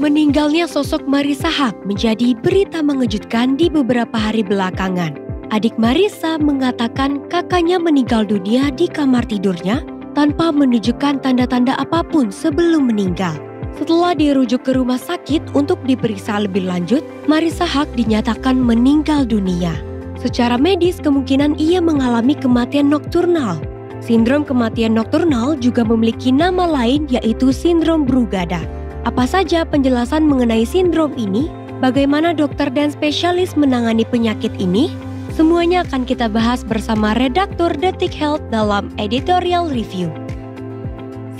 Meninggalnya sosok Marisa Hak menjadi berita mengejutkan di beberapa hari belakangan. Adik Marisa mengatakan kakaknya meninggal dunia di kamar tidurnya tanpa menunjukkan tanda-tanda apapun sebelum meninggal. Setelah dirujuk ke rumah sakit untuk diperiksa lebih lanjut, Marisa Hak dinyatakan meninggal dunia. Secara medis kemungkinan ia mengalami kematian nokturnal. Sindrom kematian nokturnal juga memiliki nama lain yaitu sindrom Brugada. Apa saja penjelasan mengenai sindrom ini? Bagaimana dokter dan spesialis menangani penyakit ini? Semuanya akan kita bahas bersama redaktur Detik Health dalam editorial review.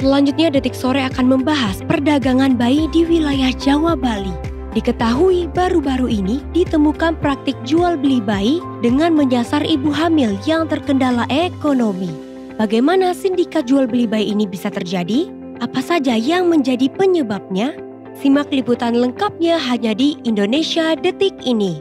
Selanjutnya Detik Sore akan membahas perdagangan bayi di wilayah Jawa Bali. Diketahui baru-baru ini ditemukan praktik jual beli bayi dengan menyasar ibu hamil yang terkendala ekonomi. Bagaimana sindikat jual beli bayi ini bisa terjadi? Apa saja yang menjadi penyebabnya? Simak liputan lengkapnya hanya di Indonesia Detik ini.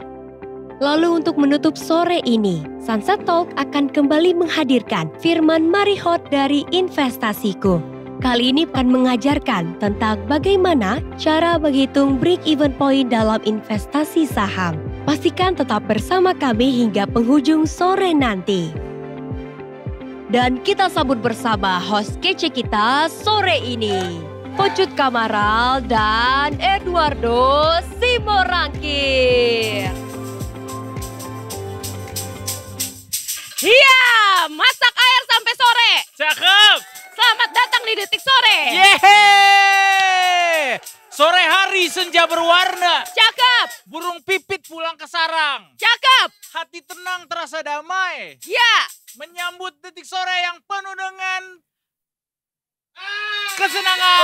Lalu untuk menutup sore ini, Sunset Talk akan kembali menghadirkan Firman Marihot dari Investasiku. Kali ini akan mengajarkan tentang bagaimana cara menghitung break even point dalam investasi saham. Pastikan tetap bersama kami hingga penghujung sore nanti dan kita sambut bersama host kece kita sore ini. Pocut Kamaral dan Eduardo Simorangkir. Iya, masak air sampai sore. Cakep. Selamat datang di Detik Sore. Yehe. Sore hari senja berwarna. Cakep. Burung pipit pulang ke sarang. Cakep. Hati tenang terasa damai. Ya menyambut detik sore yang penuh dengan ah! kesenangan.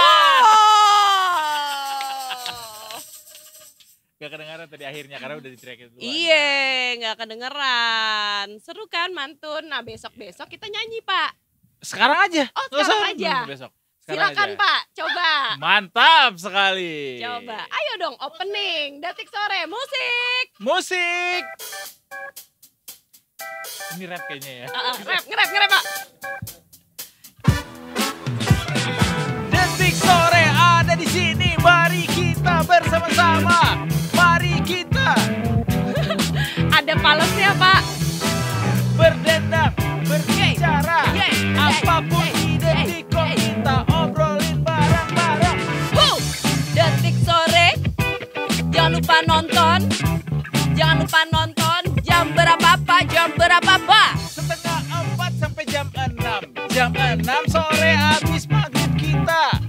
gak kedengeran tadi akhirnya karena udah diteriakin dulu. Iya, gak kedengeran. Seru kan mantun. Nah besok-besok kita nyanyi pak. Sekarang aja. Oh sekarang Loh, aja. Besok. Sekarang Silakan aja. Pak, coba. Mantap sekali. Coba, ayo dong opening, detik sore, musik. Musik. Ini rap kayaknya ya. Uh, ah, ah, rap, ngerap, ngerap, Pak. Detik sore ada di sini, mari kita bersama-sama. Mari kita. ada palesnya, Pak. Berdendam, berbicara, yeah, yeah, apapun yeah, di detik kita obrolin bareng-bareng. Detik sore, jangan lupa nonton, jangan lupa nonton jam berapa, Pak? Setengah empat sampai jam enam. Jam enam sore habis maghrib kita.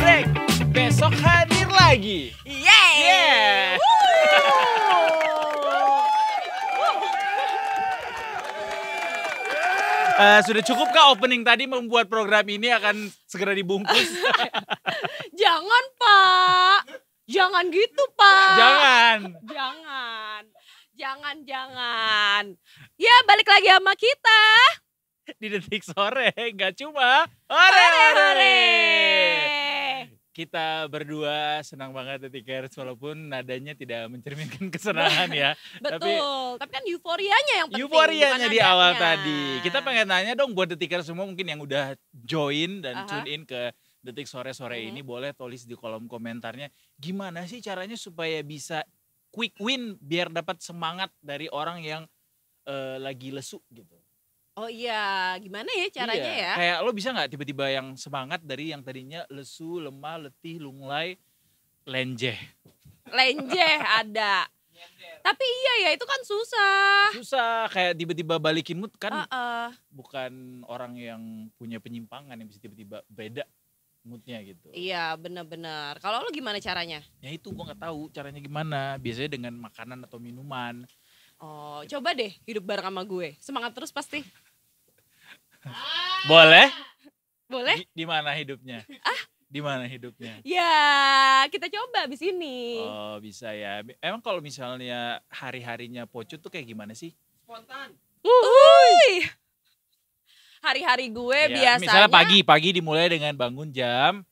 Break. Besok hadir lagi. Yeay! Yeah. Uh, sudah cukupkah opening tadi membuat program ini akan segera dibungkus? Jangan, Pak. Jangan gitu, Pak. Jangan. Jangan. Jangan-jangan. Ya balik lagi sama kita. Di detik sore, nggak cuma hore hore. Kita berdua senang banget detik Hers walaupun nadanya tidak mencerminkan kesenangan ya. Betul, tapi, tapi kan euforianya yang penting. Euforianya di awal tadi. Kita pengen nanya dong buat detik Hers semua mungkin yang udah join dan uh -huh. tune in ke detik sore sore -huh. Mhm. ini boleh tulis di kolom komentarnya gimana sih caranya supaya bisa quick win biar dapat semangat dari orang yang uh, lagi lesu gitu. Oh iya, gimana ya caranya iya. ya? Kayak lo bisa nggak tiba-tiba yang semangat dari yang tadinya lesu, lemah, letih, lunglai, lenjeh. Lenjeh ada. Tapi iya ya itu kan susah. Susah kayak tiba-tiba balikin mood kan. Uh -uh. Bukan orang yang punya penyimpangan yang bisa tiba-tiba beda moodnya gitu. Iya benar-benar. Kalau lo gimana caranya? Ya itu gue nggak tahu caranya gimana. Biasanya dengan makanan atau minuman. Oh gitu. coba deh hidup bareng sama gue. Semangat terus pasti. Boleh? Boleh. Di, mana hidupnya? Ah? Di mana hidupnya? Ya kita coba di sini Oh bisa ya. Emang kalau misalnya hari-harinya pocut tuh kayak gimana sih? Spontan. Uhuy. Uhuy hari-hari gue ya, biasanya. Misalnya pagi, pagi dimulai dengan bangun jam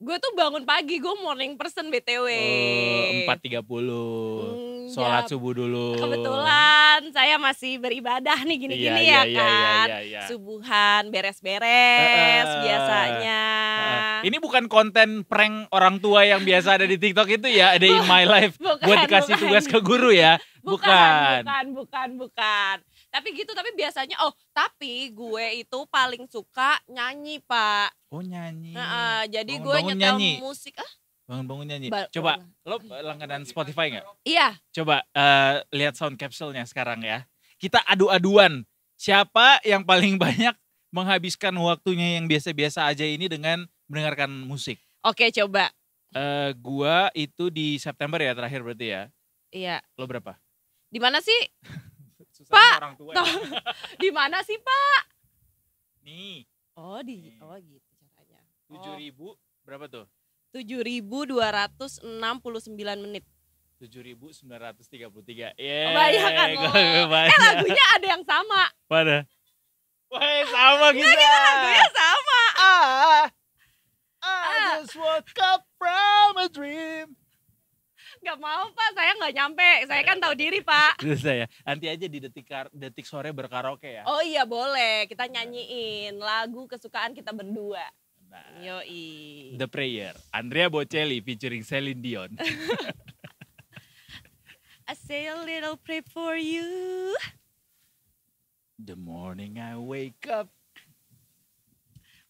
Gue tuh bangun pagi, gue morning person BTW. Oh, empat tiga puluh, hmm, sholat ya, subuh dulu. Kebetulan saya masih beribadah nih gini-gini iya, ya, ya kan. Iya, iya, Subuhan, beres-beres uh, biasanya. Uh, ini bukan konten prank orang tua yang biasa ada di TikTok itu ya, ada in my life. Bukan, buat dikasih bukan. tugas ke guru ya. bukan, bukan, bukan. bukan tapi gitu tapi biasanya oh tapi gue itu paling suka nyanyi pak oh nyanyi nah, uh, jadi bangun, gue bangun nyetel nyanyi. musik ah eh? bangun bangun nyanyi ba coba lo langganan Spotify nggak iya coba uh, lihat sound capsule-nya sekarang ya kita adu-aduan siapa yang paling banyak menghabiskan waktunya yang biasa-biasa aja ini dengan mendengarkan musik oke coba uh, gua itu di September ya terakhir berarti ya iya lo berapa di mana sih Pak, orang tua. Ya. di mana sih Pak? Nih. Oh di, Nih. oh gitu caranya. Tujuh oh. ribu berapa tuh? Tujuh ribu dua ratus enam puluh sembilan menit. Tujuh ribu sembilan ratus tiga puluh tiga. Oh, bayangkan loh. Eh lagunya ada yang sama. Mana? Wah sama gitu. Nah, kita lagunya sama. Ah. ah, I just woke up from a dream. Gak mau pak, saya nggak nyampe. Saya kan tahu diri pak. saya nanti aja di detik detik sore berkaraoke ya. Oh iya boleh, kita nyanyiin lagu kesukaan kita berdua. Nah, Yoi. The Prayer, Andrea Bocelli featuring Celine Dion. I say a little prayer for you. The morning I wake up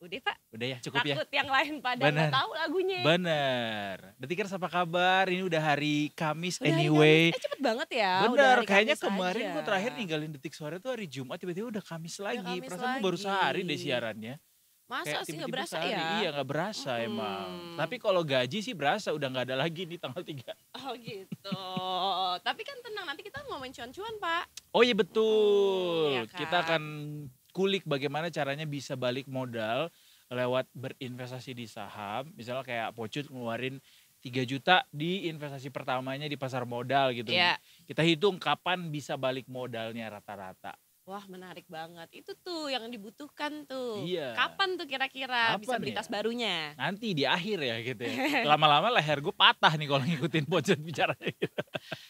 Udah Pak. Udah ya cukup Takut ya. Takut yang lain pada nggak tahu lagunya. Ya. Bener. Detikers apa kabar? Ini udah hari Kamis udah anyway. Hari Eh, cepet banget ya. Bener. Kayaknya kemarin gue terakhir ninggalin detik suara tuh hari Jumat. Tiba-tiba udah Kamis lagi. Udah Kamis Perasaan lagi. baru sehari deh siarannya. Masa Kayak sih nggak berasa sehari. ya? Iya nggak berasa hmm. emang. Tapi kalau gaji sih berasa udah gak ada lagi nih tanggal 3. Oh gitu. Tapi kan tenang nanti kita ngomongin cuan-cuan Pak. Oh iya betul. Hmm, ya kan? Kita akan kulik bagaimana caranya bisa balik modal lewat berinvestasi di saham. Misalnya kayak Pocut ngeluarin 3 juta di investasi pertamanya di pasar modal gitu. Yeah. Kita hitung kapan bisa balik modalnya rata-rata. Wah menarik banget. Itu tuh yang dibutuhkan tuh. Iya. Kapan tuh kira-kira bisa disabilitas ya? barunya? Nanti di akhir ya gitu ya. Lama-lama leher gue patah nih kalau ngikutin pojok bicara. Gitu.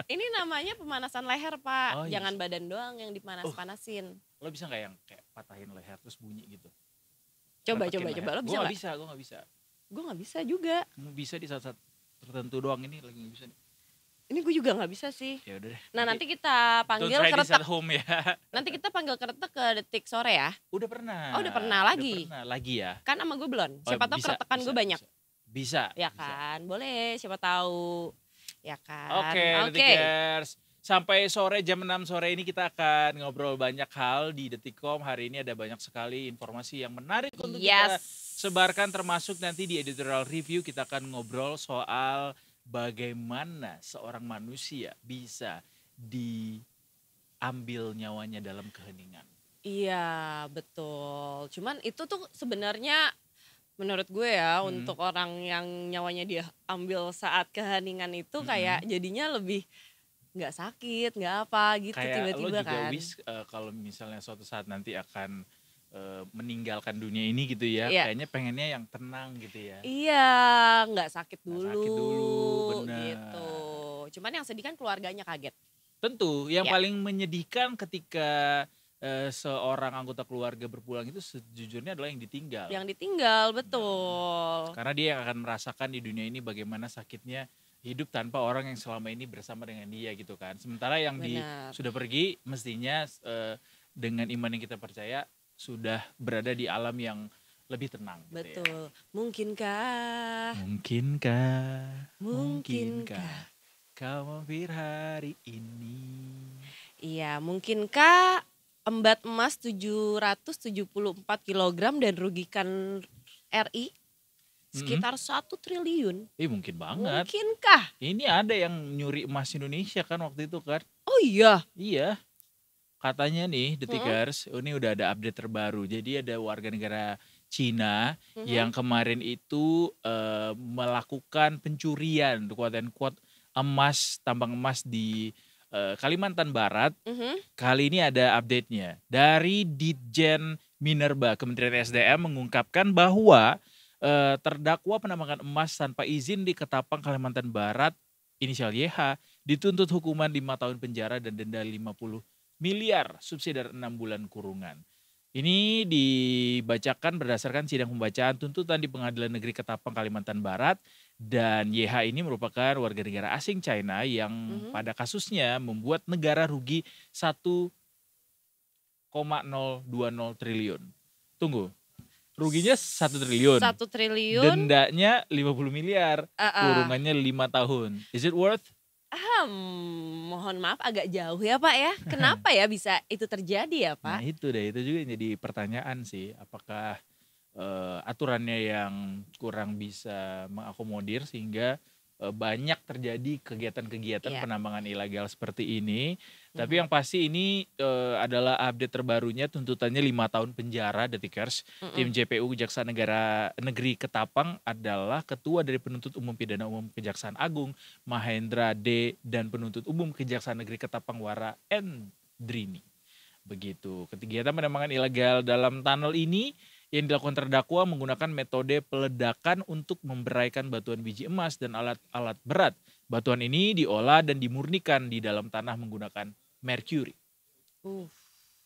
Ini namanya pemanasan leher pak. Oh, iya Jangan yes. badan doang yang dipanas-panasin. Uh, lo bisa nggak yang kayak patahin leher terus bunyi gitu? Coba, coba, leher. Ya? coba. Lo bisa gak? Gak bisa, gue gak bisa. Gue gak bisa juga. Bisa di saat-saat tertentu doang ini lagi gak bisa nih. Ini gue juga nggak bisa sih. Ya udah. Nah nanti kita panggil keretek. home ya. Nanti kita panggil keretek ke detik sore ya. Udah pernah. Oh udah pernah lagi. Udah pernah lagi ya. Kan sama gue belum. Oh, Siapa oh, tahu keretekan gue banyak. Bisa. bisa ya bisa. kan, boleh. Siapa tahu. Ya kan. Oke. Okay, Oke. Okay. Sampai sore jam 6 sore ini kita akan ngobrol banyak hal di Detikom. Hari ini ada banyak sekali informasi yang menarik untuk yes. kita sebarkan termasuk nanti di editorial review kita akan ngobrol soal bagaimana seorang manusia bisa diambil nyawanya dalam keheningan. Iya, betul. Cuman itu tuh sebenarnya menurut gue ya hmm. untuk orang yang nyawanya dia ambil saat keheningan itu hmm. kayak jadinya lebih nggak sakit, nggak apa gitu tiba-tiba kan. Kayak lo juga kan. wish eh, uh, kalau misalnya suatu saat nanti akan Eh, meninggalkan dunia ini gitu ya. Yeah. Kayaknya pengennya yang tenang gitu ya. Iya, nggak sakit dulu. Gak sakit dulu, bener. Gitu. Cuman yang sedih kan keluarganya kaget. Tentu, yang yeah. paling menyedihkan ketika uh, seorang anggota keluarga berpulang itu sejujurnya adalah yang ditinggal. Yang ditinggal, betul. hmm. karena dia yang akan merasakan di dunia ini bagaimana sakitnya hidup tanpa orang yang selama ini bersama dengan dia gitu kan. Sementara yang di sudah pergi mestinya uh, dengan iman yang kita percaya sudah berada di alam yang lebih tenang. Betul. Gitu ya. Mungkinkah? Mungkinkah? Mungkinkah kau mampir hari ini? Iya, mungkinkah embat emas 774 kg dan rugikan RI sekitar satu mm -hmm. triliun. Ih eh, mungkin banget. Mungkinkah? Ini ada yang nyuri emas Indonesia kan waktu itu kan? Oh iya. Iya katanya nih Detikers -hmm. Oh, ini udah ada update terbaru. Jadi ada warga negara Cina -hmm. yang kemarin itu uh, melakukan pencurian kuat dan kuat emas tambang emas di uh, Kalimantan Barat. -hmm. Kali ini ada update-nya dari Ditjen Minerba Kementerian SDM mengungkapkan bahwa uh, terdakwa penambangan emas tanpa izin di Ketapang Kalimantan Barat inisial YH dituntut hukuman lima tahun penjara dan denda 50 miliar subsidi dari 6 bulan kurungan. Ini dibacakan berdasarkan sidang pembacaan tuntutan di Pengadilan Negeri Ketapang Kalimantan Barat dan YH ini merupakan warga negara asing China yang mm -hmm. pada kasusnya membuat negara rugi 1,020 triliun. Tunggu, ruginya satu triliun. Satu triliun. Dendanya 50 miliar. Uh -uh. Kurungannya lima tahun. Is it worth? Hmm, mohon maaf agak jauh ya Pak ya. Kenapa ya bisa itu terjadi ya Pak? Nah itu deh, itu juga jadi pertanyaan sih. Apakah uh, aturannya yang kurang bisa mengakomodir sehingga Eh, banyak terjadi kegiatan-kegiatan yeah. penambangan ilegal seperti ini. Mm-hmm. Tapi yang pasti ini uh, adalah update terbarunya tuntutannya lima tahun penjara Detikers. Mm-hmm. Tim JPU Kejaksaan Negara Negeri Ketapang adalah ketua dari penuntut umum pidana umum Kejaksaan Agung Mahendra D dan penuntut umum Kejaksaan Negeri Ketapang Wara Endrini Begitu. Kegiatan penambangan ilegal dalam tunnel ini yang dilakukan terdakwa menggunakan metode peledakan untuk memberaikan batuan biji emas dan alat-alat berat. Batuan ini diolah dan dimurnikan di dalam tanah menggunakan merkuri. Uh,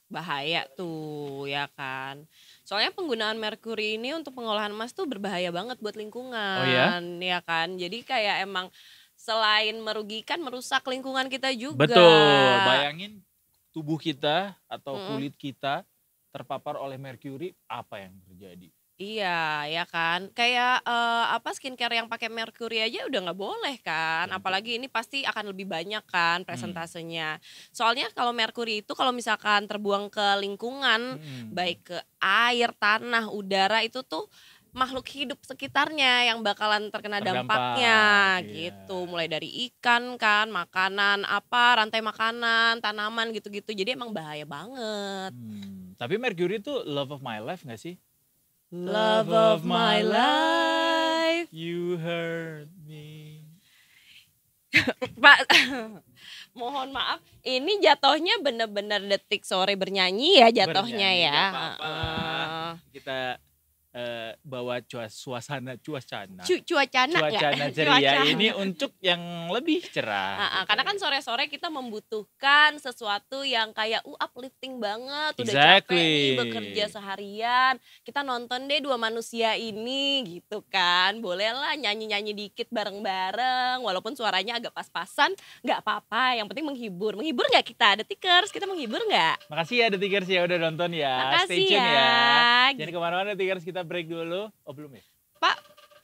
bahaya tuh ya kan. Soalnya penggunaan merkuri ini untuk pengolahan emas tuh berbahaya banget buat lingkungan, oh ya? ya kan. Jadi kayak emang selain merugikan merusak lingkungan kita juga. Betul. Bayangin tubuh kita atau kulit kita terpapar oleh merkuri, apa yang terjadi? Iya, ya kan. Kayak uh, apa skincare yang pakai merkuri aja udah nggak boleh kan. Iya, Apalagi ini pasti akan lebih banyak kan hmm. presentasenya. Hmm. Soalnya kalau merkuri itu kalau misalkan terbuang ke lingkungan, hmm. baik ke air, tanah, udara itu tuh makhluk hidup sekitarnya yang bakalan terkena Terdampak, dampaknya iya. gitu mulai dari ikan kan makanan apa rantai makanan tanaman gitu-gitu jadi emang bahaya banget hmm. Tapi Mercury itu love of my life gak sih? Love of my life. You hurt me. Pak, mohon maaf, ini jatohnya bener-bener detik sore bernyanyi ya jatohnya ya. Apa -apa. Uh, kita Eh, bawa cuas suasana cuacana Cu cuacana ya? cuacana ya ceria cuacana. ini untuk yang lebih cerah uh, uh, gitu. karena kan sore-sore kita membutuhkan sesuatu yang kayak uh uplifting banget exactly. udah capek nih bekerja seharian kita nonton deh dua manusia ini gitu kan bolehlah nyanyi-nyanyi dikit bareng-bareng walaupun suaranya agak pas-pasan nggak apa-apa yang penting menghibur menghibur nggak kita ada tikers kita menghibur nggak makasih ya ada tikers ya udah nonton ya makasih stay tune ya, ya. jadi kemana-mana tikers kita break dulu. Oh belum ya? Pak,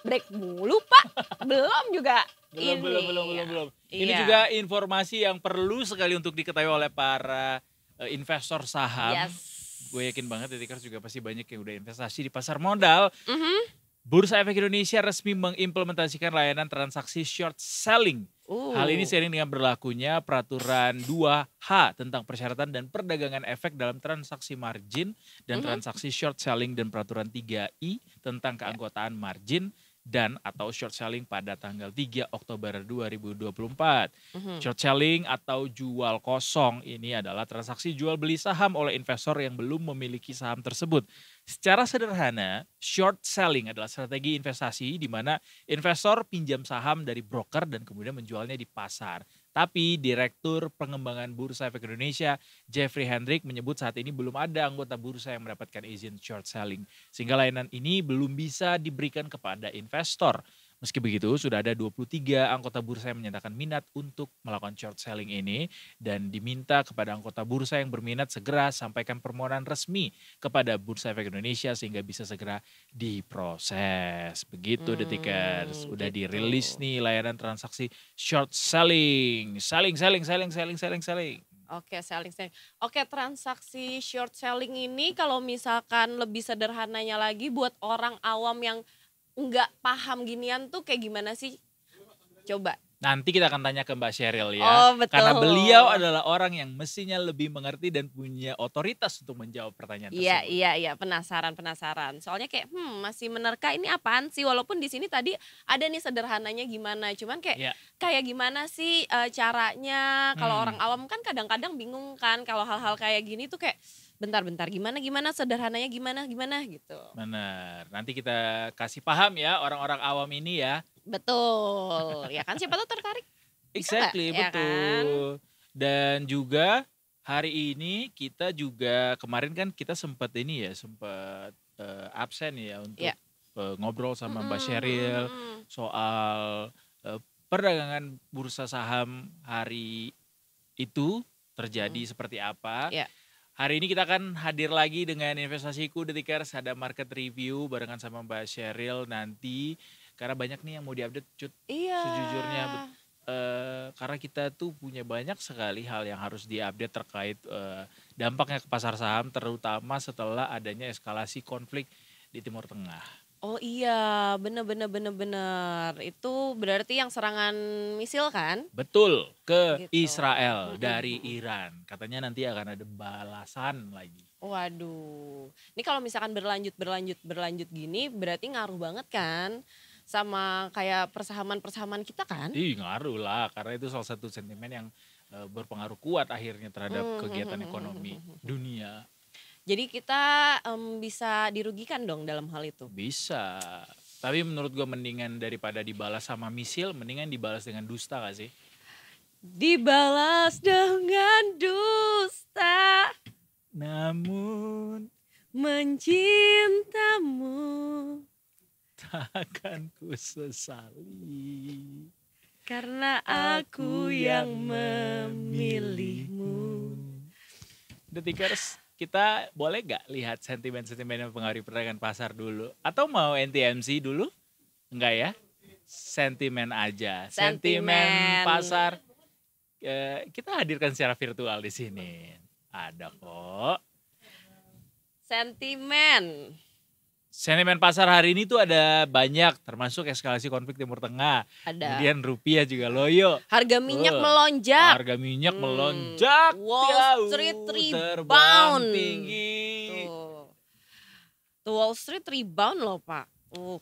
break dulu Pak. belum juga. Belum, ini. belum, belum, belum, belum. Iya. Ini juga informasi yang perlu sekali untuk diketahui oleh para uh, investor saham. Yes. Gue yakin banget Detikers juga pasti banyak yang udah investasi di pasar modal. Mm -hmm. Bursa Efek Indonesia resmi mengimplementasikan layanan transaksi short selling Uh. Hal ini uh. sering dengan berlakunya peraturan 2H tentang persyaratan dan perdagangan efek dalam transaksi margin dan mm -hmm. transaksi short selling dan peraturan 3I tentang ya. keanggotaan margin dan atau short selling pada tanggal 3 Oktober 2024. Mm -hmm. Short selling atau jual kosong ini adalah transaksi jual beli saham oleh investor yang belum memiliki saham tersebut Secara sederhana, short selling adalah strategi investasi di mana investor pinjam saham dari broker dan kemudian menjualnya di pasar. Tapi Direktur Pengembangan Bursa Efek Indonesia, Jeffrey Hendrik menyebut saat ini belum ada anggota bursa yang mendapatkan izin short selling. Sehingga layanan ini belum bisa diberikan kepada investor. Meski begitu, sudah ada 23 anggota bursa yang menyatakan minat untuk melakukan short selling ini dan diminta kepada anggota bursa yang berminat segera sampaikan permohonan resmi kepada Bursa Efek Indonesia sehingga bisa segera diproses. Begitu hmm, detikers, udah gitu. dirilis nih layanan transaksi short selling. Selling, selling, selling, selling, selling, selling. Oke, selling selling. Oke, transaksi short selling ini kalau misalkan lebih sederhananya lagi buat orang awam yang nggak paham ginian tuh kayak gimana sih? Coba. Nanti kita akan tanya ke Mbak Sheryl ya. Oh, betul. Karena beliau adalah orang yang mestinya lebih mengerti dan punya otoritas untuk menjawab pertanyaan iya, tersebut. Iya, iya, iya, penasaran, penasaran. Soalnya kayak hmm masih menerka ini apaan sih walaupun di sini tadi ada nih sederhananya gimana, cuman kayak yeah. kayak gimana sih uh, caranya kalau hmm. orang awam kan kadang-kadang bingung kan kalau hal-hal kayak gini tuh kayak bentar-bentar gimana gimana sederhananya gimana gimana gitu. Benar. Nanti kita kasih paham ya orang-orang awam ini ya. Betul. Ya kan siapa tuh tertarik. Bisa exactly, gak? Ya betul. Ya kan? Dan juga hari ini kita juga kemarin kan kita sempat ini ya, sempat uh, eh, absen ya untuk ya. Uh, ngobrol sama -hmm. Mbak Sheryl soal uh, perdagangan bursa saham hari itu terjadi hmm. seperti apa. Ya. Hari ini kita akan hadir lagi dengan investasiku Detikers ada market review barengan sama Mbak Sheryl nanti karena banyak nih yang mau diupdate cut. Iya. Sejujurnya uh, karena kita tuh punya banyak sekali hal yang harus diupdate terkait uh, dampaknya ke pasar saham terutama setelah adanya eskalasi konflik di Timur Tengah. Oh iya, bener bener bener bener. Itu berarti yang serangan misil kan? Betul, ke gitu. Israel dari Iran. Katanya nanti akan ada balasan lagi. Waduh. Ini kalau misalkan berlanjut berlanjut berlanjut gini berarti ngaruh banget kan? Sama kayak persahaman-persahaman kita kan? Ih, ngaruh lah karena itu salah satu sentimen yang eh, berpengaruh kuat akhirnya terhadap hmm, hmm, kegiatan hmm, ekonomi dunia. Jadi kita um, bisa dirugikan dong dalam hal itu. Bisa. Tapi menurut gue mendingan daripada dibalas sama misil, mendingan dibalas dengan dusta gak sih? Dibalas dengan dusta. Namun mencintamu takkan ku sesali. Karena aku, aku yang memilihmu. Detikers kita boleh gak lihat sentimen-sentimen yang mempengaruhi perdagangan pasar dulu? Atau mau NTMC dulu? Enggak ya? Sentimen aja. Sentimen, pasar. Eh, kita hadirkan secara virtual di sini. Ada kok. Sentimen. Sentimen pasar hari ini tuh ada banyak, termasuk eskalasi konflik Timur Tengah. Ada. Kemudian rupiah juga loyo. Harga minyak oh, melonjak. Harga minyak hmm. melonjak. Wall Street rebound. tinggi. Tuh. Tuh Wall Street rebound loh pak. Uh,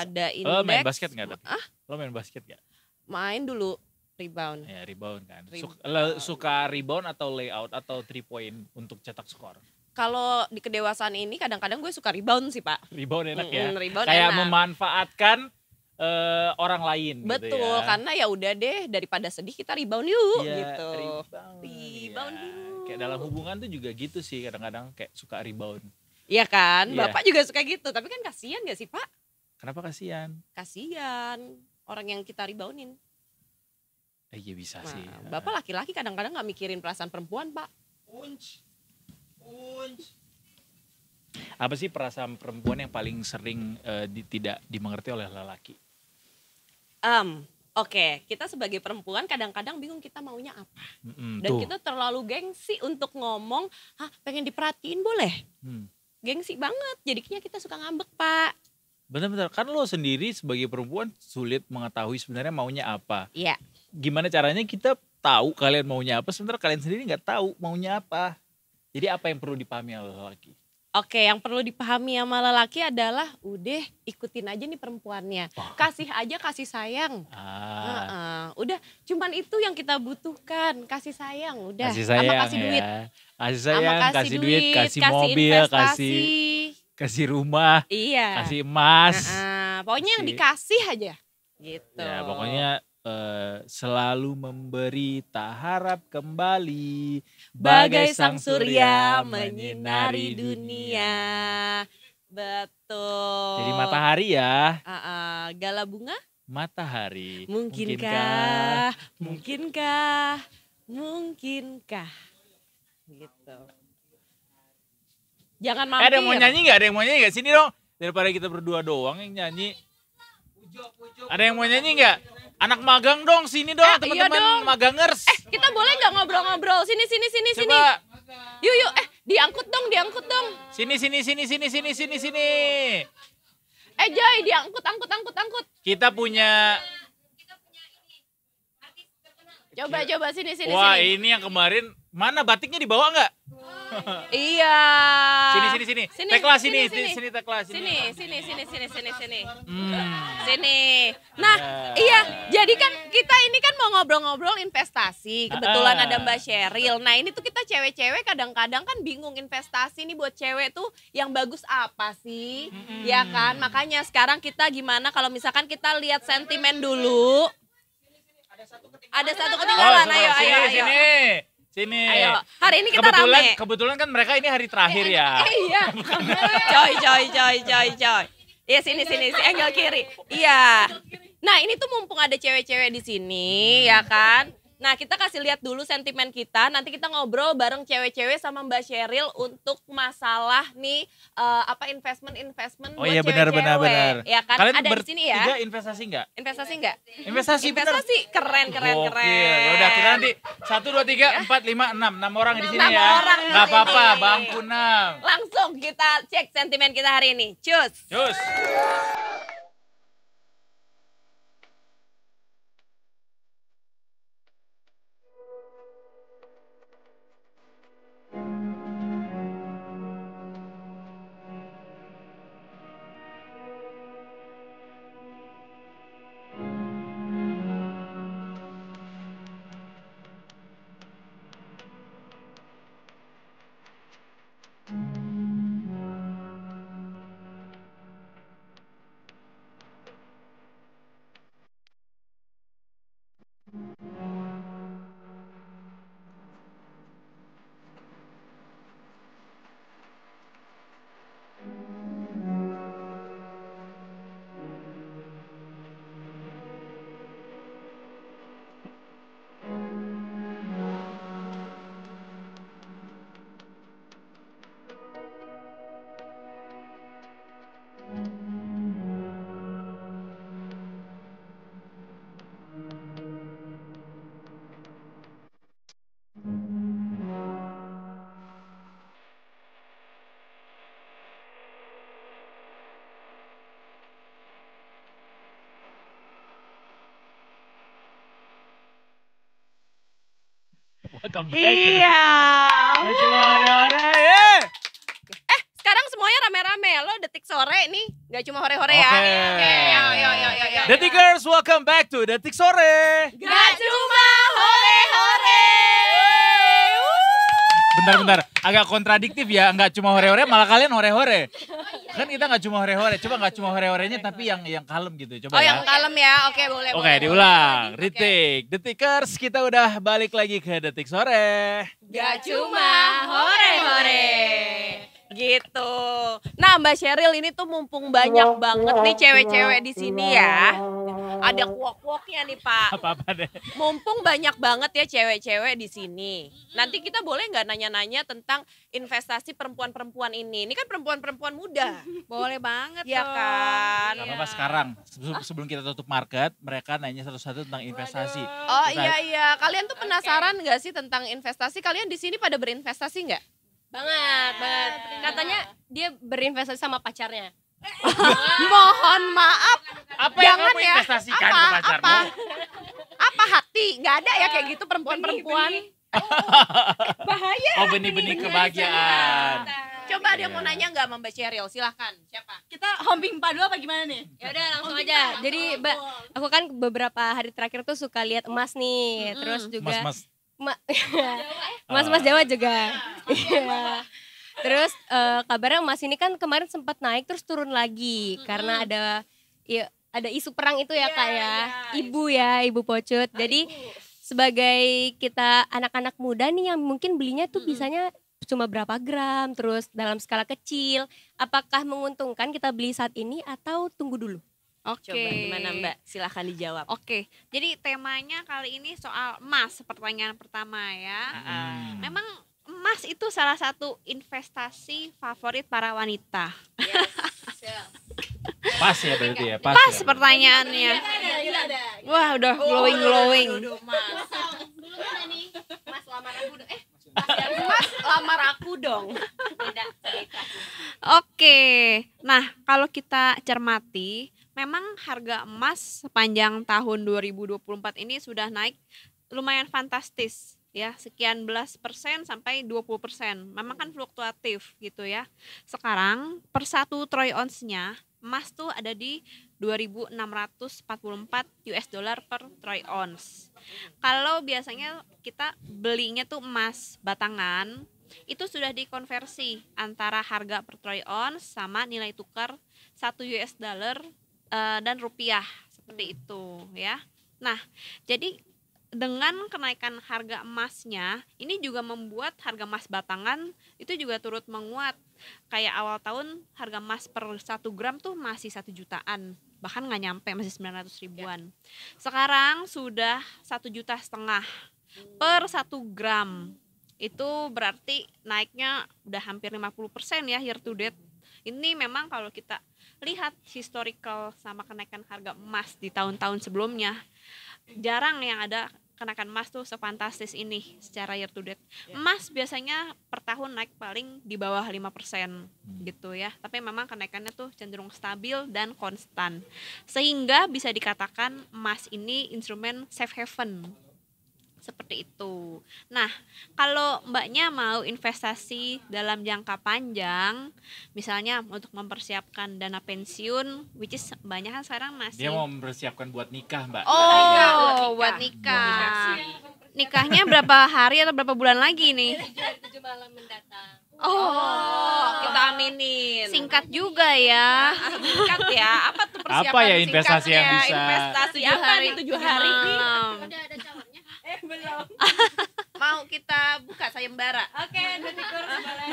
ada indeks. Lo main basket gak? Tapi? Ah? Lo main basket gak? Main dulu rebound. Ya rebound kan. Rebound. Suka, suka rebound atau layout atau three point untuk cetak skor? kalau di kedewasaan ini kadang-kadang gue suka rebound sih pak. Rebound enak ya. Mm -hmm, rebound Kayak enak. memanfaatkan uh, orang lain. Gitu Betul, gitu ya. karena ya udah deh daripada sedih kita rebound yuk ya, gitu. Rebound, iya. rebound ya. yuk. Kayak dalam hubungan tuh juga gitu sih kadang-kadang kayak suka rebound. Iya kan, ya. bapak juga suka gitu. Tapi kan kasihan gak sih pak? Kenapa kasihan? Kasihan orang yang kita reboundin. Eh, iya bisa nah, sih. Bapak laki-laki kadang-kadang nggak mikirin perasaan perempuan pak. Unch. Apa sih perasaan perempuan yang paling sering uh, di, tidak dimengerti oleh lelaki? Um, Oke, okay, kita sebagai perempuan kadang-kadang bingung kita maunya apa. Mm, Dan tuh. kita terlalu gengsi untuk ngomong, "Hah, pengen diperhatiin boleh?" Hmm. Gengsi banget. Jadinya kita suka ngambek, Pak. Benar-benar. Kan lo sendiri sebagai perempuan sulit mengetahui sebenarnya maunya apa. Iya. Gimana caranya kita tahu kalian maunya apa? Sebenarnya kalian sendiri nggak tahu maunya apa. Jadi apa yang perlu dipahami oleh lelaki? Oke, yang perlu dipahami sama lelaki adalah udah ikutin aja nih perempuannya. Oh. Kasih aja kasih sayang. Ah. Uh -uh. Udah, cuman itu yang kita butuhkan, kasih sayang udah. Kasih sayang sama kasih ya. duit. Kasih sayang, kasih, kasih duit, duit, kasih, mobil, kasih kasih rumah, iya. kasih emas. Uh -uh. Pokoknya kasih. yang dikasih aja gitu. Ya, pokoknya Uh, selalu memberi tak harap kembali bagai sang surya menyinari dunia. Betul. Jadi matahari ya. Uh, uh, gala bunga? Matahari. Mungkinkah? Mungkinkah? Mungkinkah? Gitu. Jangan mampir. Eh, ada yang mau nyanyi nggak? Ada yang mau nyanyi nggak? Sini dong. Daripada kita berdua doang yang nyanyi. Ada yang mau nyanyi nggak? Anak magang dong, sini dong eh, iya teman-teman iya magangers. Eh, kita boleh nggak ngobrol-ngobrol? Sini sini sini Coba. sini. Yuk yuk eh diangkut dong, diangkut dong. Sini sini sini sini sini sini sini. Eh Joy, diangkut angkut angkut angkut. Kita punya Coba ya. coba sini sini Wah, sini. ini yang kemarin Mana batiknya dibawa nggak? Oh, iya. Sini sini sini. sini tekla sini sini sini, sini tekla sini. Sini sini sini sini sini sini. Hmm. Sini. Nah, yeah. iya. Jadi kan kita ini kan mau ngobrol-ngobrol investasi. Ah. Kebetulan uh. ada Mbak Sheryl. Nah, ini tuh kita cewek-cewek kadang-kadang kan bingung investasi ini buat cewek tuh yang bagus apa sih? Hmm. Ya kan? Makanya sekarang kita gimana kalau misalkan kita lihat sentimen dulu. Ada satu ketinggalan. Ada satu oh, ketinggalan. Oh, ayo, sini, ayo, sini. ayo. Sini. Ayo. Hari ini kita kebetulan, rame. Kebetulan kan mereka ini hari terakhir iya, ya. iya. coy, coy, coy, coy, coy. Iya sini sini si angle kiri. Iya. Nah ini tuh mumpung ada cewek-cewek di sini ya kan. Nah, kita kasih lihat dulu sentimen kita. Nanti kita ngobrol bareng cewek-cewek sama Mbak Sheryl untuk masalah nih uh, apa investment-investment Oh buat iya cewek-cewek. benar benar. Ya kan Kalian ada di sini ya. Tiga investasi enggak? Investasi enggak? Investasi. Investasi bener. keren keren oh, keren. Iya, udah kita nanti 1 2 3 4 5 6 6 orang di sini ya. Orang Gak apa-apa, Bangku 6. Langsung kita cek sentimen kita hari ini. Cus. Cus. Iya. Eh, sekarang semuanya rame-rame. Lo detik sore nih, nggak cuma hore-hore okay. ya. Oke. Okay. Yo, yo, Detikers, welcome back to Detik Sore. Gak cuma hore-hore. Bentar-bentar, agak kontradiktif ya. Nggak cuma hore-hore, malah kalian hore-hore. Kan kita nggak cuma hore-hore, coba nggak cuma hore-horenya tapi yang yang kalem gitu. Coba oh, ya. yang kalem ya. Oke, boleh. Oke, okay, diulang. Boleh. Retik. Detikers, kita udah balik lagi ke Detik Sore. Gak cuma hore-hore. Gitu. Nah, Mbak Sheryl ini tuh mumpung banyak banget nih cewek-cewek di sini ya. Oh. Ada kuok-kuoknya nih Pak. Apa-apa deh. Mumpung banyak banget ya cewek-cewek di sini. Nanti kita boleh nggak nanya-nanya tentang investasi perempuan-perempuan ini? Ini kan perempuan-perempuan muda. Boleh banget ya kan. Gak iya. apa sekarang. Sebelum kita tutup market, mereka nanya satu-satu tentang investasi. Waduh. Oh iya iya. Kalian tuh penasaran nggak okay. sih tentang investasi? Kalian di sini pada berinvestasi nggak? Banget, banget. Katanya dia berinvestasi sama pacarnya. Mohon maaf. Apa yang kamu ya. investasikan apa, ke pacarmu? Apa, apa hati? Gak ada ya kayak gitu perempuan-perempuan. Oh, bahaya. Oh benih-benih kebahagiaan. Coba ada yang mau nanya nggak Mbak Cheryl? Silahkan. Siapa? Kita hombing padu apa gimana nih? Ya udah langsung aja. Pa, Jadi Mbak, aku kan beberapa hari terakhir tuh suka lihat emas nih. -hmm. Terus juga mas-mas eh? mas-mas Jawa juga. Ah, iya. Terus uh, kabarnya emas ini kan kemarin sempat naik terus turun lagi mm-hmm. karena ada ya, ada isu perang itu ya yeah, Kak ya. Yeah. Ibu ya, Ibu Pocut. Ah, Jadi ibu. sebagai kita anak-anak muda nih yang mungkin belinya tuh mm-hmm. bisanya cuma berapa gram terus dalam skala kecil, apakah menguntungkan kita beli saat ini atau tunggu dulu? Oke. Okay. Coba gimana Mbak? Silahkan dijawab. Oke. Jadi temanya kali ini soal emas, pertanyaan pertama ya. Uh-uh. Memang emas itu salah satu investasi favorit para wanita. pas ya berarti ya pas, pas ya. pertanyaannya iya, iya, iya, wah udah oh, glowing glowing kan mas lamar aku dong eh mas lamar aku dong oke nah kalau kita cermati memang harga emas sepanjang tahun 2024 ini sudah naik lumayan fantastis ya sekian belas persen sampai 20 persen memang kan fluktuatif gitu ya sekarang per satu troy ounce-nya emas tuh ada di 2.644 US dollar per troy ounce kalau biasanya kita belinya tuh emas batangan itu sudah dikonversi antara harga per troy ounce sama nilai tukar 1 US dollar uh, dan rupiah seperti itu ya nah jadi dengan kenaikan harga emasnya ini juga membuat harga emas batangan itu juga turut menguat kayak awal tahun harga emas per satu gram tuh masih satu jutaan bahkan nggak nyampe masih 900 ribuan sekarang sudah satu juta setengah per satu gram itu berarti naiknya udah hampir 50% ya year to date ini memang kalau kita lihat historical sama kenaikan harga emas di tahun-tahun sebelumnya jarang yang ada kenakan emas tuh sefantastis ini secara year to date. Ya. Emas biasanya per tahun naik paling di bawah 5% hmm. gitu ya. Tapi memang kenaikannya tuh cenderung stabil dan konstan. Sehingga bisa dikatakan emas ini instrumen safe haven seperti itu. Nah, kalau mbaknya mau investasi dalam jangka panjang, misalnya untuk mempersiapkan dana pensiun, which is banyak kan sekarang masih. Dia mau mempersiapkan buat nikah, mbak. Oh, nikah. buat nikah. Buat nikah. Nikahnya berapa hari atau berapa bulan lagi nih? 7 malam mendatang. Oh, oh, kita aminin. Singkat juga ya. Singkat ya. Apa tuh persiapan Apa ya investasi yang bisa? Investasi apa hari, nih tujuh hari ada calon eh belum mau kita buka sayembara oke okay, boleh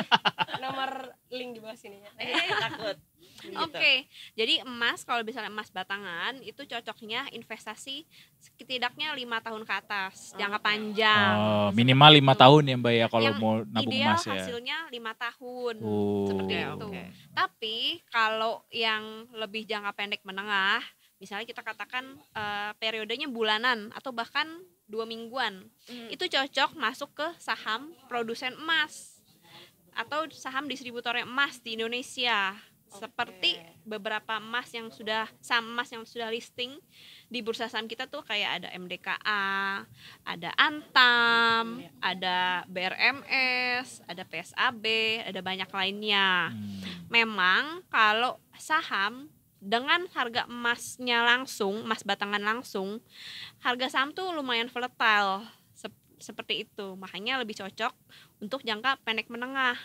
nomor link di bawah sini ya eh, takut. takut gitu. Oke, okay. jadi emas kalau misalnya emas batangan itu cocoknya investasi setidaknya lima tahun ke atas, oh. jangka panjang. Oh, minimal lima gitu. tahun ya mbak ya kalau mau nabung ideal emas ya. hasilnya lima tahun oh. seperti itu. Tapi kalau yang lebih jangka pendek menengah misalnya kita katakan uh, periodenya bulanan atau bahkan dua mingguan hmm. itu cocok masuk ke saham produsen emas atau saham distributornya emas di Indonesia okay. seperti beberapa emas yang sudah saham emas yang sudah listing di bursa saham kita tuh kayak ada MDKA, ada Antam, hmm. ada BRMS, ada PSAB, ada banyak lainnya. Hmm. Memang kalau saham dengan harga emasnya langsung, emas batangan langsung, harga saham tuh lumayan volatile sep seperti itu. Makanya lebih cocok untuk jangka pendek menengah.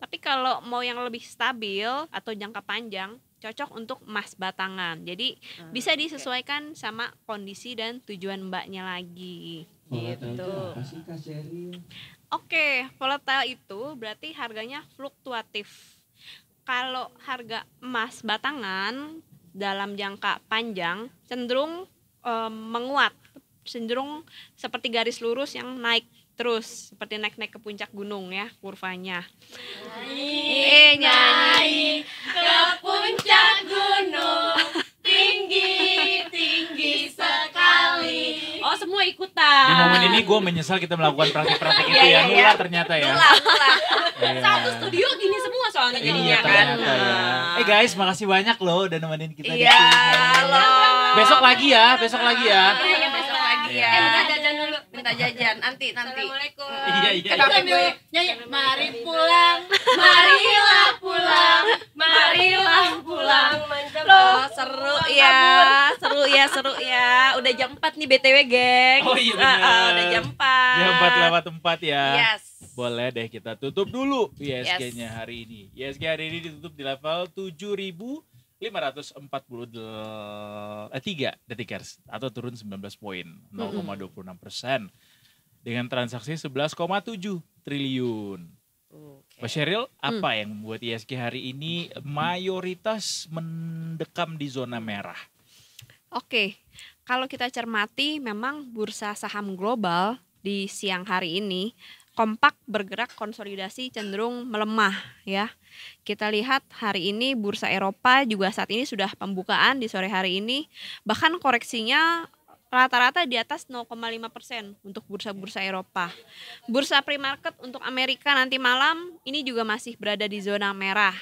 Tapi kalau mau yang lebih stabil atau jangka panjang, cocok untuk emas batangan. Jadi hmm, bisa disesuaikan okay. sama kondisi dan tujuan mbaknya lagi. gitu. Oke, okay, volatile itu berarti harganya fluktuatif kalau harga emas batangan dalam jangka panjang cenderung e, menguat, cenderung seperti garis lurus yang naik terus seperti naik-naik ke puncak gunung ya kurvanya. eh, nyanyi. ke puncak gunung tinggi tinggi sekali. Oh semua ikutan. Di momen ini gue menyesal kita melakukan praktik-praktik iya, itu ya, iya, ya, Nula ternyata ya. nula yeah. satu studio gini semua soalnya iya, jadinya iya, kan. Eh ya. Nah. Eh guys, makasih banyak loh udah nemenin kita iya, di sini. Halo. Besok lagi ya, besok lagi ya. Iya, iya besok lagi ya. Iya. Eh, minta jajan dulu, minta jajan nanti nanti. Assalamualaikum. Iya, iya. Kenapa mari pulang, marilah pulang, marilah pulang. Loh, seru ya, seru ya, seru ya. Udah jam empat nih BTW, geng. Oh iya Uh, uh, udah jam 4. Jam 4 lewat empat ya. Yes boleh deh kita tutup dulu ISG-nya yes. hari ini. ISG hari ini ditutup di level 7543 eh, detikers atau turun 19 poin, 0,26 persen dengan transaksi 11,7 triliun. Okay. Sheryl, hmm. apa hmm. yang membuat ISG hari ini mayoritas mendekam di zona merah? Oke, okay. kalau kita cermati memang bursa saham global di siang hari ini kompak bergerak konsolidasi cenderung melemah ya. Kita lihat hari ini bursa Eropa juga saat ini sudah pembukaan di sore hari ini bahkan koreksinya rata-rata di atas 0,5 persen untuk bursa-bursa Eropa. Bursa pre-market untuk Amerika nanti malam ini juga masih berada di zona merah.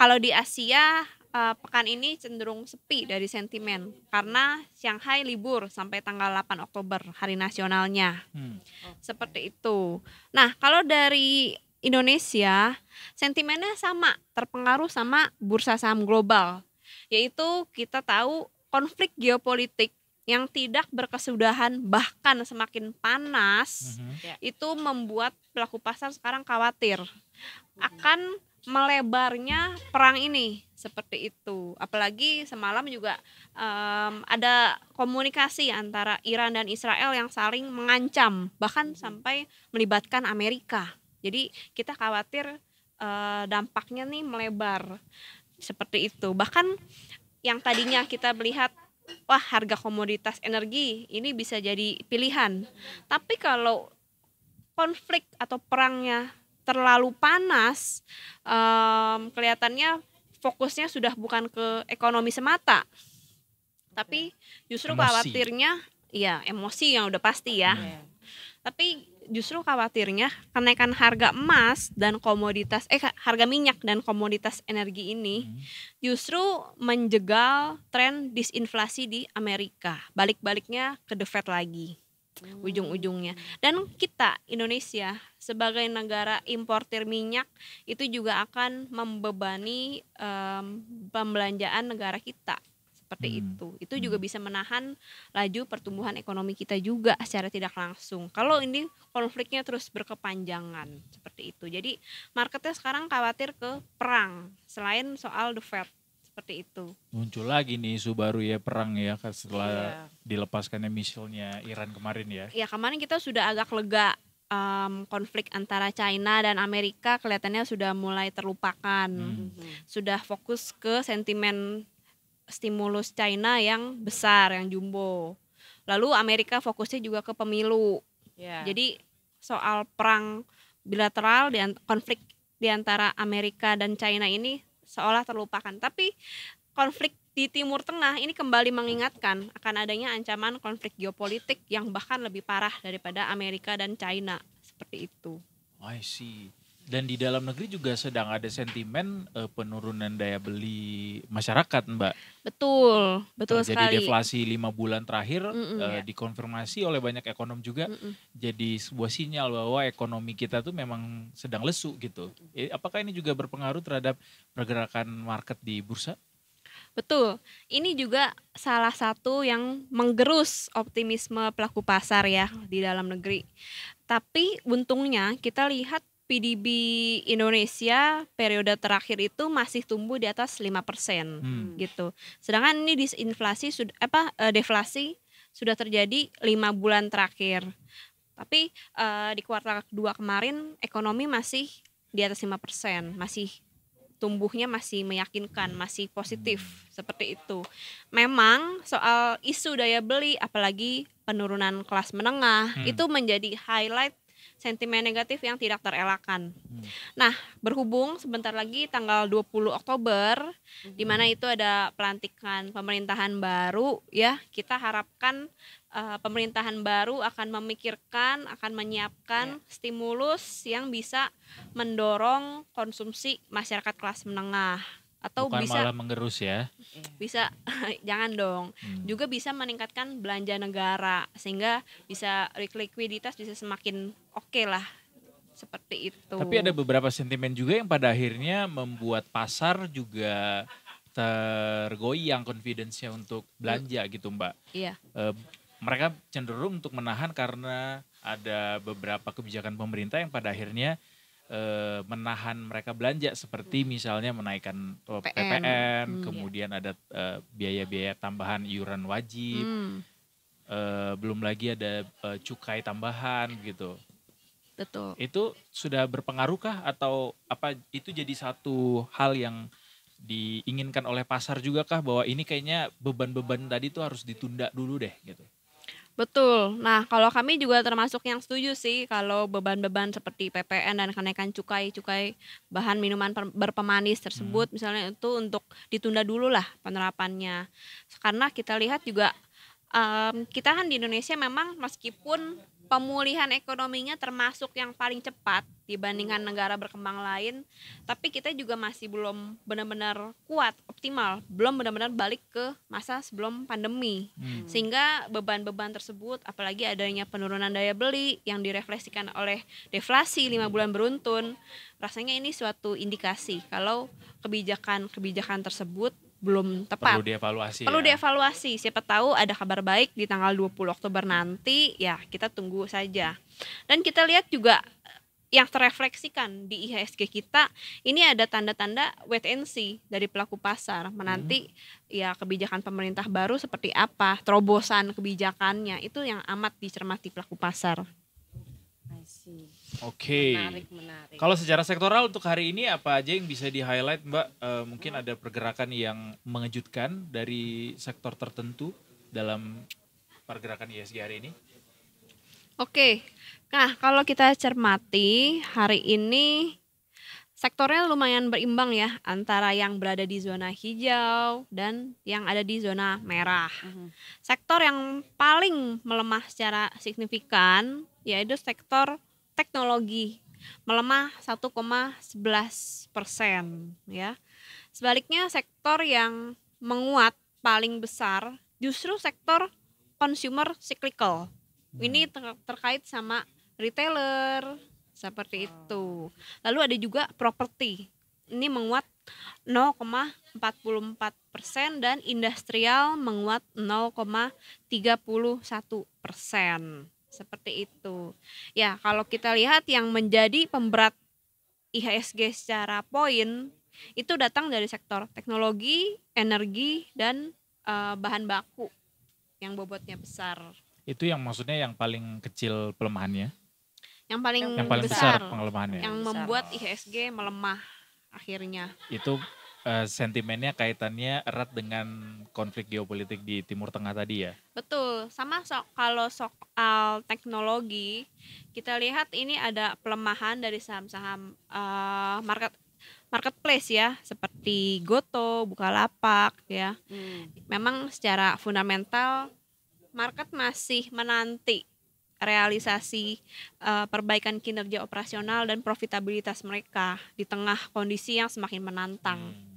Kalau di Asia uh, pekan ini cenderung sepi dari sentimen karena Shanghai libur sampai tanggal 8 Oktober hari nasionalnya. Hmm. Seperti itu. Nah, kalau dari Indonesia, sentimennya sama, terpengaruh sama bursa saham global, yaitu kita tahu konflik geopolitik yang tidak berkesudahan bahkan semakin panas mm -hmm. Ya. itu membuat pelaku pasar sekarang khawatir akan melebarnya perang ini seperti itu. Apalagi semalam juga um, ada komunikasi antara Iran dan Israel yang saling mengancam, bahkan hmm. sampai melibatkan Amerika. Jadi kita khawatir uh, dampaknya nih melebar seperti itu. Bahkan yang tadinya kita melihat wah harga komoditas energi ini bisa jadi pilihan. Tapi kalau konflik atau perangnya terlalu panas um, kelihatannya fokusnya sudah bukan ke ekonomi semata tapi justru emosi. khawatirnya ya emosi yang udah pasti ya yeah. tapi justru khawatirnya kenaikan harga emas dan komoditas eh harga minyak dan komoditas energi ini hmm. justru menjegal tren disinflasi di Amerika balik-baliknya ke The Fed lagi hmm. ujung-ujungnya. Dan kita Indonesia sebagai negara importer minyak itu juga akan membebani um, pembelanjaan negara kita seperti hmm. itu. Itu hmm. juga bisa menahan laju pertumbuhan ekonomi kita juga secara tidak langsung. Kalau ini konfliknya terus berkepanjangan seperti itu. Jadi marketnya sekarang khawatir ke perang selain soal the Fed seperti itu. Muncul lagi nih isu baru ya perang ya setelah yeah. dilepaskannya misilnya Iran kemarin ya. Ya kemarin kita sudah agak lega um, konflik antara China dan Amerika kelihatannya sudah mulai terlupakan. Hmm. Sudah fokus ke sentimen stimulus China yang besar, yang jumbo. Lalu Amerika fokusnya juga ke pemilu. Yeah. Jadi soal perang bilateral dan konflik di antara Amerika dan China ini seolah terlupakan. Tapi konflik di Timur Tengah ini kembali mengingatkan akan adanya ancaman konflik geopolitik yang bahkan lebih parah daripada Amerika dan China seperti itu. I see dan di dalam negeri juga sedang ada sentimen uh, penurunan daya beli masyarakat, Mbak. Betul, betul Terjadi nah, sekali. Jadi deflasi lima bulan terakhir mm -mm, uh, ya. dikonfirmasi oleh banyak ekonom juga. Mm -mm. Jadi sebuah sinyal bahwa ekonomi kita tuh memang sedang lesu gitu. Eh, apakah ini juga berpengaruh terhadap pergerakan market di bursa? Betul. Ini juga salah satu yang menggerus optimisme pelaku pasar ya di dalam negeri. Tapi untungnya kita lihat PDB Indonesia periode terakhir itu masih tumbuh di atas 5% hmm. gitu. Sedangkan ini disinflasi sudah apa e, deflasi sudah terjadi lima bulan terakhir. Tapi uh, di kuartal kedua kemarin ekonomi masih di atas 5%, masih tumbuhnya masih meyakinkan, masih positif hmm. seperti itu. Memang soal isu daya beli apalagi penurunan kelas menengah hmm. itu menjadi highlight sentimen negatif yang tidak terelakkan. Hmm. Nah, berhubung sebentar lagi tanggal 20 Oktober hmm. di mana itu ada pelantikan pemerintahan baru ya, kita harapkan uh, pemerintahan baru akan memikirkan, akan menyiapkan yeah. stimulus yang bisa mendorong konsumsi masyarakat kelas menengah atau Bukan bisa malah mengerus ya bisa jangan dong hmm. juga bisa meningkatkan belanja negara sehingga bisa likuiditas bisa semakin oke okay lah seperti itu tapi ada beberapa sentimen juga yang pada akhirnya membuat pasar juga tergoyang confidence-nya untuk belanja hmm. gitu mbak iya e, mereka cenderung untuk menahan karena ada beberapa kebijakan pemerintah yang pada akhirnya Eh, menahan mereka belanja seperti hmm. misalnya menaikkan PN, PPN hmm, kemudian iya. ada eh, biaya-biaya tambahan iuran wajib hmm. eh, belum lagi ada eh, cukai tambahan gitu betul itu sudah berpengaruhkah atau apa itu jadi satu hal yang diinginkan oleh pasar juga kah bahwa ini kayaknya beban-beban tadi itu harus ditunda dulu deh gitu Betul. Nah, kalau kami juga termasuk yang setuju sih kalau beban-beban seperti PPN dan kenaikan cukai-cukai bahan minuman berpemanis tersebut hmm. misalnya itu untuk ditunda dulu lah penerapannya. Karena kita lihat juga um, kita kan di Indonesia memang meskipun pemulihan ekonominya termasuk yang paling cepat dibandingkan hmm. negara berkembang lain, tapi kita juga masih belum benar-benar kuat, optimal, belum benar-benar balik ke masa sebelum pandemi. Hmm. Sehingga beban-beban tersebut apalagi adanya penurunan daya beli yang direfleksikan oleh deflasi lima hmm. bulan beruntun, rasanya ini suatu indikasi kalau kebijakan-kebijakan tersebut belum tepat. Perlu dievaluasi. Perlu ya. dievaluasi. Siapa tahu ada kabar baik di tanggal 20 Oktober nanti, ya kita tunggu saja. Dan kita lihat juga eh, yang terefleksikan di IHSG kita ini ada tanda-tanda wait and see dari pelaku pasar hmm. menanti hmm. ya kebijakan pemerintah baru seperti apa terobosan kebijakannya itu yang amat dicermati pelaku pasar. I see. Oke. Kalau secara sektoral untuk hari ini apa aja yang bisa di highlight Mbak? E, mungkin hmm. ada pergerakan yang mengejutkan dari sektor tertentu dalam pergerakan ISG hari ini? Oke. Nah, kalau kita cermati hari ini sektornya lumayan berimbang ya antara yang berada di zona hijau dan yang ada di zona merah. Mm-hmm. Sektor yang paling melemah secara signifikan yaitu sektor teknologi melemah 1,11 persen ya. Sebaliknya sektor yang menguat paling besar justru sektor consumer cyclical. Hmm. Ini ter terkait sama retailer seperti itu. Lalu ada juga properti. Ini menguat 0,44 persen dan industrial menguat 0,31 persen. Seperti itu. Ya, kalau kita lihat yang menjadi pemberat IHSG secara poin itu datang dari sektor teknologi, energi dan uh, bahan baku yang bobotnya besar. Itu yang maksudnya yang paling kecil pelemahannya? Yang paling yang paling besar, besar pengelemahannya. Yang membuat IHSG melemah akhirnya. Itu Eh, sentimennya kaitannya erat dengan konflik geopolitik di Timur Tengah tadi ya. Betul, sama so kalau soal teknologi kita lihat ini ada pelemahan dari saham-saham uh, market marketplace ya seperti Goto, Bukalapak ya. Hmm. Memang secara fundamental market masih menanti realisasi uh, perbaikan kinerja operasional dan profitabilitas mereka di tengah kondisi yang semakin menantang. Hmm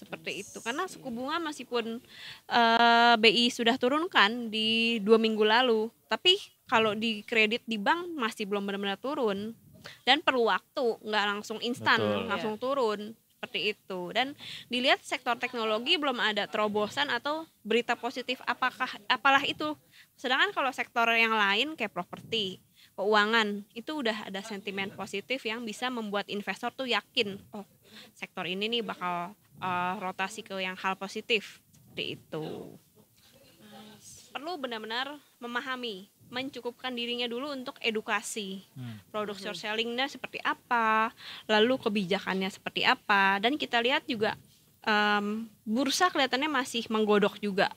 seperti itu karena suku bunga meskipun uh, eh, BI sudah turunkan di dua minggu lalu tapi kalau di kredit di bank masih belum benar-benar turun dan perlu waktu nggak langsung instan langsung yeah. turun seperti itu dan dilihat sektor teknologi belum ada terobosan atau berita positif apakah apalah itu sedangkan kalau sektor yang lain kayak properti keuangan itu udah ada sentimen positif yang bisa membuat investor tuh yakin oh sektor ini nih bakal uh, rotasi ke yang hal positif di itu perlu benar-benar memahami mencukupkan dirinya dulu untuk edukasi hmm. produk short sellingnya seperti apa lalu kebijakannya seperti apa dan kita lihat juga um, bursa kelihatannya masih menggodok juga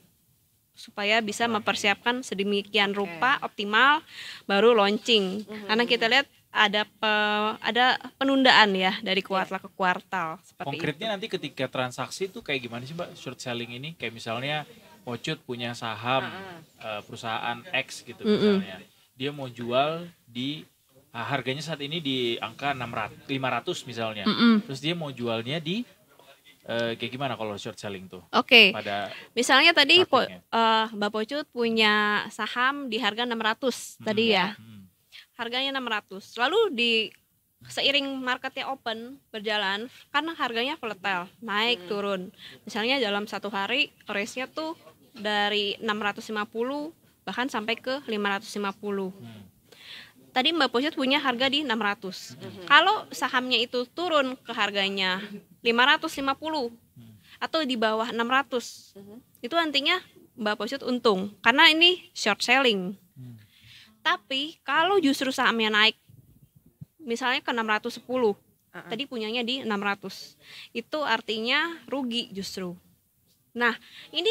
supaya bisa mempersiapkan sedemikian rupa okay. optimal baru launching -hmm. karena kita lihat ada pe, ada penundaan ya dari iya. kuartal ke kuartal seperti Konkretnya itu. nanti ketika transaksi itu kayak gimana sih Mbak short selling ini? Kayak misalnya Pocut punya saham uh, perusahaan X gitu mm -mm. misalnya. Dia mau jual di uh, harganya saat ini di angka enam ratus misalnya. Mm -mm. Terus dia mau jualnya di Uh, kayak gimana kalau short selling tuh? Oke. Okay. Pada misalnya tadi po, uh, Mbak Pocut punya saham di harga 600 hmm, tadi ya. Hmm harganya 600 lalu di seiring marketnya open berjalan karena harganya volatile naik hmm. turun misalnya dalam satu hari race nya tuh dari 650 bahkan sampai ke 550 hmm. tadi Mbak Posit punya harga di 600 hmm. kalau sahamnya itu turun ke harganya 550 hmm. atau di bawah 600 hmm. itu nantinya Mbak Posit untung karena ini short selling tapi kalau justru sahamnya naik misalnya ke 610. Uh -uh. Tadi punyanya di 600. Itu artinya rugi justru. Nah, ini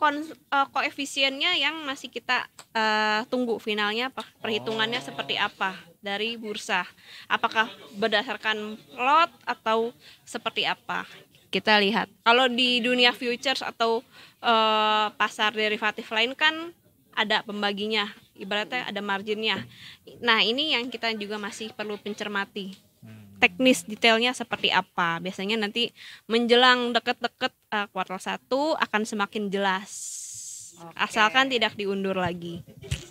kon, uh, eh, koefisiennya yang masih kita uh, tunggu finalnya perhitungannya oh. seperti apa dari bursa. Apakah berdasarkan lot atau seperti apa? Kita lihat. Kalau di dunia futures atau uh, pasar derivatif lain kan ada pembaginya ibaratnya ada marginnya nah ini yang kita juga masih perlu pencermati teknis detailnya seperti apa biasanya nanti menjelang deket-deket uh, kuartal satu akan semakin jelas okay. asalkan tidak diundur lagi.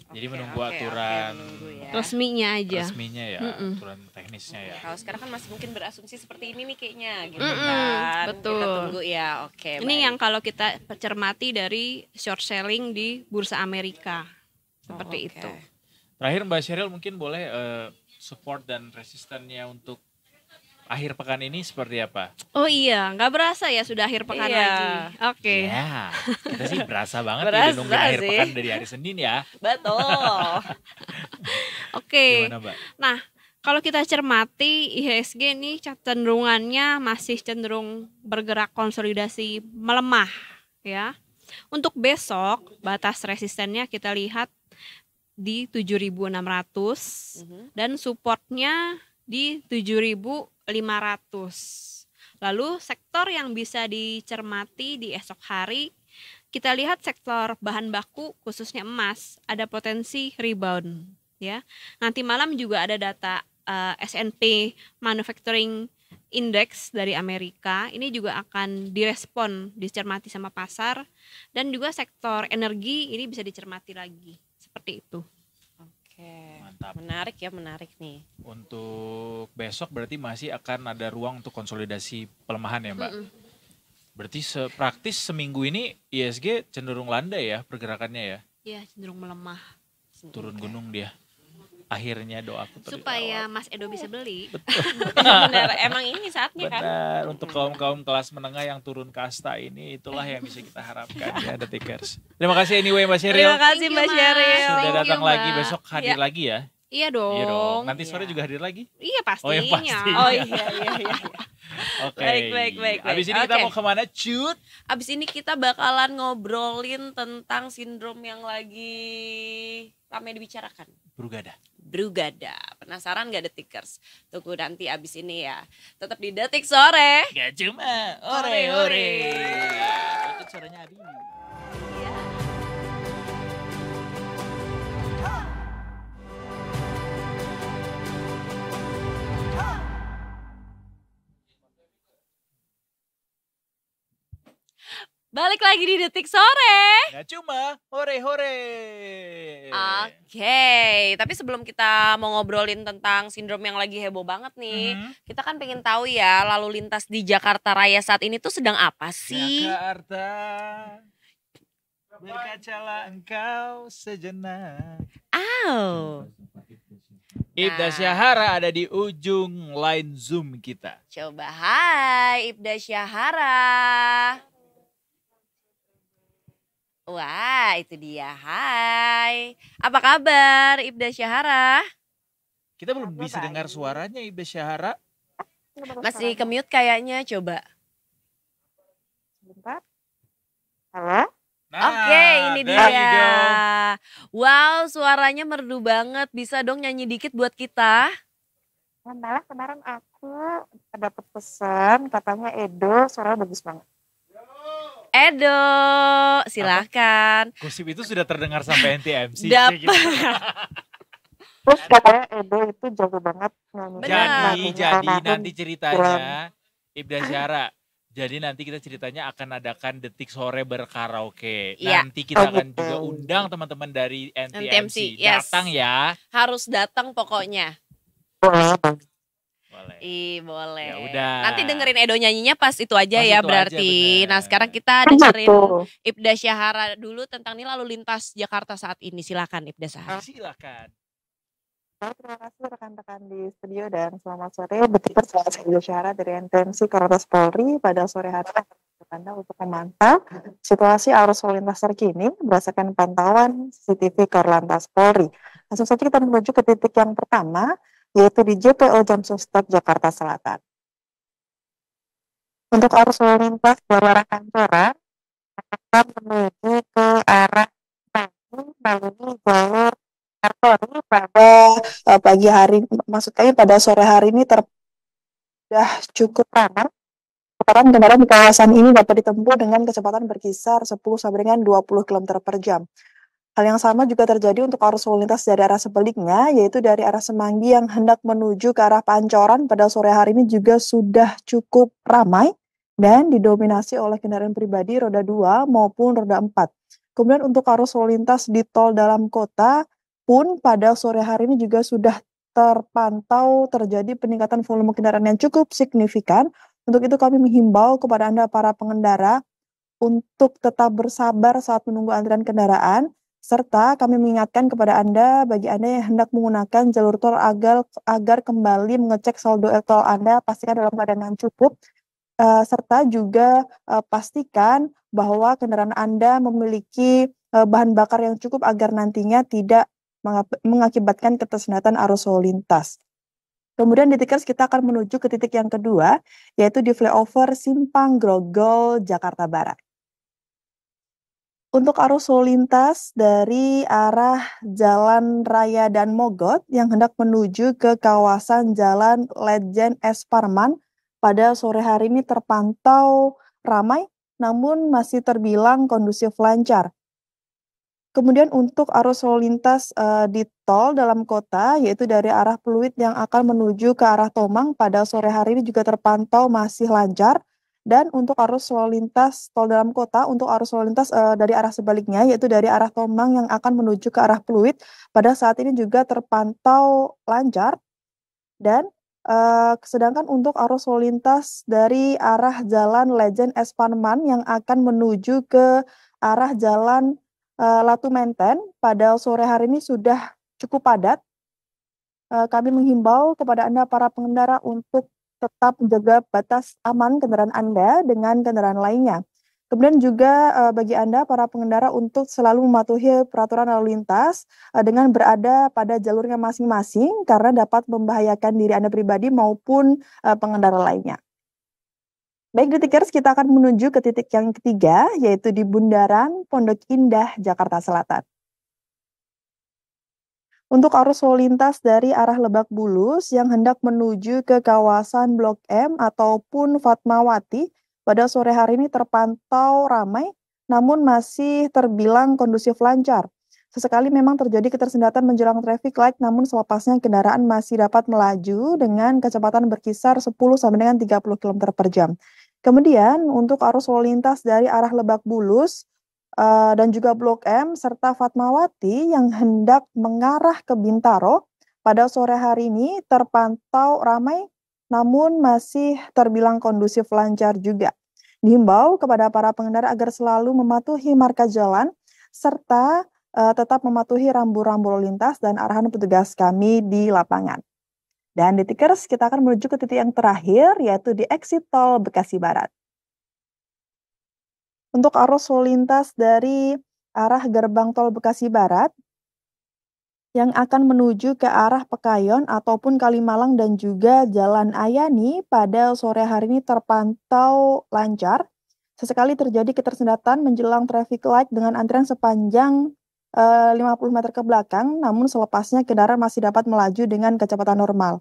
Jadi menunggu okay, aturan okay, ya. resminya aja. Resminya ya, mm -mm. aturan teknisnya ya. ya. Kalau sekarang kan masih mungkin berasumsi seperti ini nih kayaknya gitu mm -mm, kan. Betul. Kita tunggu ya. Oke. Okay, ini baik. yang kalau kita cermati dari short selling di bursa Amerika. Seperti oh, okay. itu. Terakhir Mbak Sheryl mungkin boleh uh, support dan resistennya untuk akhir pekan ini seperti apa? Oh iya, nggak berasa ya sudah akhir pekan iya. lagi. Oke. Okay. Ya, kita sih berasa banget ya berasa ya nunggu akhir pekan dari hari Senin ya. Betul. Oke. Okay. Nah, kalau kita cermati IHSG ini cenderungannya masih cenderung bergerak konsolidasi melemah ya. Untuk besok batas resistennya kita lihat di 7600 mm -hmm. dan supportnya di 7.500. Lalu sektor yang bisa dicermati di esok hari, kita lihat sektor bahan baku khususnya emas ada potensi rebound ya. Nanti malam juga ada data uh, eh, S&P Manufacturing Index dari Amerika ini juga akan direspon, dicermati sama pasar dan juga sektor energi ini bisa dicermati lagi seperti itu. Oke. Okay. Mantap. Menarik ya, menarik nih. Untuk besok berarti masih akan ada ruang untuk konsolidasi pelemahan ya, Mbak. Mm -mm. Berarti se praktis seminggu ini ISG cenderung landai ya pergerakannya ya? Iya, cenderung melemah. Turun ya. gunung dia akhirnya doaku terjawab. Supaya Mas Edo bisa beli. Benar, emang ini saatnya Benar, kan. Benar, untuk kaum-kaum kelas menengah yang turun kasta ini itulah yang bisa kita harapkan ya The Tickers. Terima kasih anyway Mbak Sheryl. Terima kasih Mbak Sheryl. Sudah datang lagi besok hadir ya. lagi ya. Iya, iya dong. Iya dong. Nanti sore iya. juga hadir lagi. Iya, oh, iya pastinya. Oh, ya, pastinya. oh iya iya iya. Oke. Okay. Baik, baik, baik, Abis ini okay. kita mau kemana, Cut? Abis ini kita bakalan ngobrolin tentang sindrom yang lagi ramai dibicarakan. Brugada. Brugada. Penasaran gak Tickers? Tunggu nanti abis ini ya. Tetap di Detik Sore. Gak cuma ore-ore. Itu sorenya Abi. Ya. Balik lagi di Detik Sore. Gak cuma hore-hore. Oke, okay. tapi sebelum kita mau ngobrolin tentang sindrom yang lagi heboh banget nih, mm -hmm. kita kan pengen tahu ya lalu lintas di Jakarta Raya saat ini tuh sedang apa sih? Jakarta, berkacalah engkau sejenak. Nah. Ibda Syahara ada di ujung line Zoom kita. Coba hai Ibda Syahara. Wah, itu dia. Hai. Apa kabar Ibda Syahara? Kita belum Apa bisa baik. dengar suaranya Ibda Syahara. Masih kemute kayaknya, coba. Bentar. Halo? Nah, Oke, okay, ini dia. Wow, suaranya merdu banget. Bisa dong nyanyi dikit buat kita? Malah kemarin aku dapat pesan katanya Edo suara bagus banget. Edo. Silahkan. Apa? Gosip itu sudah terdengar sampai NTMC. Dapat. Gitu. Terus katanya Edo itu jago banget Jadi, jadi nanti ceritanya Ibda Syara. Jadi nanti kita ceritanya akan adakan detik sore berkaraoke. Ya. Nanti kita oh, akan gitu. juga undang teman-teman dari NTMC, NTMC yes. datang ya. Harus datang pokoknya. Boleh. Ih, boleh. Ya udah. Nanti dengerin Edo nyanyinya pas itu aja pas ya itu berarti. Aja, nah, sekarang kita dengerin Ibda Syahara dulu tentang nih lalu lintas Jakarta saat ini. Silakan Ibda Syahara. Ah, silakan. Terima kasih rekan-rekan di studio dan selamat sore. Bertiper selamat Ibda Syahara dari Intensi Karatas Polri pada sore hari Anda untuk memantau situasi arus lalu lintas terkini berdasarkan pantauan CCTV Korlantas Polri. Langsung saja kita menuju ke titik yang pertama, yaitu di JPO Jamsustek Jakarta Selatan. Untuk arus lalu lintas dari arah Kantora, akan menuju ke arah Bandung melalui jalur Kartori pada eh, pagi hari, maksudnya pada sore hari ini ter sudah cukup ramai Kecepatan kendaraan di kawasan ini dapat ditempuh dengan kecepatan berkisar 10 sampai dengan 20 km per jam. Hal yang sama juga terjadi untuk arus lalu lintas dari arah sebaliknya, yaitu dari arah Semanggi yang hendak menuju ke arah Pancoran pada sore hari ini juga sudah cukup ramai dan didominasi oleh kendaraan pribadi roda 2 maupun roda 4. Kemudian untuk arus lalu lintas di tol dalam kota pun pada sore hari ini juga sudah terpantau terjadi peningkatan volume kendaraan yang cukup signifikan. Untuk itu kami menghimbau kepada Anda para pengendara untuk tetap bersabar saat menunggu antrian kendaraan serta kami mengingatkan kepada Anda bagi Anda yang hendak menggunakan jalur tol agar, agar kembali mengecek saldo eh, tol Anda pastikan dalam keadaan yang cukup uh, serta juga uh, pastikan bahwa kendaraan Anda memiliki uh, bahan bakar yang cukup agar nantinya tidak mengakibatkan ketersendatan arus lalu lintas. Kemudian di Tikers kita akan menuju ke titik yang kedua, yaitu di flyover Simpang Grogol, Jakarta Barat. Untuk arus lalu lintas dari arah Jalan Raya dan Mogot yang hendak menuju ke kawasan Jalan Legend S. Parman pada sore hari ini terpantau ramai namun masih terbilang kondusif lancar. Kemudian untuk arus lalu lintas e, di tol dalam kota yaitu dari arah Pluit yang akan menuju ke arah Tomang pada sore hari ini juga terpantau masih lancar dan untuk arus lalu lintas tol dalam kota, untuk arus lalu lintas uh, dari arah sebaliknya, yaitu dari arah Tomang yang akan menuju ke arah Pluit, pada saat ini juga terpantau lancar. Dan Uh, sedangkan untuk arus lalu lintas dari arah Jalan Legend S. yang akan menuju ke arah Jalan uh, eh, Latu Menten pada sore hari ini sudah cukup padat. Uh, kami menghimbau kepada Anda para pengendara untuk tetap menjaga batas aman kendaraan Anda dengan kendaraan lainnya. Kemudian juga uh, bagi Anda para pengendara untuk selalu mematuhi peraturan lalu lintas uh, dengan berada pada jalurnya masing-masing karena dapat membahayakan diri Anda pribadi maupun uh, pengendara lainnya. Baik detikers, kita akan menuju ke titik yang ketiga yaitu di Bundaran Pondok Indah, Jakarta Selatan untuk arus lalu lintas dari arah Lebak Bulus yang hendak menuju ke kawasan Blok M ataupun Fatmawati pada sore hari ini terpantau ramai namun masih terbilang kondusif lancar. Sesekali memang terjadi ketersendatan menjelang traffic light namun selepasnya kendaraan masih dapat melaju dengan kecepatan berkisar 10 sampai dengan 30 km per jam. Kemudian untuk arus lalu lintas dari arah Lebak Bulus Eh, dan juga Blok M serta Fatmawati yang hendak mengarah ke Bintaro pada sore hari ini terpantau ramai namun masih terbilang kondusif lancar juga. Dihimbau kepada para pengendara agar selalu mematuhi marka jalan serta uh, tetap mematuhi rambu-rambu lalu lintas dan arahan petugas kami di lapangan. Dan di Tikers kita akan menuju ke titik yang terakhir yaitu di exit tol Bekasi Barat untuk arus lalu lintas dari arah gerbang tol Bekasi Barat yang akan menuju ke arah Pekayon ataupun Kalimalang dan juga Jalan Ayani pada sore hari ini terpantau lancar. Sesekali terjadi ketersendatan menjelang traffic light dengan antrian sepanjang e, eh, 50 meter ke belakang, namun selepasnya kendaraan masih dapat melaju dengan kecepatan normal.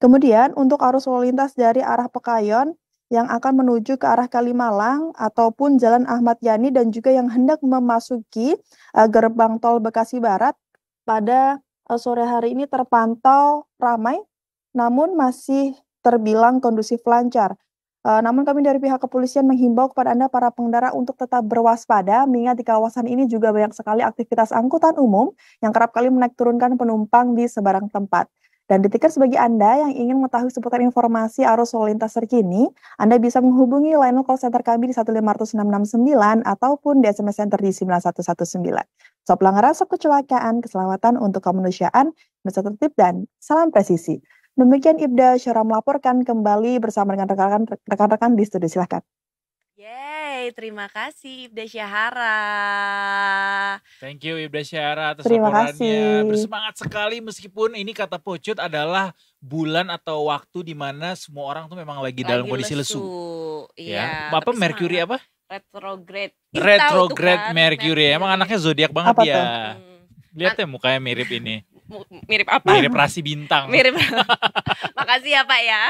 Kemudian untuk arus lalu lintas dari arah Pekayon yang akan menuju ke arah Kalimalang ataupun Jalan Ahmad Yani dan juga yang hendak memasuki uh, gerbang tol Bekasi Barat pada uh, sore hari ini terpantau ramai namun masih terbilang kondusif lancar. Uh, namun kami dari pihak kepolisian menghimbau kepada Anda para pengendara untuk tetap berwaspada mengingat di kawasan ini juga banyak sekali aktivitas angkutan umum yang kerap kali menaik turunkan penumpang di sebarang tempat. Dan ditikar sebagai Anda yang ingin mengetahui seputar informasi arus lalu lintas terkini, Anda bisa menghubungi line call center kami di 15669 ataupun di SMS center di 9119. So, pelanggaran so kecelakaan, keselamatan untuk kemanusiaan, bisa tertib, dan salam presisi. Demikian Ibda Syara melaporkan kembali bersama dengan rekan-rekan di studio. Silahkan. Yeah. Hai, terima kasih Ibda Syahara. Thank you Ibda Syahara atas terima laporannya. Kasih. Bersemangat sekali meskipun ini kata Pocut adalah bulan atau waktu di mana semua orang tuh memang lagi, lagi dalam kondisi lesu. lesu. Ya, Ya. Apa Mercury apa? Retrograde. Retrograde kan, Mercury. Ya, Mercury. Emang anaknya zodiak banget apa ya. Tuh? Hmm. Lihat ya mukanya mirip ini. mirip apa? Mirip rasi bintang. Mirip. Makasih ya Pak ya.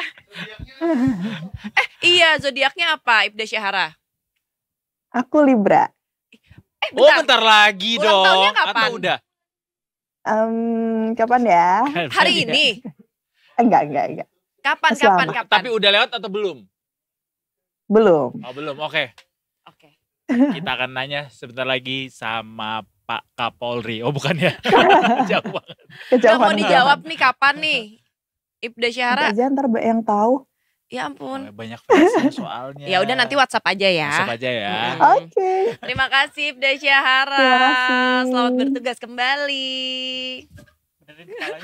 eh iya zodiaknya apa Ibda Syahara? Aku Libra. Eh, oh, bentar. Oh, bentar lagi Ulang dong. Tahunnya kapan? Atau udah? Um, kapan ya? Kapan Hari ya? ini. Eh, enggak, enggak, enggak. Kapan, Selama. kapan, kapan? Tapi udah lewat atau belum? Belum. Oh, belum. Oke. Okay. Oke. Okay. Kita akan nanya sebentar lagi sama Pak Kapolri. Oh, bukan ya. Jauh banget. Kejauhan nah, mau dijawab nih kapan nih? Ibda Syahara. Aja ntar yang tahu. Ya ampun. Banyak fansnya soalnya. ya udah nanti WhatsApp aja ya. WhatsApp aja ya. Hmm. Oke. Okay. Terima kasih Ibda Syahara. Selamat bertugas kembali.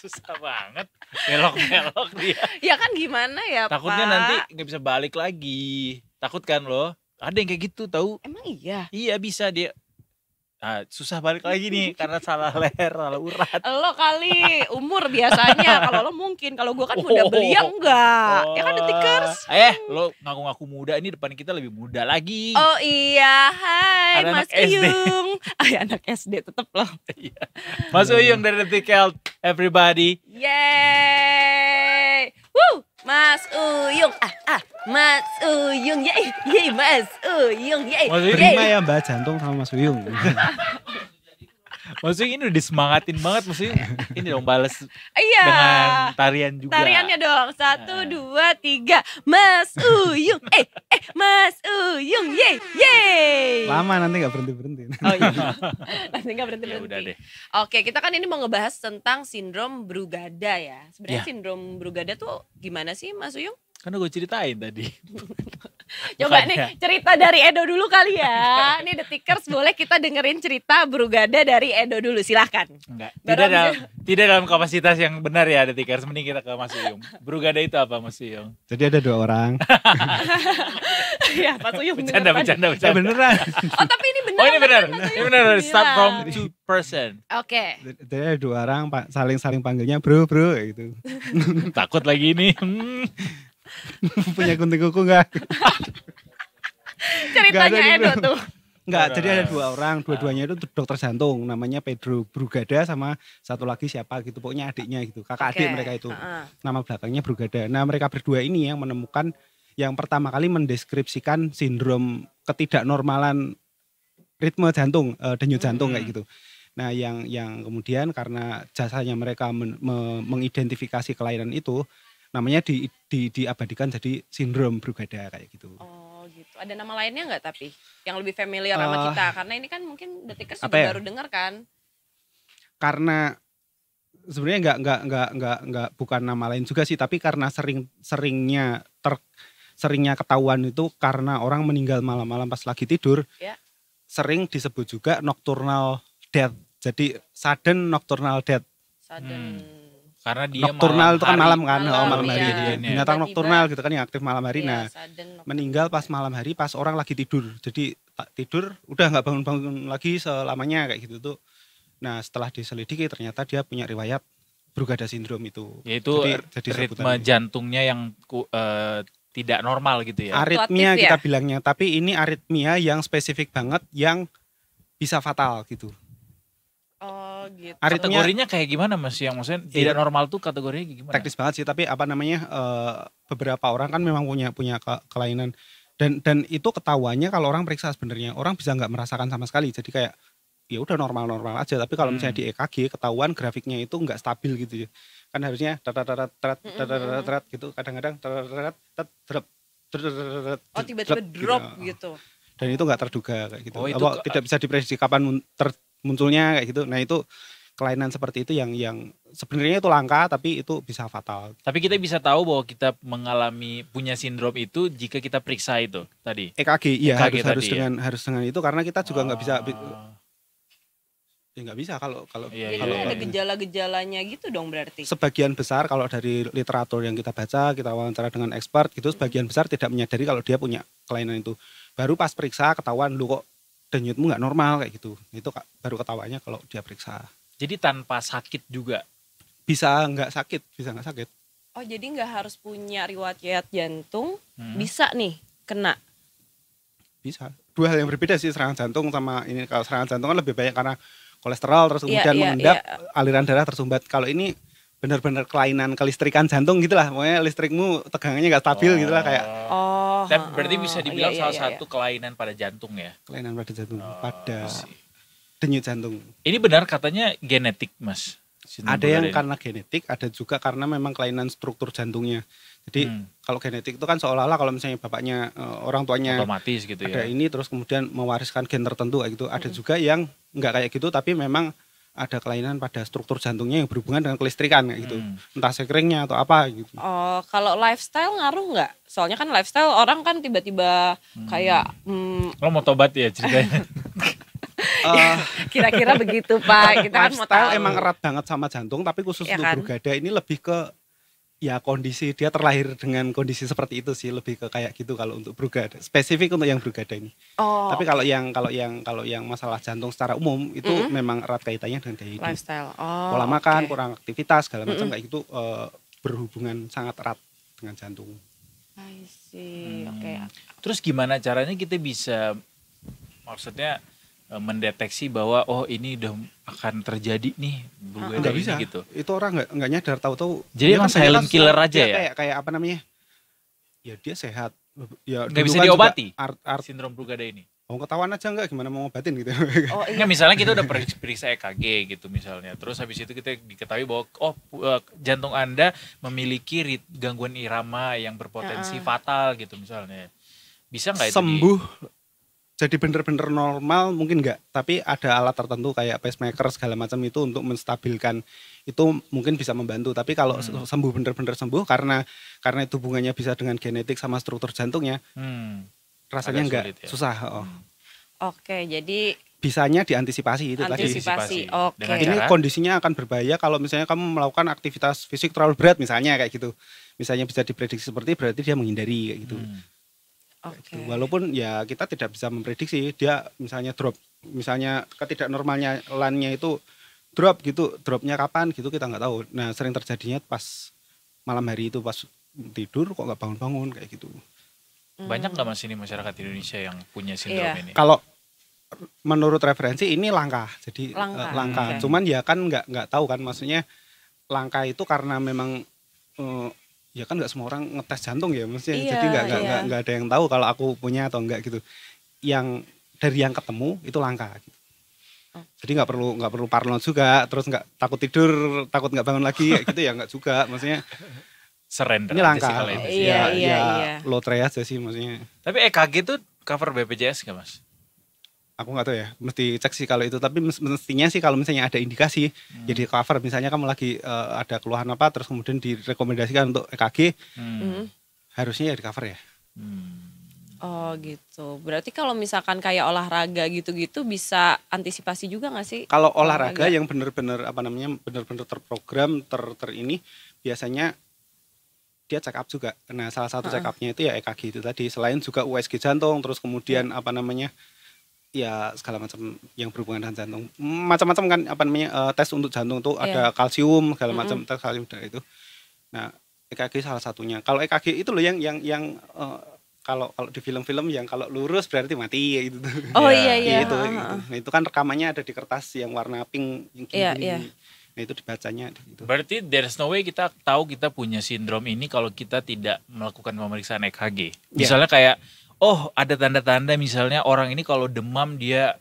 susah banget belok-belok dia. Ya kan gimana ya Takutnya Pak. nanti gak bisa balik lagi. Takut kan loh. Ada yang kayak gitu tahu? Emang iya. Iya bisa dia Nah, susah balik lagi nih karena salah leher, salah urat. Lo kali umur biasanya kalau lo mungkin, kalau gua kan muda belia ya oh. enggak. Oh. Ya kan detikers. Oh. Eh, hmm. lo ngaku-ngaku muda ini depan kita lebih muda lagi. Oh iya, hai Ada Mas Uyung, ayah Ay, anak SD tetap lo. Iya. Mas Uyung dari Detik Health, everybody. Yeay. Woo. Mas Uyung. Ah, ah. Mas Uyung. Yey, yey, Mas Uyung. Yey. Mas Uyung. ya Mbak Jantung sama Mas Uyung. maksudnya ini udah disemangatin banget maksudnya ini dong balas iya, dengan tarian juga tariannya dong satu nah. dua tiga Mas Uyung eh eh Mas Uyung yay yay lama nanti gak berhenti berhenti oh iya nanti nggak berhenti berhenti ya, udah deh. oke kita kan ini mau ngebahas tentang sindrom Brugada ya sebenarnya ya. sindrom Brugada tuh gimana sih Mas Uyung karena gue ceritain tadi Coba nih cerita dari Edo dulu kali ya. Nih detikers boleh kita dengerin cerita Brugada dari Edo dulu silahkan. Enggak. Tidak dalam, tidak dalam kapasitas yang benar ya detikers. Mending kita ke Mas Uyung. Brugada itu apa Mas Uyung? Jadi ada dua orang. Ya Mas Uyung. Bercanda, bercanda, ya, bercanda. beneran. Oh tapi ini beneran. Oh ini benar. Kan, ini benar. Start from two person. Oke. Okay. Jadi ada dua orang saling-saling panggilnya bro bro gitu. Takut lagi ini. Hmm. punya gunting kuku nggak ceritanya Edo tuh Enggak, jadi ada dua orang, dua-duanya itu dokter jantung, namanya Pedro Brugada sama satu lagi siapa gitu, pokoknya adiknya gitu, kakak okay. adik mereka itu. Nama belakangnya Brugada. Nah, mereka berdua ini yang menemukan yang pertama kali mendeskripsikan sindrom ketidaknormalan ritme jantung, uh, denyut jantung hmm. kayak gitu. Nah, yang yang kemudian karena jasanya mereka men, me, mengidentifikasi kelainan itu, namanya di, di diabadikan jadi sindrom Brugada kayak gitu. Oh gitu. Ada nama lainnya nggak tapi yang lebih familiar sama eh, kita karena ini kan mungkin detikers juga ya? baru dengar kan. Karena sebenarnya nggak nggak nggak nggak nggak bukan nama lain juga sih tapi karena sering seringnya ter seringnya ketahuan itu karena orang meninggal malam-malam pas lagi tidur ya. sering disebut juga nocturnal death jadi sudden nocturnal death sudden hmm karena dia nocturnal itu kan malam kan malam, oh, malam iya, hari ya. binatang nocturnal gitu kan yang aktif malam hari iya, nah meninggal pas malam hari pas orang lagi tidur jadi tidur udah nggak bangun-bangun lagi selamanya kayak gitu tuh nah setelah diselidiki ternyata dia punya riwayat Brugada sindrom itu yaitu jadi, jadi ritme jantungnya yang uh, tidak normal gitu ya aritmia ya? kita bilangnya tapi ini aritmia yang spesifik banget yang bisa fatal gitu Oh gitu. kategorinya kayak gimana mas? Yang maksudnya tidak iya, normal tuh kategorinya gimana? Teknis banget sih, tapi apa namanya uh, beberapa orang kan memang punya punya ke, kelainan dan dan itu ketahuannya kalau orang periksa sebenarnya orang bisa nggak merasakan sama sekali. Jadi kayak ya udah normal-normal aja, tapi kalau misalnya hmm. di EKG ketahuan grafiknya itu nggak stabil gitu ya. Kan harusnya terat-terat-terat-terat-terat gitu, kadang-kadang terat terat Oh tiba-tiba drop gitu. Dan itu nggak terduga kayak gitu. Oh, itu, tidak bisa diprediksi kapan ter munculnya kayak gitu. Nah itu kelainan seperti itu yang yang sebenarnya itu langka tapi itu bisa fatal. Tapi kita bisa tahu bahwa kita mengalami punya sindrom itu jika kita periksa itu tadi. EKG, iya EKG harus harus dengan ya? harus dengan itu karena kita juga nggak oh. bisa ah. ya nggak bisa kalau kalau iya, iya kalau iya. ada gejala-gejalanya gitu dong berarti. Sebagian besar kalau dari literatur yang kita baca, kita wawancara dengan expert gitu sebagian besar tidak menyadari kalau dia punya kelainan itu. Baru pas periksa ketahuan lu kok denyutmu nggak normal kayak gitu itu baru ketawanya kalau dia periksa jadi tanpa sakit juga bisa nggak sakit bisa nggak sakit oh jadi nggak harus punya riwayat jantung hmm. bisa nih kena bisa dua hal yang berbeda sih serangan jantung sama ini kalau serangan jantung kan lebih banyak karena kolesterol terus iya, kemudian yeah, yeah, mengendap yeah. aliran darah tersumbat kalau ini benar-benar kelainan kelistrikan jantung gitulah pokoknya listrikmu tegangannya gak stabil oh. gitulah kayak oh dan berarti oh, bisa oh, dibilang iya, iya, salah iya, satu iya. kelainan pada jantung ya kelainan pada jantung oh, pada denyut jantung ini benar katanya genetik mas Sini ada yang ini. karena genetik ada juga karena memang kelainan struktur jantungnya jadi hmm. kalau genetik itu kan seolah-olah kalau misalnya bapaknya eh, orang tuanya otomatis gitu ada ya ada ini terus kemudian mewariskan gen tertentu gitu ada hmm. juga yang nggak kayak gitu tapi memang ada kelainan pada struktur jantungnya yang berhubungan dengan kelistrikan gitu. Hmm. Entah sekeringnya atau apa gitu. Oh, kalau lifestyle ngaruh nggak? Soalnya kan lifestyle orang kan tiba-tiba hmm. kayak hmm, lo mau tobat ya ceritanya. Eh, Kira-kira begitu Pak. Kita lifestyle kan mau tahu. emang erat banget sama jantung, tapi khusus ya untuk kan? ini lebih ke ya kondisi dia terlahir dengan kondisi seperti itu sih lebih ke kayak gitu kalau untuk Brugada spesifik untuk yang Brugada ini. Oh. Tapi kalau yang kalau yang kalau yang masalah jantung secara umum itu mm -hmm. memang erat kaitannya dengan gaya hidup. Lifestyle. Oh, Pola makan, okay. kurang aktivitas segala macam mm -hmm. kayak gitu uh, berhubungan sangat erat dengan jantung. I see. Hmm. Oke. Okay. Terus gimana caranya kita bisa maksudnya E, mendeteksi bahwa oh ini udah akan terjadi nih nah, nggak bisa gitu itu orang nggak nggak nyadar tahu-tahu jadi emang kan silent killer aja iya, ya kayak kayak apa namanya ya dia sehat ya nggak bisa kan diobati art, art, sindrom Brugada ini mau oh, ketahuan aja nggak gimana mau ngobatin gitu oh, iya. misalnya kita udah periksa EKG gitu misalnya terus habis itu kita diketahui bahwa oh e, jantung anda memiliki gangguan irama yang berpotensi uh -uh. fatal gitu misalnya bisa nggak sembuh jadi bener-bener normal mungkin enggak tapi ada alat tertentu kayak pacemaker segala macam itu untuk menstabilkan itu mungkin bisa membantu tapi kalau hmm. sembuh bener-bener sembuh karena karena itu hubungannya bisa dengan genetik sama struktur jantungnya hmm. rasanya enggak ya? susah oh. hmm. oke jadi bisanya diantisipasi itu antisipasi. tadi. Oke. Okay. Ini kondisinya akan berbahaya kalau misalnya kamu melakukan aktivitas fisik terlalu berat misalnya kayak gitu. Misalnya bisa diprediksi seperti berarti dia menghindari kayak gitu. Hmm. Okay. Gitu. Walaupun ya kita tidak bisa memprediksi dia misalnya drop, misalnya ketidaknormalnya lannya itu drop gitu, dropnya kapan gitu kita nggak tahu. Nah sering terjadinya pas malam hari itu pas tidur kok nggak bangun-bangun kayak gitu. Banyak nggak hmm. mas ini masyarakat Indonesia yang punya iya. sindrom yeah. ini? Kalau menurut referensi ini langka, jadi langka. Uh, eh, langka. Okay. Cuman ya kan nggak nggak tahu kan maksudnya langka itu karena memang uh, ya kan nggak semua orang ngetes jantung ya maksudnya iya, jadi nggak nggak iya. ada yang tahu kalau aku punya atau enggak gitu yang dari yang ketemu itu langka gitu. Oh. Jadi nggak perlu nggak perlu parno juga, terus nggak takut tidur, takut nggak bangun lagi, gitu ya nggak juga, maksudnya serendah Ini langka. Sih Iya, ya, iya, ya, iya. Lotre aja sih maksudnya. Tapi EKG itu cover BPJS gak mas? aku nggak tahu ya mesti cek sih kalau itu tapi mestinya sih kalau misalnya ada indikasi hmm. jadi cover misalnya kamu lagi uh, ada keluhan apa terus kemudian direkomendasikan untuk EKG hmm. hmm. harusnya ya di cover ya hmm. oh gitu berarti kalau misalkan kayak olahraga gitu-gitu bisa antisipasi juga nggak sih kalau olahraga, olahraga yang benar-benar apa namanya benar-benar terprogram ter ter ini biasanya dia check up juga nah salah satu uh -uh. check upnya itu ya EKG itu tadi selain juga USG jantung terus kemudian hmm. apa namanya ya segala macam yang berhubungan dengan jantung macam-macam kan apa namanya uh, tes untuk jantung tuh yeah. ada iya. kalsium segala macam mm -hmm. tes kalsium dari itu nah EKG salah satunya kalau EKG itu loh yang yang yang uh, kalau kalau di film-film yang kalau lurus berarti mati ya gitu oh ya, iya iya, iya. uh gitu, gitu. -huh. nah itu kan rekamannya ada di kertas yang warna pink yang gini, yeah, yeah. Nah itu dibacanya gitu. Berarti there's no way kita tahu kita punya sindrom ini kalau kita tidak melakukan pemeriksaan EKG. Iya. Misalnya kayak oh ada tanda-tanda misalnya orang ini kalau demam dia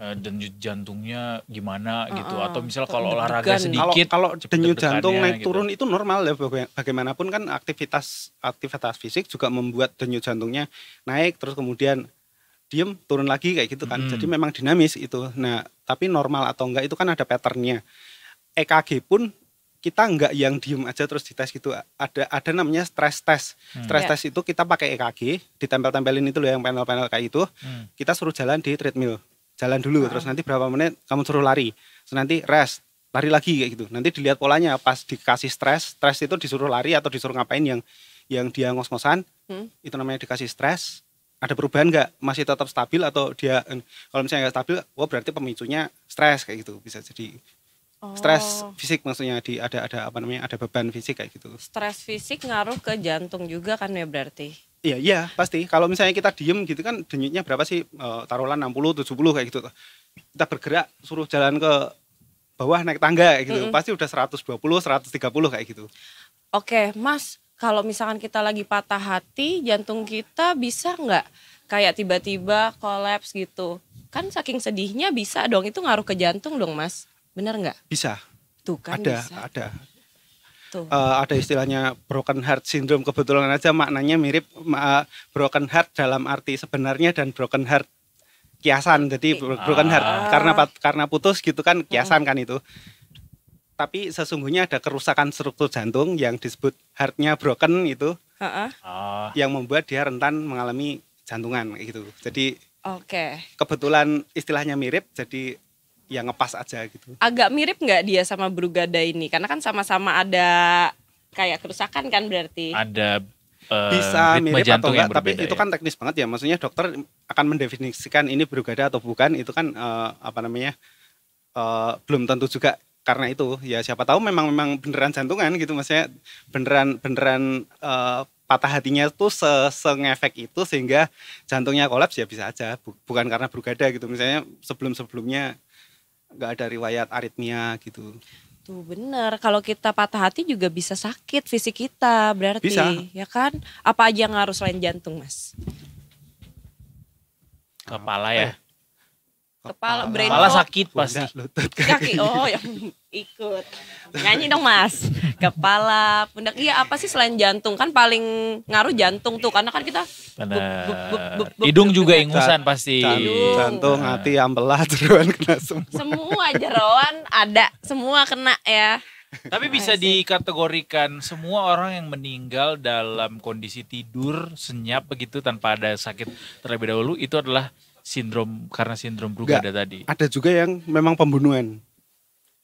eh, denyut jantungnya gimana gitu atau misal kalau olahraga sedikit kalau, denyut jantung naik gitu. turun itu normal ya bagaimanapun kan aktivitas aktivitas fisik juga membuat denyut jantungnya naik terus kemudian diem turun lagi kayak gitu kan hmm. jadi memang dinamis itu nah tapi normal atau enggak itu kan ada patternnya EKG pun kita nggak yang diem aja terus dites gitu ada ada namanya stress test hmm. stress yeah. test itu kita pakai EKG ditempel-tempelin itu loh yang panel-panel kayak itu hmm. kita suruh jalan di treadmill jalan dulu hmm. terus nanti berapa menit kamu suruh lari terus nanti rest lari lagi kayak gitu nanti dilihat polanya pas dikasih stress, stress itu disuruh lari atau disuruh ngapain yang yang dia ngos-ngosan hmm. itu namanya dikasih stress. ada perubahan nggak masih tetap stabil atau dia kalau misalnya nggak stabil wah oh berarti pemicunya stres kayak gitu bisa jadi Stres oh. fisik maksudnya di ada ada apa namanya ada beban fisik kayak gitu. Stres fisik ngaruh ke jantung juga kan ya berarti. Iya iya pasti. Kalau misalnya kita diem gitu kan denyutnya berapa sih? E, taruhlah 60 70 kayak gitu. Kita bergerak suruh jalan ke bawah naik tangga kayak gitu. Mm -hmm. Pasti udah 120 130 kayak gitu. Oke, Mas, kalau misalkan kita lagi patah hati, jantung kita bisa nggak kayak tiba-tiba kolaps gitu? Kan saking sedihnya bisa dong, itu ngaruh ke jantung dong mas. Benar nggak? Bisa. Tuh kan ada, bisa. ada. ada. Uh, eh, ada istilahnya broken heart syndrome kebetulan aja maknanya mirip uh, broken heart dalam arti sebenarnya dan broken heart kiasan jadi broken heart ah. karena karena putus gitu kan hmm. kiasan kan itu tapi sesungguhnya ada kerusakan struktur jantung yang disebut heartnya broken itu uh-uh. yang membuat dia rentan mengalami jantungan gitu jadi okay. kebetulan istilahnya mirip jadi ya ngepas aja gitu. Agak mirip nggak dia sama Brugada ini? Karena kan sama-sama ada kayak kerusakan kan berarti. Ada uh, bisa mirip atau enggak, tapi itu ya. kan teknis banget ya. Maksudnya dokter akan mendefinisikan ini Brugada atau bukan itu kan uh, apa namanya? Uh, belum tentu juga karena itu ya siapa tahu memang memang beneran jantungan gitu maksudnya beneran beneran uh, patah hatinya tuh seseng efek itu sehingga jantungnya kolaps ya bisa aja bukan karena brugada gitu misalnya sebelum sebelumnya nggak ada riwayat aritmia gitu. Tuh bener, kalau kita patah hati juga bisa sakit fisik kita berarti bisa. ya kan? Apa aja yang harus lain jantung mas? Kepala ya. Kepala, eh. kepala, brain sakit pasti. Lutut, kaki. kaki. Oh ya ikut nyanyi dong mas kepala pundak iya apa sih selain jantung kan paling ngaruh jantung tuh karena kan kita hidung juga ingusan pasti jantung hati ambelat jeroan kena semua semua jeroan ada semua kena ya tapi bisa dikategorikan semua orang yang meninggal dalam kondisi tidur senyap begitu tanpa ada sakit terlebih dahulu itu adalah sindrom karena sindrom Brugada tadi. Ada juga yang memang pembunuhan.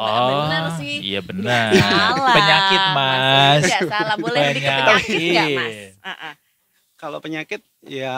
Oh, benar sih. Iya benar. Salah. Penyakit, Mas. salah. Boleh penyakit. penyakit ya Mas? Uh -uh. Kalau penyakit ya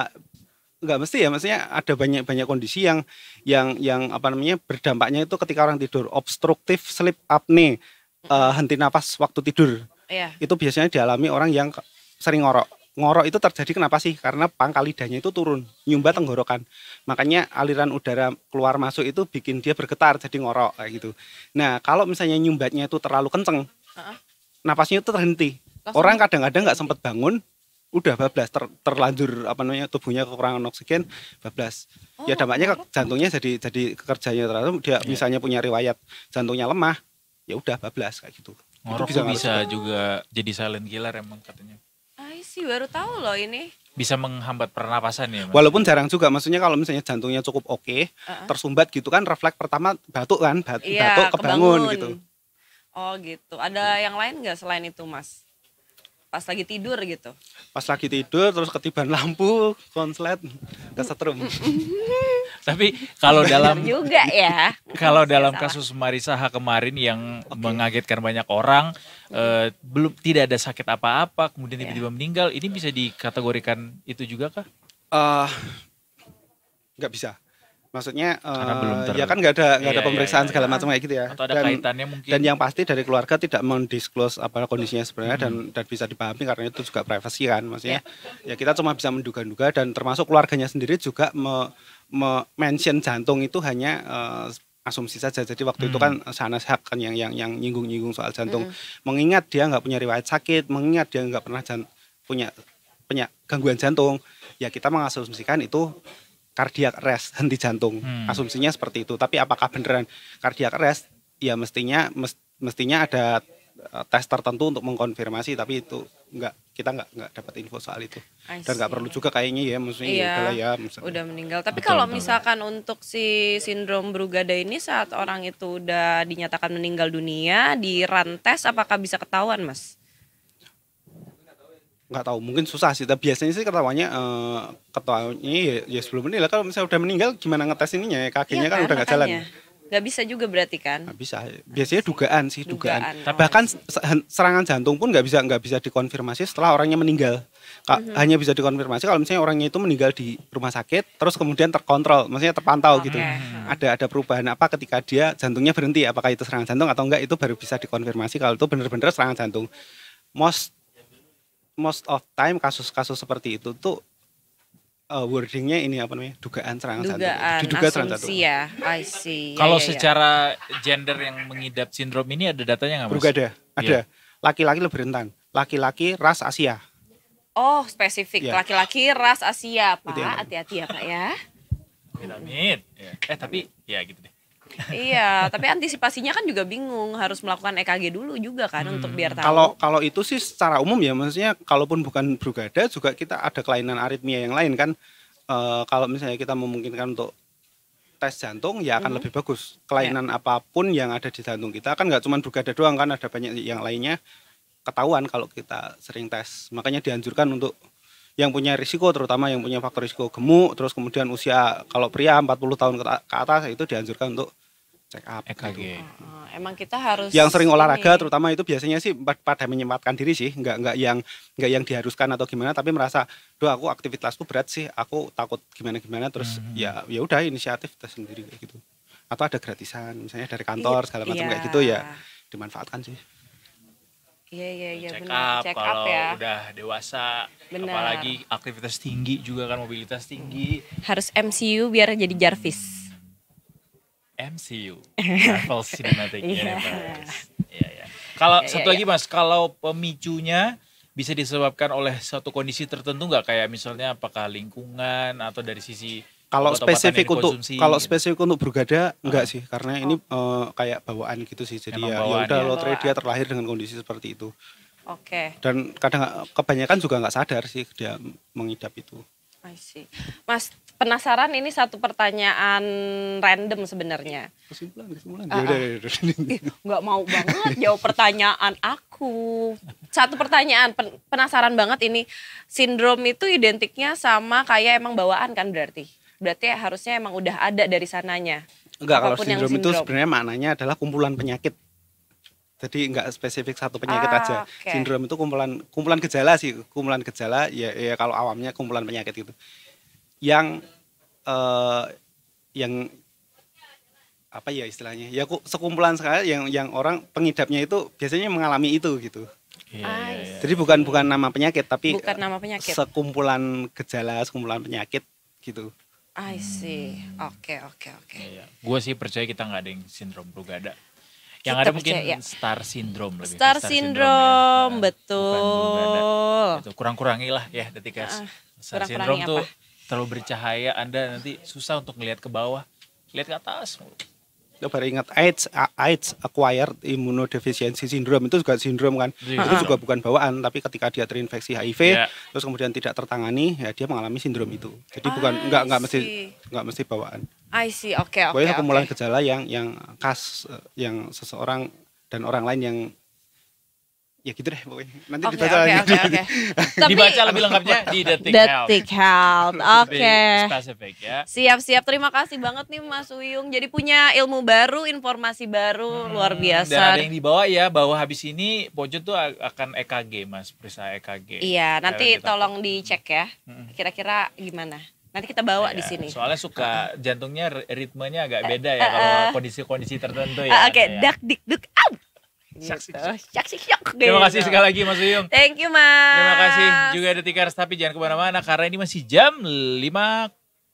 nggak mesti ya maksudnya ada banyak banyak kondisi yang yang yang apa namanya berdampaknya itu ketika orang tidur obstruktif sleep apnea uh, henti nafas waktu tidur yeah. itu biasanya dialami orang yang sering ngorok ngorok itu terjadi kenapa sih? Karena pangkal lidahnya itu turun, nyumbat tenggorokan. Makanya aliran udara keluar masuk itu bikin dia bergetar jadi ngorok kayak gitu. Nah, kalau misalnya nyumbatnya itu terlalu kenceng, uh-uh. napasnya itu terhenti. Langsung Orang kadang-kadang nggak sempat bangun, udah bablas ter, terlanjur apa namanya tubuhnya kekurangan oksigen bablas oh, ya dampaknya ke jantungnya jadi jadi kerjanya terlalu dia yeah. misalnya punya riwayat jantungnya lemah ya udah bablas kayak gitu ngorok itu bisa, bisa juga jadi silent killer emang katanya sih baru tahu loh ini. Bisa menghambat pernapasan ya? Mas? Walaupun jarang juga, maksudnya kalau misalnya jantungnya cukup oke, okay, uh -uh. tersumbat gitu kan, refleks pertama batuk kan, batuk iya, batuk kebangun, kebangun gitu. Oh gitu, ada yang lain nggak selain itu mas? pas lagi tidur gitu pas lagi tidur terus ketiban lampu konslet kesetrum tapi kalau dalam juga ya kalau dalam kasus Marisa H kemarin yang okay. mengagetkan banyak orang eh, belum tidak ada sakit apa-apa kemudian iya. tiba-tiba yeah. meninggal ini bisa dikategorikan itu juga kah uh, nggak bisa Maksudnya uh, ya kan nggak ada nggak iya, ada iya, pemeriksaan iya, iya, segala macam kayak gitu ya. Atau ada dan, kaitannya mungkin. Dan yang pasti dari keluarga tidak mendisclose apa kondisinya sebenarnya hmm. dan dan bisa dipahami karena itu juga privasi kan maksudnya. Iya. Ya kita cuma bisa menduga-duga dan termasuk keluarganya sendiri juga me, me mention jantung itu hanya uh, asumsi saja. Jadi waktu hmm. itu mm. kan sana Hak kan yang yang yang nyinggung-nyinggung soal jantung. Hmm. Mengingat dia nggak punya riwayat sakit, mengingat dia nggak pernah jan, punya punya gangguan jantung, ya kita mengasumsikan itu cardiac arrest, henti jantung. Hmm. Asumsinya seperti itu. Tapi apakah beneran cardiac arrest? Ya mestinya mestinya ada eh, tes tertentu untuk mengkonfirmasi tapi itu enggak kita enggak enggak dapat info soal itu. Dan enggak perlu juga kayaknya ya maksudnya ya, iya, ya, maksudnya. udah meninggal. Tapi betul, kalau betul. misalkan untuk si sindrom Brugada ini saat orang itu udah dinyatakan meninggal dunia di ran apakah bisa ketahuan, Mas? nggak tahu mungkin susah sih tapi biasanya sih ketawanya uh, eh, ketawanya ya, ya sebelum ini lah kalau misalnya udah meninggal gimana ngetes ininya ya kakinya iya kan, kan udah nggak jalan nggak bisa juga berarti kan nggak bisa biasanya dugaan sih dugaan, dugaan. Oh. bahkan serangan jantung pun nggak bisa nggak bisa dikonfirmasi setelah orangnya meninggal mm -hmm. hanya bisa dikonfirmasi kalau misalnya orangnya itu meninggal di rumah sakit terus kemudian terkontrol maksudnya terpantau okay. gitu mhm. ada ada perubahan apa ketika dia jantungnya berhenti apakah itu serangan jantung atau enggak itu baru bisa dikonfirmasi kalau itu benar-benar serangan jantung most most of time kasus-kasus seperti itu tuh uh, wordingnya ini apa namanya dugaan serangan dugaan, diduga serangan satu ya I see ya, kalau ya, ya, secara gender yang mengidap sindrom ini ada datanya nggak mas? ada iya. ada yeah. laki-laki lebih rentan laki-laki ras Asia oh spesifik yeah. laki-laki ras Asia pak hati-hati ya pak ya Amin. Iya. Eh tapi ya gitu deh iya, tapi antisipasinya kan juga bingung, harus melakukan EKG dulu juga kan hmm. untuk biar tahu. Kalau kalau itu sih secara umum ya, maksudnya kalaupun bukan brugada juga kita ada kelainan aritmia yang lain kan. E, kalau misalnya kita memungkinkan untuk tes jantung ya akan hmm. lebih bagus. Kelainan ya. apapun yang ada di jantung kita kan nggak cuma brugada doang kan, ada banyak yang lainnya ketahuan kalau kita sering tes. Makanya dianjurkan untuk yang punya risiko terutama yang punya faktor risiko gemuk terus kemudian usia kalau pria 40 tahun ke atas itu dianjurkan untuk check up EKG. Gitu. Uh, emang kita harus yang sering olahraga terutama itu biasanya sih pada menyempatkan diri sih nggak nggak yang nggak yang diharuskan atau gimana tapi merasa doa aku aktivitasku berat sih aku takut gimana gimana terus hmm. ya ya udah inisiatif tersendiri kayak gitu atau ada gratisan misalnya dari kantor iya, segala macam yeah. kayak gitu ya dimanfaatkan sih Iya iya iya benar. Check up kalau ya. udah dewasa, benar. apalagi aktivitas tinggi juga kan mobilitas tinggi. Harus MCU biar jadi Jarvis. MCU iya. Marvel Cinematic iya. Universe. Yeah. Yeah, Kalau yeah, satu iya, lagi Mas, kalau pemicunya bisa disebabkan oleh satu kondisi tertentu nggak kayak misalnya apakah lingkungan atau dari sisi kalau spesifik untuk kalau gitu. spesifik untuk Brugada enggak ah. sih karena ini oh. eh, kayak bawaan gitu sih jadi ya ya udah ya. lotre dia terlahir dengan kondisi seperti itu. Oke. Okay. Dan kadang kebanyakan juga nggak sadar sih dia mengidap itu. I see. Mas penasaran ini satu pertanyaan random sebenarnya. Kesimpulan, kesimpulan. Ah, ah. Gak mau banget jawab pertanyaan aku. Satu pertanyaan pen penasaran banget ini sindrom itu identiknya sama kayak emang bawaan kan berarti. Berarti harusnya emang udah ada dari sananya. Enggak, kalau sindrom, sindrom itu sebenarnya maknanya adalah kumpulan penyakit. Jadi enggak spesifik satu penyakit ah, aja. Okay. Sindrom itu kumpulan kumpulan gejala sih, kumpulan gejala ya, ya kalau awamnya kumpulan penyakit gitu yang uh, yang apa ya istilahnya ya sekumpulan sekali yang yang orang pengidapnya itu biasanya mengalami itu gitu yeah. Iya, iya, iya. jadi bukan bukan nama penyakit tapi bukan nama penyakit sekumpulan gejala sekumpulan penyakit gitu I see oke oke oke gue sih percaya kita nggak ada yang sindrom Brugada yang kita ada mungkin percaya, ya. star syndrome lebih star, star syndrome, syndrome ya. betul kurang kurangilah ya ketika ya. uh, ah, star syndrome tuh terlalu bercahaya Anda nanti susah untuk melihat ke bawah lihat ke atas lo baru ingat AIDS, AIDS acquired immunodeficiency syndrome itu juga sindrom kan, iya. itu juga bukan bawaan, tapi ketika dia terinfeksi HIV, yeah. terus kemudian tidak tertangani, ya dia mengalami sindrom itu. Jadi I bukan ah, nggak nggak mesti nggak mesti bawaan. I see, oke okay, oke. Okay, Pokoknya okay. gejala yang yang khas eh, yang seseorang dan orang lain yang ya gitu deh pokoknya nanti okay, dibaca okay, okay, okay. dibaca lebih lengkapnya di detik, detik health, health. oke okay. spesifik ya siap siap terima kasih banget nih Mas Uyung jadi punya ilmu baru informasi baru hmm, luar biasa dan ada yang dibawa ya bahwa habis ini Pojo tuh akan EKG Mas periksa EKG iya nanti tolong dicek ya hmm. kira-kira gimana Nanti kita bawa ya, di iya, sini. Soalnya suka jantungnya ritmenya agak beda ya uh, uh, kalau eh, eh. kondisi-kondisi tertentu ya. Oke, okay. Iya, iya. dak dik duk out. Gitu. Syaksi, syok, Terima kasih gitu. sekali lagi Mas Uyung. Thank you Mas. Terima kasih juga tikers tapi jangan kemana-mana karena ini masih jam 5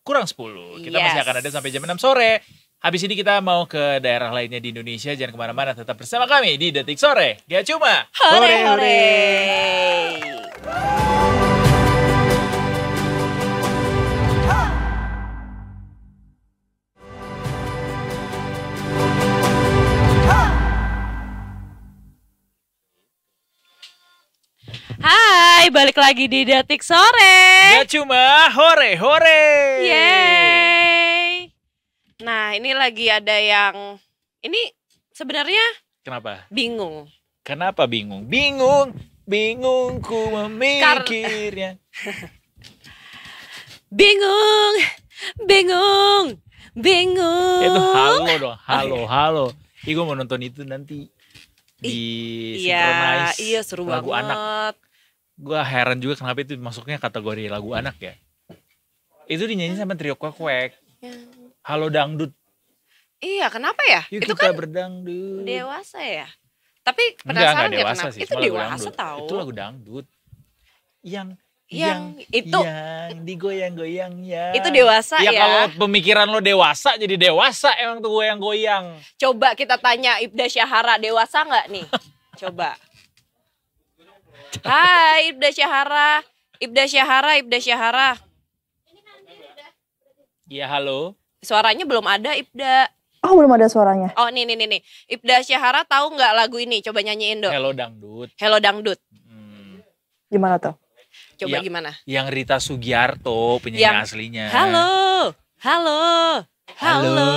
kurang 10. Kita yes. masih akan ada sampai jam 6 sore. Habis ini kita mau ke daerah lainnya di Indonesia. Jangan kemana-mana, tetap bersama kami di Detik Sore. Gak cuma. Hore, hore. hore. balik lagi di Detik Sore. Gak cuma hore hore. Yeay. Nah, ini lagi ada yang ini sebenarnya kenapa? Bingung. Kenapa bingung? Bingung, bingung ku memikirnya. bingung, bingung, bingung. Itu halo dong, halo, halo. ini gue mau nonton itu nanti di Iya, iya seru lagu banget. anak gue heran juga kenapa itu masuknya kategori lagu anak ya itu dinyanyi sama trio kwek ya. halo dangdut iya kenapa ya Yuk itu kita kan berdangdut dewasa ya tapi penasaran enggak, enggak dewasa sih, itu dewasa tau. itu lagu dangdut yang yang, yang itu yang digoyang-goyang ya. Itu dewasa ya. Ya kalau pemikiran lo dewasa jadi dewasa emang tuh goyang-goyang. Coba kita tanya Ibda Syahara dewasa nggak nih? Coba. Hai Ibda Syahara. Ibda Syahara, Ibda Syahara. Iya, halo. Suaranya belum ada Ibda. Oh belum ada suaranya. Oh nih nih nih nih. Ibda Syahara tahu nggak lagu ini? Coba nyanyiin dong. Hello dangdut. Hello dangdut. Hmm. Gimana tuh? Coba yang, gimana? Yang Rita Sugiarto penyanyi yang, aslinya. Halo, halo, halo. halo.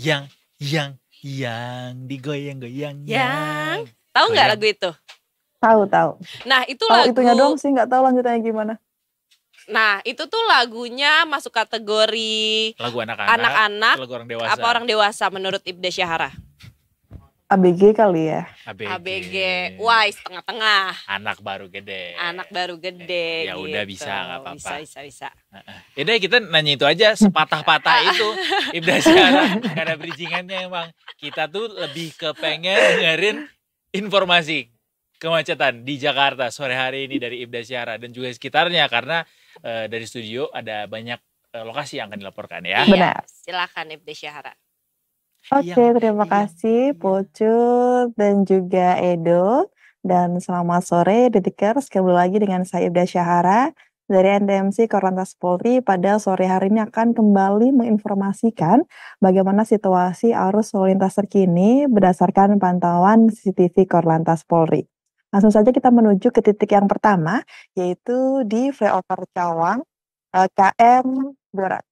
Yang yang yang digoyang-goyang. Yang. yang. Tahu nggak lagu itu? Tahu tahu. Nah itu lagu. itunya dong sih nggak tahu lanjutannya gimana. Nah itu tuh lagunya masuk kategori lagu anak-anak, anak lagu orang dewasa. apa orang dewasa menurut Ibda Syahara. ABG kali ya. ABG. ABG. Wah, setengah-tengah. Anak baru gede. Anak baru gede. Ya gitu. udah bisa nggak apa-apa. Bisa bisa bisa. Ya deh kita nanya itu aja sepatah-patah itu Ibda Syahara karena bridgingannya emang kita tuh lebih kepengen dengerin informasi kemacetan di Jakarta sore hari ini dari Ibda Syara dan juga sekitarnya karena uh, dari studio ada banyak uh, lokasi yang akan dilaporkan ya. Iya, Benar. Silakan Ibda Syara. Oke, okay, iya. terima iya. kasih Pucu dan juga Edo dan selamat sore Detikers kembali lagi dengan saya Ibda Syahara dari NTMC Korlantas Polri pada sore hari ini akan kembali menginformasikan bagaimana situasi arus lalu lintas terkini berdasarkan pantauan CCTV Korlantas Polri. Langsung saja kita menuju ke titik yang pertama, yaitu di flyover Cawang eh, KM 200.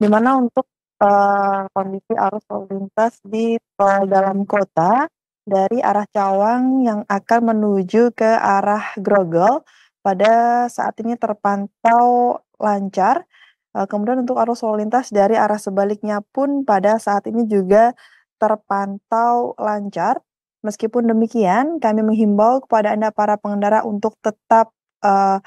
Dimana untuk eh, kondisi arus lalu lintas di tol dalam kota dari arah Cawang yang akan menuju ke arah Grogol pada saat ini terpantau lancar. Eh, kemudian untuk arus lalu lintas dari arah sebaliknya pun pada saat ini juga terpantau lancar Meskipun demikian, kami menghimbau kepada Anda para pengendara untuk tetap uh,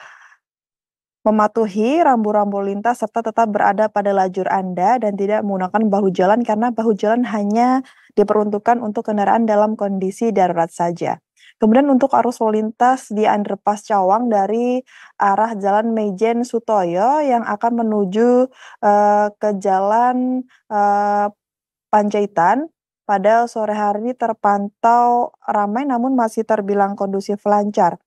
mematuhi rambu-rambu lintas serta tetap berada pada lajur Anda dan tidak menggunakan bahu jalan karena bahu jalan hanya diperuntukkan untuk kendaraan dalam kondisi darurat saja. Kemudian untuk arus lalu lintas di underpass Cawang dari arah Jalan Mejen Sutoyo yang akan menuju uh, ke Jalan uh, Panjaitan Padahal sore hari ini terpantau ramai namun masih terbilang kondusif lancar.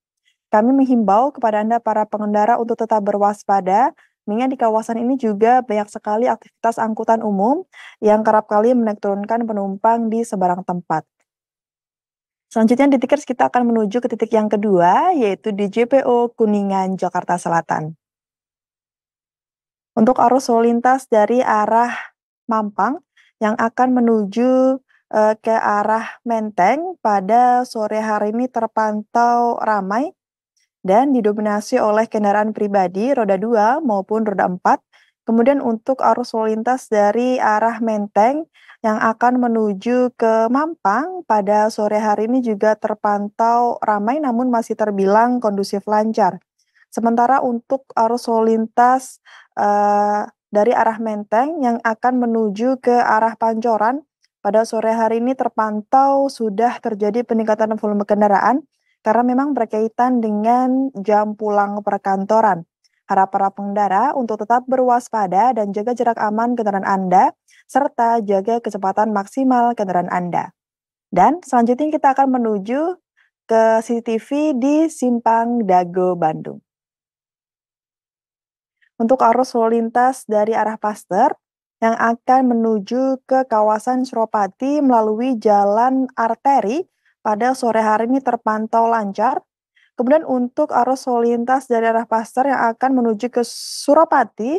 Kami menghimbau kepada Anda para pengendara untuk tetap berwaspada, mengingat di kawasan ini juga banyak sekali aktivitas angkutan umum yang kerap kali menekturunkan penumpang di sebarang tempat. Selanjutnya di Tikers kita akan menuju ke titik yang kedua, yaitu di JPO Kuningan, Jakarta Selatan. Untuk arus lalu lintas dari arah Mampang yang akan menuju uh, ke arah Menteng pada sore hari ini terpantau ramai dan didominasi oleh kendaraan pribadi roda 2 maupun roda 4. Kemudian untuk arus lalu lintas dari arah Menteng yang akan menuju ke Mampang pada sore hari ini juga terpantau ramai namun masih terbilang kondusif lancar. Sementara untuk arus lalu lintas uh, dari arah Menteng yang akan menuju ke arah Pancoran pada sore hari ini terpantau sudah terjadi peningkatan volume kendaraan karena memang berkaitan dengan jam pulang perkantoran. Harap para pengendara untuk tetap berwaspada dan jaga jarak aman kendaraan Anda, serta jaga kecepatan maksimal kendaraan Anda. Dan selanjutnya kita akan menuju ke CCTV di Simpang Dago, Bandung. Untuk arus lalu lintas dari arah Paster, yang akan menuju ke kawasan Suropati melalui jalan arteri pada sore hari ini terpantau lancar. Kemudian untuk arus lalu lintas dari arah Pasar yang akan menuju ke Suropati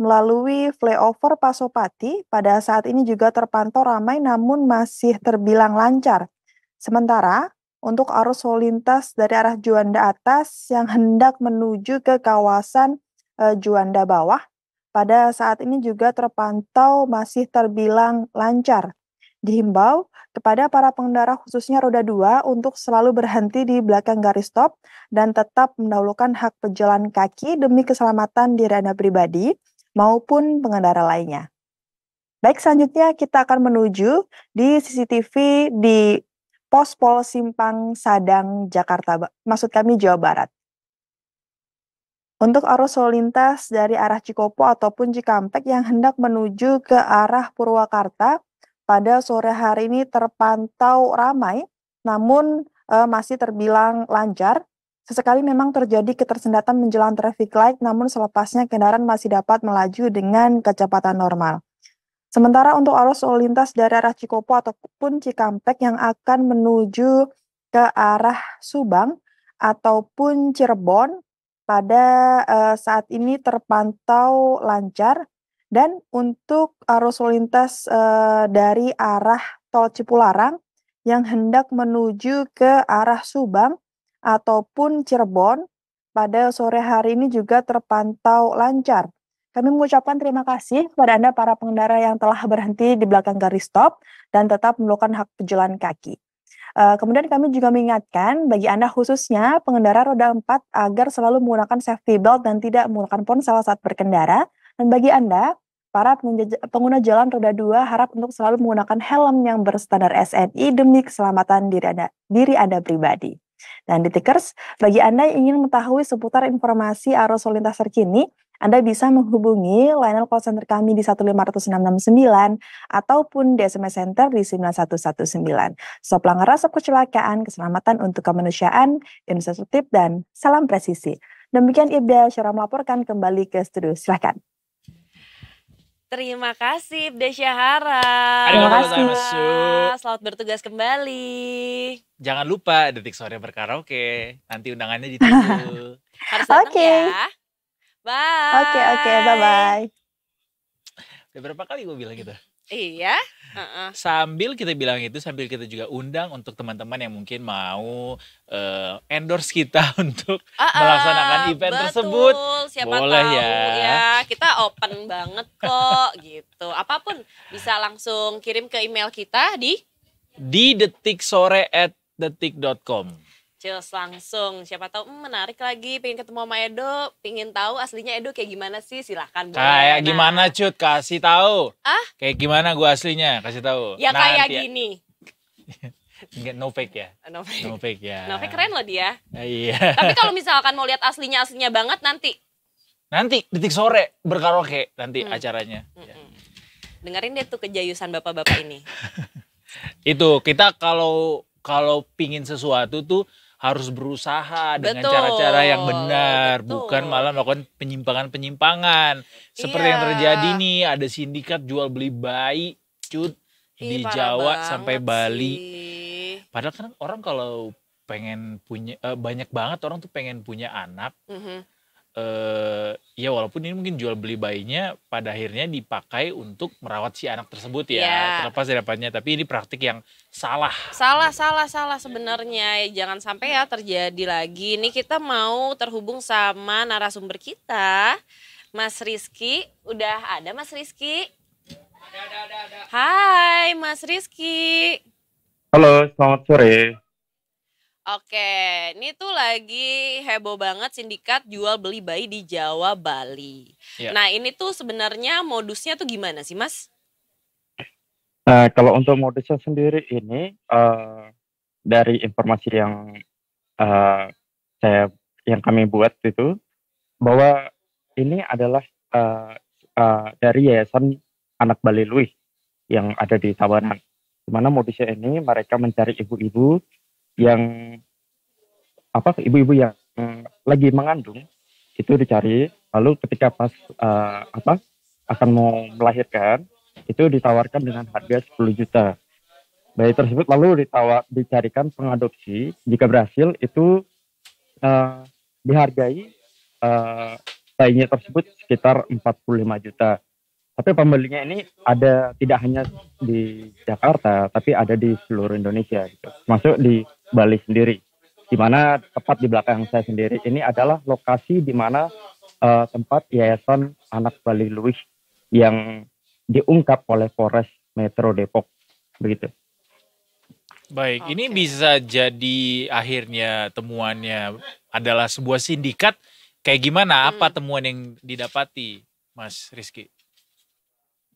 melalui flyover Pasopati pada saat ini juga terpantau ramai namun masih terbilang lancar. Sementara untuk arus lalu lintas dari arah Juanda atas yang hendak menuju ke kawasan eh, Juanda bawah pada saat ini juga terpantau masih terbilang lancar. Dihimbau kepada para pengendara khususnya roda 2 untuk selalu berhenti di belakang garis stop dan tetap mendahulukan hak pejalan kaki demi keselamatan diri Anda pribadi maupun pengendara lainnya. Baik, selanjutnya kita akan menuju di CCTV di Pospol Simpang Sadang, Jakarta, maksud kami Jawa Barat. Untuk arus lalu lintas dari arah Cikopo ataupun Cikampek yang hendak menuju ke arah Purwakarta pada sore hari ini terpantau ramai, namun e, masih terbilang lancar. Sesekali memang terjadi ketersendatan menjelang traffic light, namun selepasnya kendaraan masih dapat melaju dengan kecepatan normal. Sementara untuk arus lalu lintas dari arah Cikopo ataupun Cikampek yang akan menuju ke arah Subang ataupun Cirebon pada uh, saat ini terpantau lancar dan untuk arus lalu lintas uh, dari arah tol Cipularang yang hendak menuju ke arah Subang ataupun Cirebon pada sore hari ini juga terpantau lancar. Kami mengucapkan terima kasih kepada Anda para pengendara yang telah berhenti di belakang garis stop dan tetap melakukan hak pejalan kaki. Eh, kemudian kami juga mengingatkan bagi Anda khususnya pengendara roda 4 agar selalu menggunakan safety belt dan tidak menggunakan ponsel saat berkendara. Dan bagi Anda, para pengguna jalan roda 2 harap untuk selalu menggunakan helm yang berstandar SNI demi keselamatan diri Anda, diri anda pribadi. Dan di Tickers, bagi Anda yang ingin mengetahui seputar informasi arus lalu lintas terkini, anda bisa menghubungi Lionel call center kami di 15669 ataupun di SMS center di 9119. Stop pelanggaran, kecelakaan, keselamatan untuk kemanusiaan, Indonesia tertib, dan salam presisi. Demikian Ibda Syara melaporkan kembali ke studio. Silahkan. Terima kasih Ibda Syahara. Terima kasih. Selamat bertugas kembali. Jangan lupa detik sore berkaraoke. Nanti undangannya ditunggu. Harus datang okay. ya. Bye. Oke, okay, oke. Okay, Bye-bye. Beberapa kali gue bilang gitu? Iya. Uh-uh. Sambil kita bilang itu, sambil kita juga undang untuk teman-teman yang mungkin mau uh, endorse kita untuk uh-uh, melaksanakan event betul. tersebut. Siapa Boleh tahu ya. ya. Kita open banget kok gitu. Apapun bisa langsung kirim ke email kita di di detik sore at detik.com. Cils langsung. Siapa tahu hmm, menarik lagi, pengen ketemu sama Edo, pengen tahu aslinya Edo kayak gimana sih? Silahkan. Kayak nah. gimana cut? Kasih tahu. Ah? Kayak gimana gue aslinya? Kasih tahu. Ya nah, kayak ya. gini. no fake ya. No fake. No fake ya. No fake keren loh dia. Eh, iya. Tapi kalau misalkan mau lihat aslinya aslinya banget nanti. Nanti detik sore berkaraoke nanti hmm. acaranya. Hmm. Ya. Hmm. Dengerin deh tuh kejayusan bapak-bapak ini. Itu kita kalau kalau pingin sesuatu tuh harus berusaha dengan cara-cara yang benar, betul. bukan malah melakukan penyimpangan-penyimpangan. Seperti iya. yang terjadi nih, ada sindikat jual beli bayi, cut di Jawa sampai Bali. Sih. Padahal kan orang kalau pengen punya eh, banyak banget orang tuh pengen punya anak. Mm -hmm uh, ya walaupun ini mungkin jual beli bayinya pada akhirnya dipakai untuk merawat si anak tersebut ya, yeah. terlepas dari tapi ini praktik yang salah salah salah salah sebenarnya jangan sampai ya terjadi lagi ini kita mau terhubung sama narasumber kita Mas Rizky udah ada Mas Rizky ada, ada, ada, ada. Hai Mas Rizky Halo selamat sore Oke, ini tuh lagi heboh banget sindikat jual beli bayi di Jawa Bali. Yeah. Nah, ini tuh sebenarnya modusnya tuh gimana sih, Mas? Nah, kalau untuk modusnya sendiri ini uh, dari informasi yang uh, saya yang kami buat itu bahwa ini adalah uh, uh, dari Yayasan Anak Bali Lui yang ada di Tabanan. Di mana modusnya ini mereka mencari ibu-ibu yang apa ibu-ibu yang lagi mengandung itu dicari lalu ketika pas uh, apa akan mau melahirkan itu ditawarkan dengan harga 10 juta. Bayi tersebut lalu ditawar dicarikan pengadopsi jika berhasil itu uh, dihargai uh, bayinya tersebut sekitar 45 juta. Tapi pembelinya ini ada tidak hanya di Jakarta tapi ada di seluruh Indonesia gitu. Masuk di Bali sendiri. Di mana tepat di belakang saya sendiri ini adalah lokasi di mana uh, tempat Yayasan Anak Bali Luis yang diungkap oleh Polres Metro Depok begitu. Baik, ini bisa jadi akhirnya temuannya adalah sebuah sindikat kayak gimana? Hmm. Apa temuan yang didapati, Mas Rizky?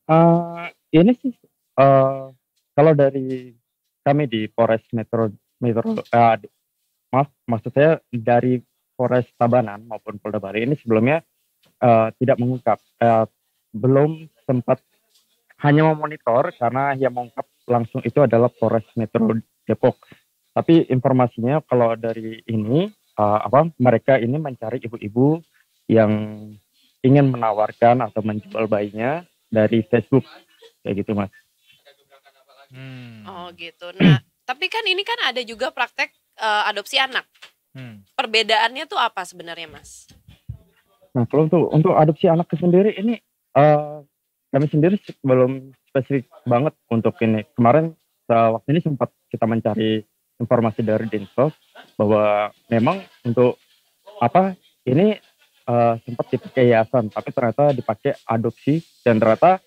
Uh, ini sih uh, kalau dari kami di Polres Metro metro uh, eh, maaf maksud saya dari Polres Tabanan maupun Polda Bali ini sebelumnya uh, tidak mengungkap uh, belum sempat hanya memonitor karena yang mengungkap langsung itu adalah Polres Metro Depok tapi informasinya kalau dari ini uh, apa mereka ini mencari ibu-ibu yang ingin menawarkan atau menjual bayinya dari Facebook kayak gitu mas. Hmm. Oh gitu. Nah tapi kan ini kan ada juga praktek uh, adopsi anak. Hmm. Perbedaannya tuh apa sebenarnya, Mas? Nah, kalau untuk untuk adopsi anak sendiri ini uh, kami sendiri belum spesifik banget untuk ini. Kemarin eh, waktu ini sempat kita mencari informasi dari Dinsos bahwa memang untuk apa ini uh, sempat dipakai yayasan, tapi ternyata dipakai adopsi dan ternyata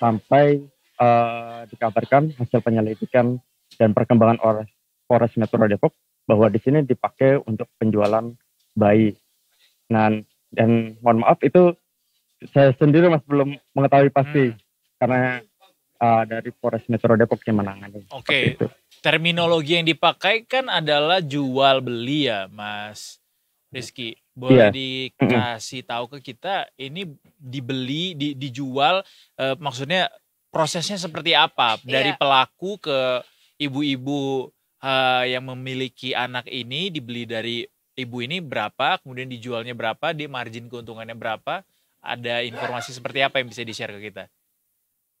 sampai uh, dikabarkan hasil penyelidikan dan perkembangan Polres, Polres Metro Depok bahwa di sini dipakai untuk penjualan bayi. Nah, dan mohon maaf itu saya sendiri masih belum mengetahui pasti hmm. karena uh, dari Polres Metro Depok yang menangani. Oke. Okay. Terminologi yang dipakai kan adalah jual beli ya, Mas Rizky. Boleh yeah. dikasih tahu ke kita ini dibeli, di, dijual, uh, maksudnya prosesnya seperti apa dari iya. pelaku ke ibu-ibu uh, yang memiliki anak ini dibeli dari ibu ini berapa, kemudian dijualnya berapa, di margin keuntungannya berapa, ada informasi seperti apa yang bisa di-share ke kita?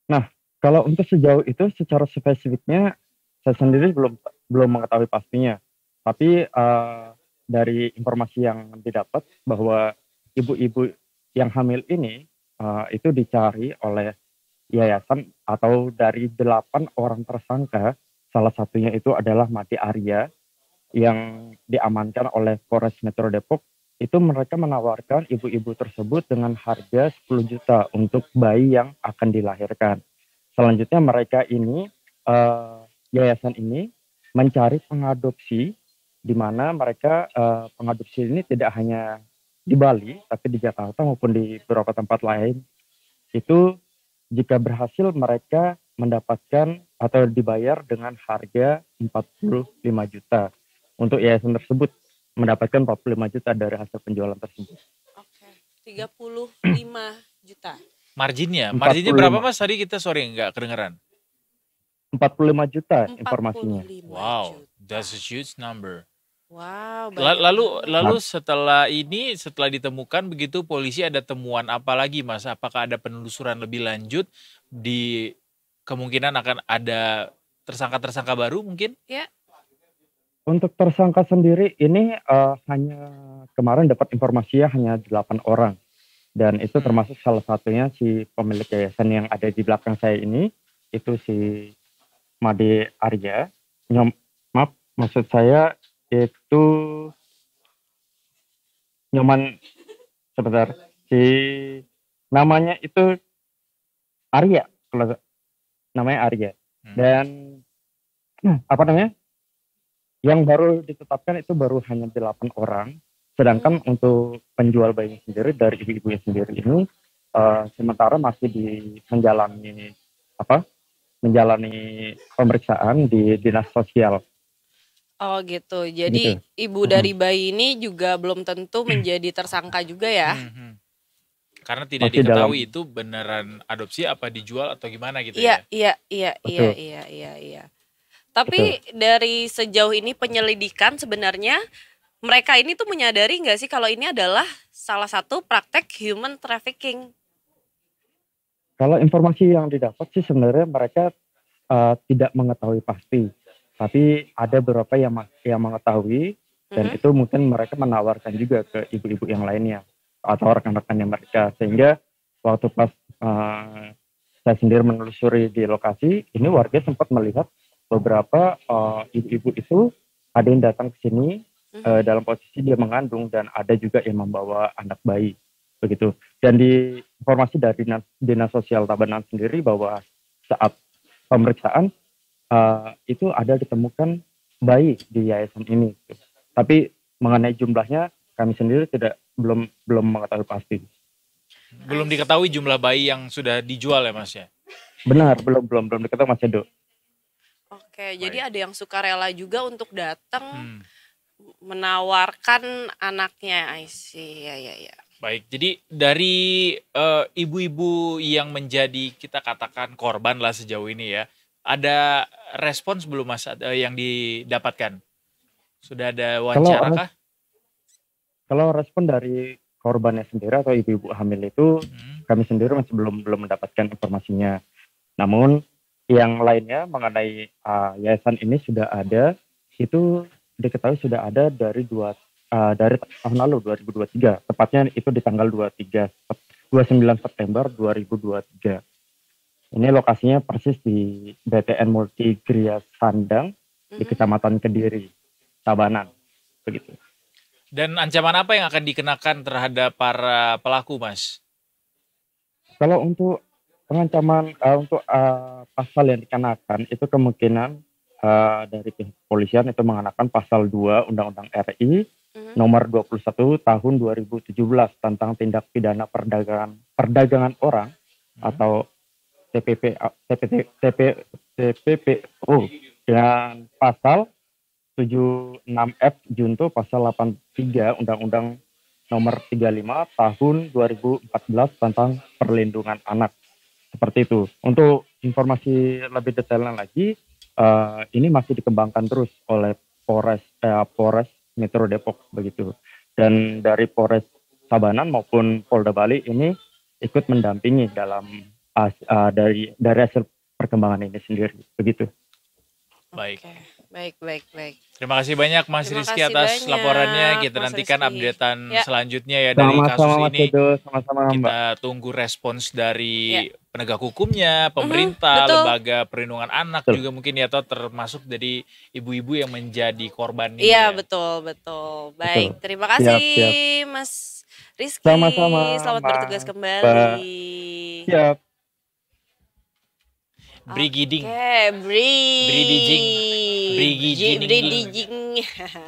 Nah, kalau untuk sejauh itu secara spesifiknya saya sendiri belum belum mengetahui pastinya. Tapi uh, dari informasi yang didapat bahwa ibu-ibu yang hamil ini uh, itu dicari oleh yayasan atau dari delapan orang tersangka Salah satunya itu adalah Mati Arya yang diamankan oleh Polres Metro Depok. Itu mereka menawarkan ibu-ibu tersebut dengan harga 10 juta untuk bayi yang akan dilahirkan. Selanjutnya mereka ini uh, yayasan ini mencari pengadopsi di mana mereka uh, pengadopsi ini tidak hanya di Bali tapi di Jakarta maupun di beberapa tempat lain itu jika berhasil mereka mendapatkan atau dibayar dengan harga 45 juta. Untuk yayasan tersebut mendapatkan 45 juta dari hasil penjualan tersebut. Oke, okay. 35 juta. Marginnya, marginnya 45. berapa Mas tadi kita sorry nggak kedengeran? 45 juta 45 informasinya. Wow, that's a huge number. Wow. Baik. Lalu lalu setelah ini setelah ditemukan begitu polisi ada temuan apa lagi Mas? Apakah ada penelusuran lebih lanjut di kemungkinan akan ada tersangka-tersangka baru mungkin? Ya. Untuk tersangka sendiri ini uh, hanya kemarin dapat informasinya hanya 8 orang. Dan itu hmm. termasuk salah satunya si pemilik yayasan yang ada di belakang saya ini, itu si Made Arya. Nyom, maaf, maksud saya itu Nyoman sebentar si namanya itu Arya kalau namanya Arya. Hmm. Dan hmm, apa namanya? Yang baru ditetapkan itu baru hanya 8 orang. Sedangkan hmm. untuk penjual bayi sendiri dari ibu-ibunya sendiri ini uh, sementara masih di menjalani apa? menjalani pemeriksaan di dinas sosial. Oh gitu. Jadi gitu. ibu dari hmm. bayi ini juga belum tentu menjadi tersangka juga ya. Hmm. hmm. Karena tidak Masih diketahui dalam. itu beneran adopsi apa dijual atau gimana gitu iya, ya. Iya, iya, iya, iya, iya, iya. Tapi Betul. dari sejauh ini penyelidikan sebenarnya mereka ini tuh menyadari nggak sih kalau ini adalah salah satu praktek human trafficking? Kalau informasi yang didapat sih sebenarnya mereka uh, tidak mengetahui pasti, tapi ada beberapa yang yang mengetahui dan mm -hmm. itu mungkin mereka menawarkan juga ke ibu-ibu yang lainnya atau rekan rekan yang mereka sehingga waktu pas uh, saya sendiri menelusuri di lokasi ini warga sempat melihat beberapa eh, ibu-ibu uh, itu ada yang datang ke sini uh, dalam posisi dia mengandung dan ada juga yang membawa anak bayi begitu dan di informasi dari dinas, sosial Tabanan sendiri bahwa saat pemeriksaan uh, itu ada ditemukan bayi di yayasan ini tapi mengenai jumlahnya kami sendiri tidak belum belum mengetahui pasti. Belum diketahui jumlah bayi yang sudah dijual ya Mas ya? Benar, belum belum belum diketahui Mas Edo. Oke, Baik. jadi ada yang suka rela juga untuk datang hmm. menawarkan anaknya. I see. Ya ya ya. Baik, jadi dari eh, ibu-ibu uh, yang menjadi kita katakan korban lah sejauh ini ya, ada respons belum mas uh, yang didapatkan? Sudah ada wawancara kah? Kalau respon dari korbannya sendiri atau ibu-ibu hamil itu hmm. kami sendiri masih belum belum mendapatkan informasinya. Namun yang lainnya mengenai uh, yayasan ini sudah ada itu diketahui sudah ada dari dua uh, dari tahun lalu 2023 tepatnya itu di tanggal 23 29 September 2023 ini lokasinya persis di BTN Multigria Sandang -hmm. di mm-hmm. Kecamatan Kediri Tabanan begitu dan ancaman apa yang akan dikenakan terhadap para pelaku, Mas? Kalau untuk pengancaman uh, untuk uh, pasal yang dikenakan itu kemungkinan uh, dari pihak kepolisian itu mengenakan pasal 2 Undang-Undang RI mm-hmm. nomor 21 tahun 2017 tentang tindak pidana perdagangan perdagangan orang mm-hmm. atau TPP TPP TPP oh, dengan pasal 76F Junto pasal 83 Undang-Undang nomor 35 tahun 2014 tentang perlindungan anak. Seperti itu. Untuk informasi lebih detailnya lagi, uh, ini masih dikembangkan terus oleh Polres eh, Polres Metro Depok begitu. Dan dari Polres sabanan maupun Polda Bali ini ikut mendampingi dalam uh, dari dari hasil perkembangan ini sendiri begitu. Baik. Okay. Baik, baik, baik. Terima kasih banyak Mas Terima Rizky atas banyak, laporannya. Kita Mas nantikan updatean ya. selanjutnya ya dari sama, kasus sama, ini. Sama-sama Kita tunggu respons dari ya. penegak hukumnya, mhm, pemerintah, mm -hmm, lembaga perlindungan anak betul. juga mungkin ya atau termasuk dari ibu-ibu yang menjadi korban ini. Iya, ya. betul, betul. Baik, betul. terima kasih siap, siap. Mas Rizky. Sama-sama. Selamat bertugas kembali. Siap. Brigiding. Okay, bri. Bridging. Brigiding. Brigiding.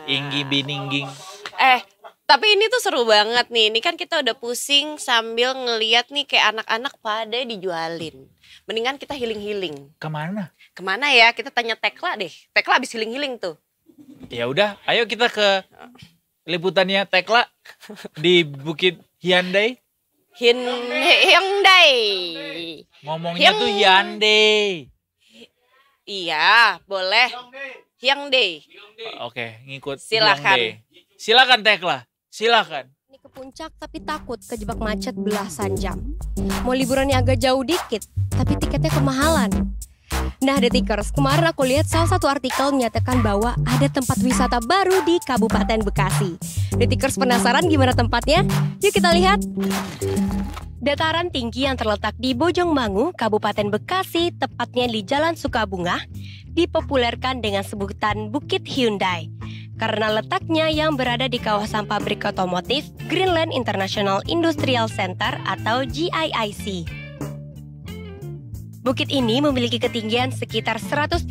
Inggi bininging. Eh, tapi ini tuh seru banget nih. Ini kan kita udah pusing sambil ngeliat nih kayak anak-anak pada dijualin. Mendingan kita healing-healing. Kemana? Kemana ya? Kita tanya Tekla deh. Tekla abis healing-healing tuh. Ya udah, ayo kita ke liputannya Tekla di Bukit Hyundai. Hin Hyundai. Ngomongnya Hyung... tuh Hyundai. Iya, boleh. Hyundai. Oke, ngikut. Silakan. Silakan Tekla. Silakan. Ini ke puncak tapi takut kejebak macet belasan jam. Mau liburannya agak jauh dikit, tapi tiketnya kemahalan. Nah, Detikers, kemarin aku lihat salah satu artikel menyatakan bahwa ada tempat wisata baru di Kabupaten Bekasi. Detikers penasaran gimana tempatnya? Yuk kita lihat. Dataran tinggi yang terletak di Bojongmangu, Kabupaten Bekasi, tepatnya di Jalan Sukabunga, dipopulerkan dengan sebutan Bukit Hyundai. Karena letaknya yang berada di kawasan pabrik otomotif Greenland International Industrial Center atau GIIC. Bukit ini memiliki ketinggian sekitar 135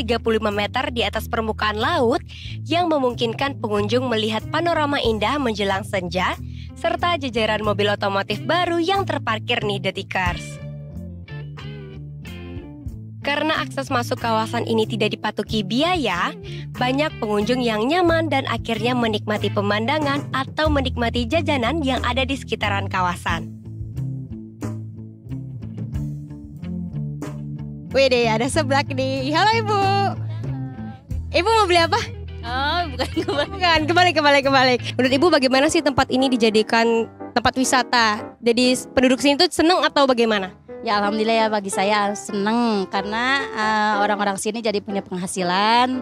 meter di atas permukaan laut yang memungkinkan pengunjung melihat panorama indah menjelang senja serta jajaran mobil otomotif baru yang terparkir nih Detikers. Karena akses masuk kawasan ini tidak dipatuki biaya, banyak pengunjung yang nyaman dan akhirnya menikmati pemandangan atau menikmati jajanan yang ada di sekitaran kawasan. Wede, ada seblak nih. Halo Ibu. Ibu mau beli apa? Oh, bukan kebalik. Bukan, kembali, kembali. kembali Menurut Ibu bagaimana sih tempat ini dijadikan tempat wisata? Jadi penduduk sini tuh seneng atau bagaimana? Ya Alhamdulillah ya bagi saya seneng karena eh, orang-orang uh, sini jadi punya penghasilan.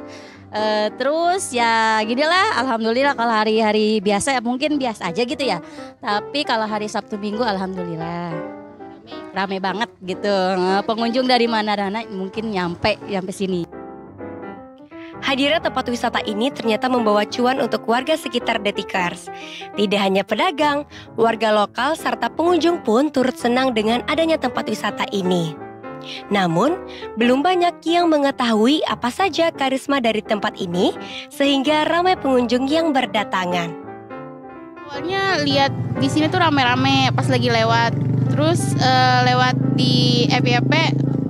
Uh, terus ya gini lah Alhamdulillah kalau hari-hari biasa ya mungkin biasa aja gitu ya. Tapi kalau hari Sabtu Minggu Alhamdulillah rame banget gitu. Eh, pengunjung dari mana mana mungkin nyampe sampai sini. Hadirnya tempat wisata ini ternyata membawa cuan untuk warga sekitar Detikers. Tidak hanya pedagang, warga lokal serta pengunjung pun turut senang dengan adanya tempat wisata ini. Namun, belum banyak yang mengetahui apa saja karisma dari tempat ini sehingga ramai pengunjung yang berdatangan. Awalnya lihat di sini tuh rame-rame pas lagi lewat terus uh, lewat di FYP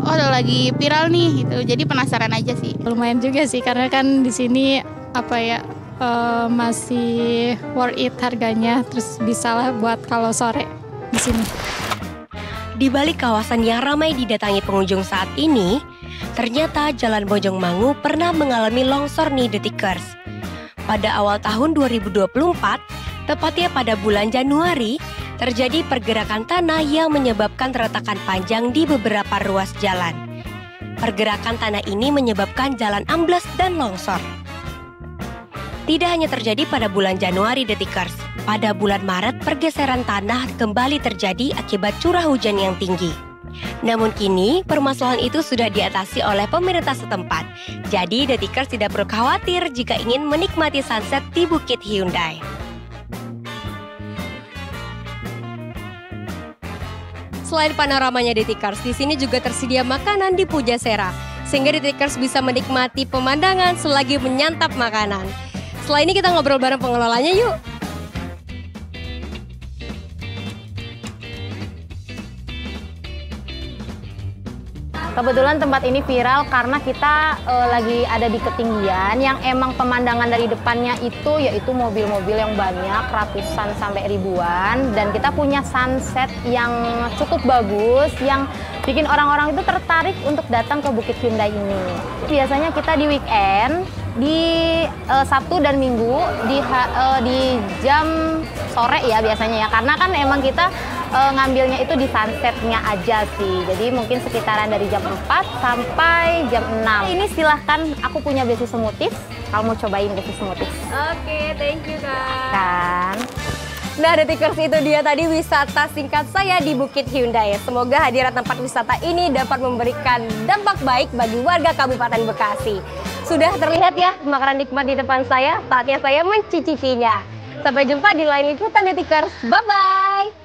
oh lagi viral nih gitu jadi penasaran aja sih lumayan juga sih karena kan di sini apa ya uh, masih worth it harganya terus bisalah buat kalau sore di sini di balik kawasan yang ramai didatangi pengunjung saat ini ternyata Jalan Bojongmangu pernah mengalami longsor nih detikers pada awal tahun 2024 tepatnya pada bulan Januari, terjadi pergerakan tanah yang menyebabkan retakan panjang di beberapa ruas jalan. Pergerakan tanah ini menyebabkan jalan ambles dan longsor. Tidak hanya terjadi pada bulan Januari Detikers, pada bulan Maret pergeseran tanah kembali terjadi akibat curah hujan yang tinggi. Namun kini, permasalahan itu sudah diatasi oleh pemerintah setempat. Jadi, Detikers tidak perlu khawatir jika ingin menikmati sunset di Bukit Hyundai. selain panoramanya di Detikers, di sini juga tersedia makanan di Puja Sera. sehingga di Detikers bisa menikmati pemandangan selagi menyantap makanan. Setelah ini kita ngobrol bareng pengelolanya yuk. Kebetulan tempat ini viral karena kita e, lagi ada di ketinggian yang emang pemandangan dari depannya itu yaitu mobil-mobil yang banyak, ratusan sampai ribuan dan kita punya sunset yang cukup bagus yang bikin orang-orang itu tertarik untuk datang ke Bukit Hyundai ini. Biasanya kita di weekend di uh, Sabtu dan Minggu di uh, di jam sore ya biasanya ya karena kan emang kita uh, ngambilnya itu di sunsetnya aja sih jadi mungkin sekitaran dari jam 4 sampai jam 6 ini silahkan aku punya besi semutis kalau mau cobain besi semutis oke okay, thank you nah kan Nah, Detikers itu dia tadi wisata singkat saya di Bukit Hyundai. Semoga hadirat tempat wisata ini dapat memberikan dampak baik bagi warga Kabupaten Bekasi. Sudah terlihat ya makanan nikmat di depan saya, saatnya saya mencicipinya. Sampai jumpa di lain liputan netikers Bye-bye!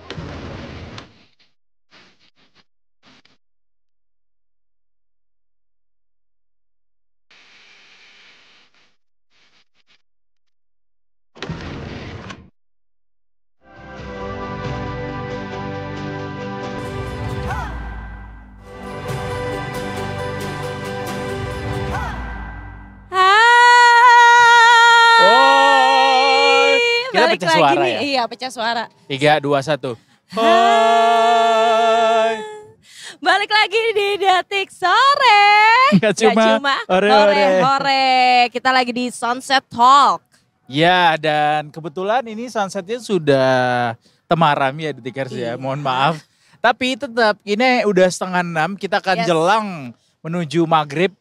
ya pecah suara. Tiga, dua, satu. Hai. Balik lagi di Detik Sore. Gak cuma, Gak cuma ore, ore, ore. Kita lagi di Sunset Talk. Ya dan kebetulan ini sunsetnya sudah temaram ya Detikers ya. iya. ya. Mohon maaf. Tapi tetap ini udah setengah enam kita akan yes. jelang menuju maghrib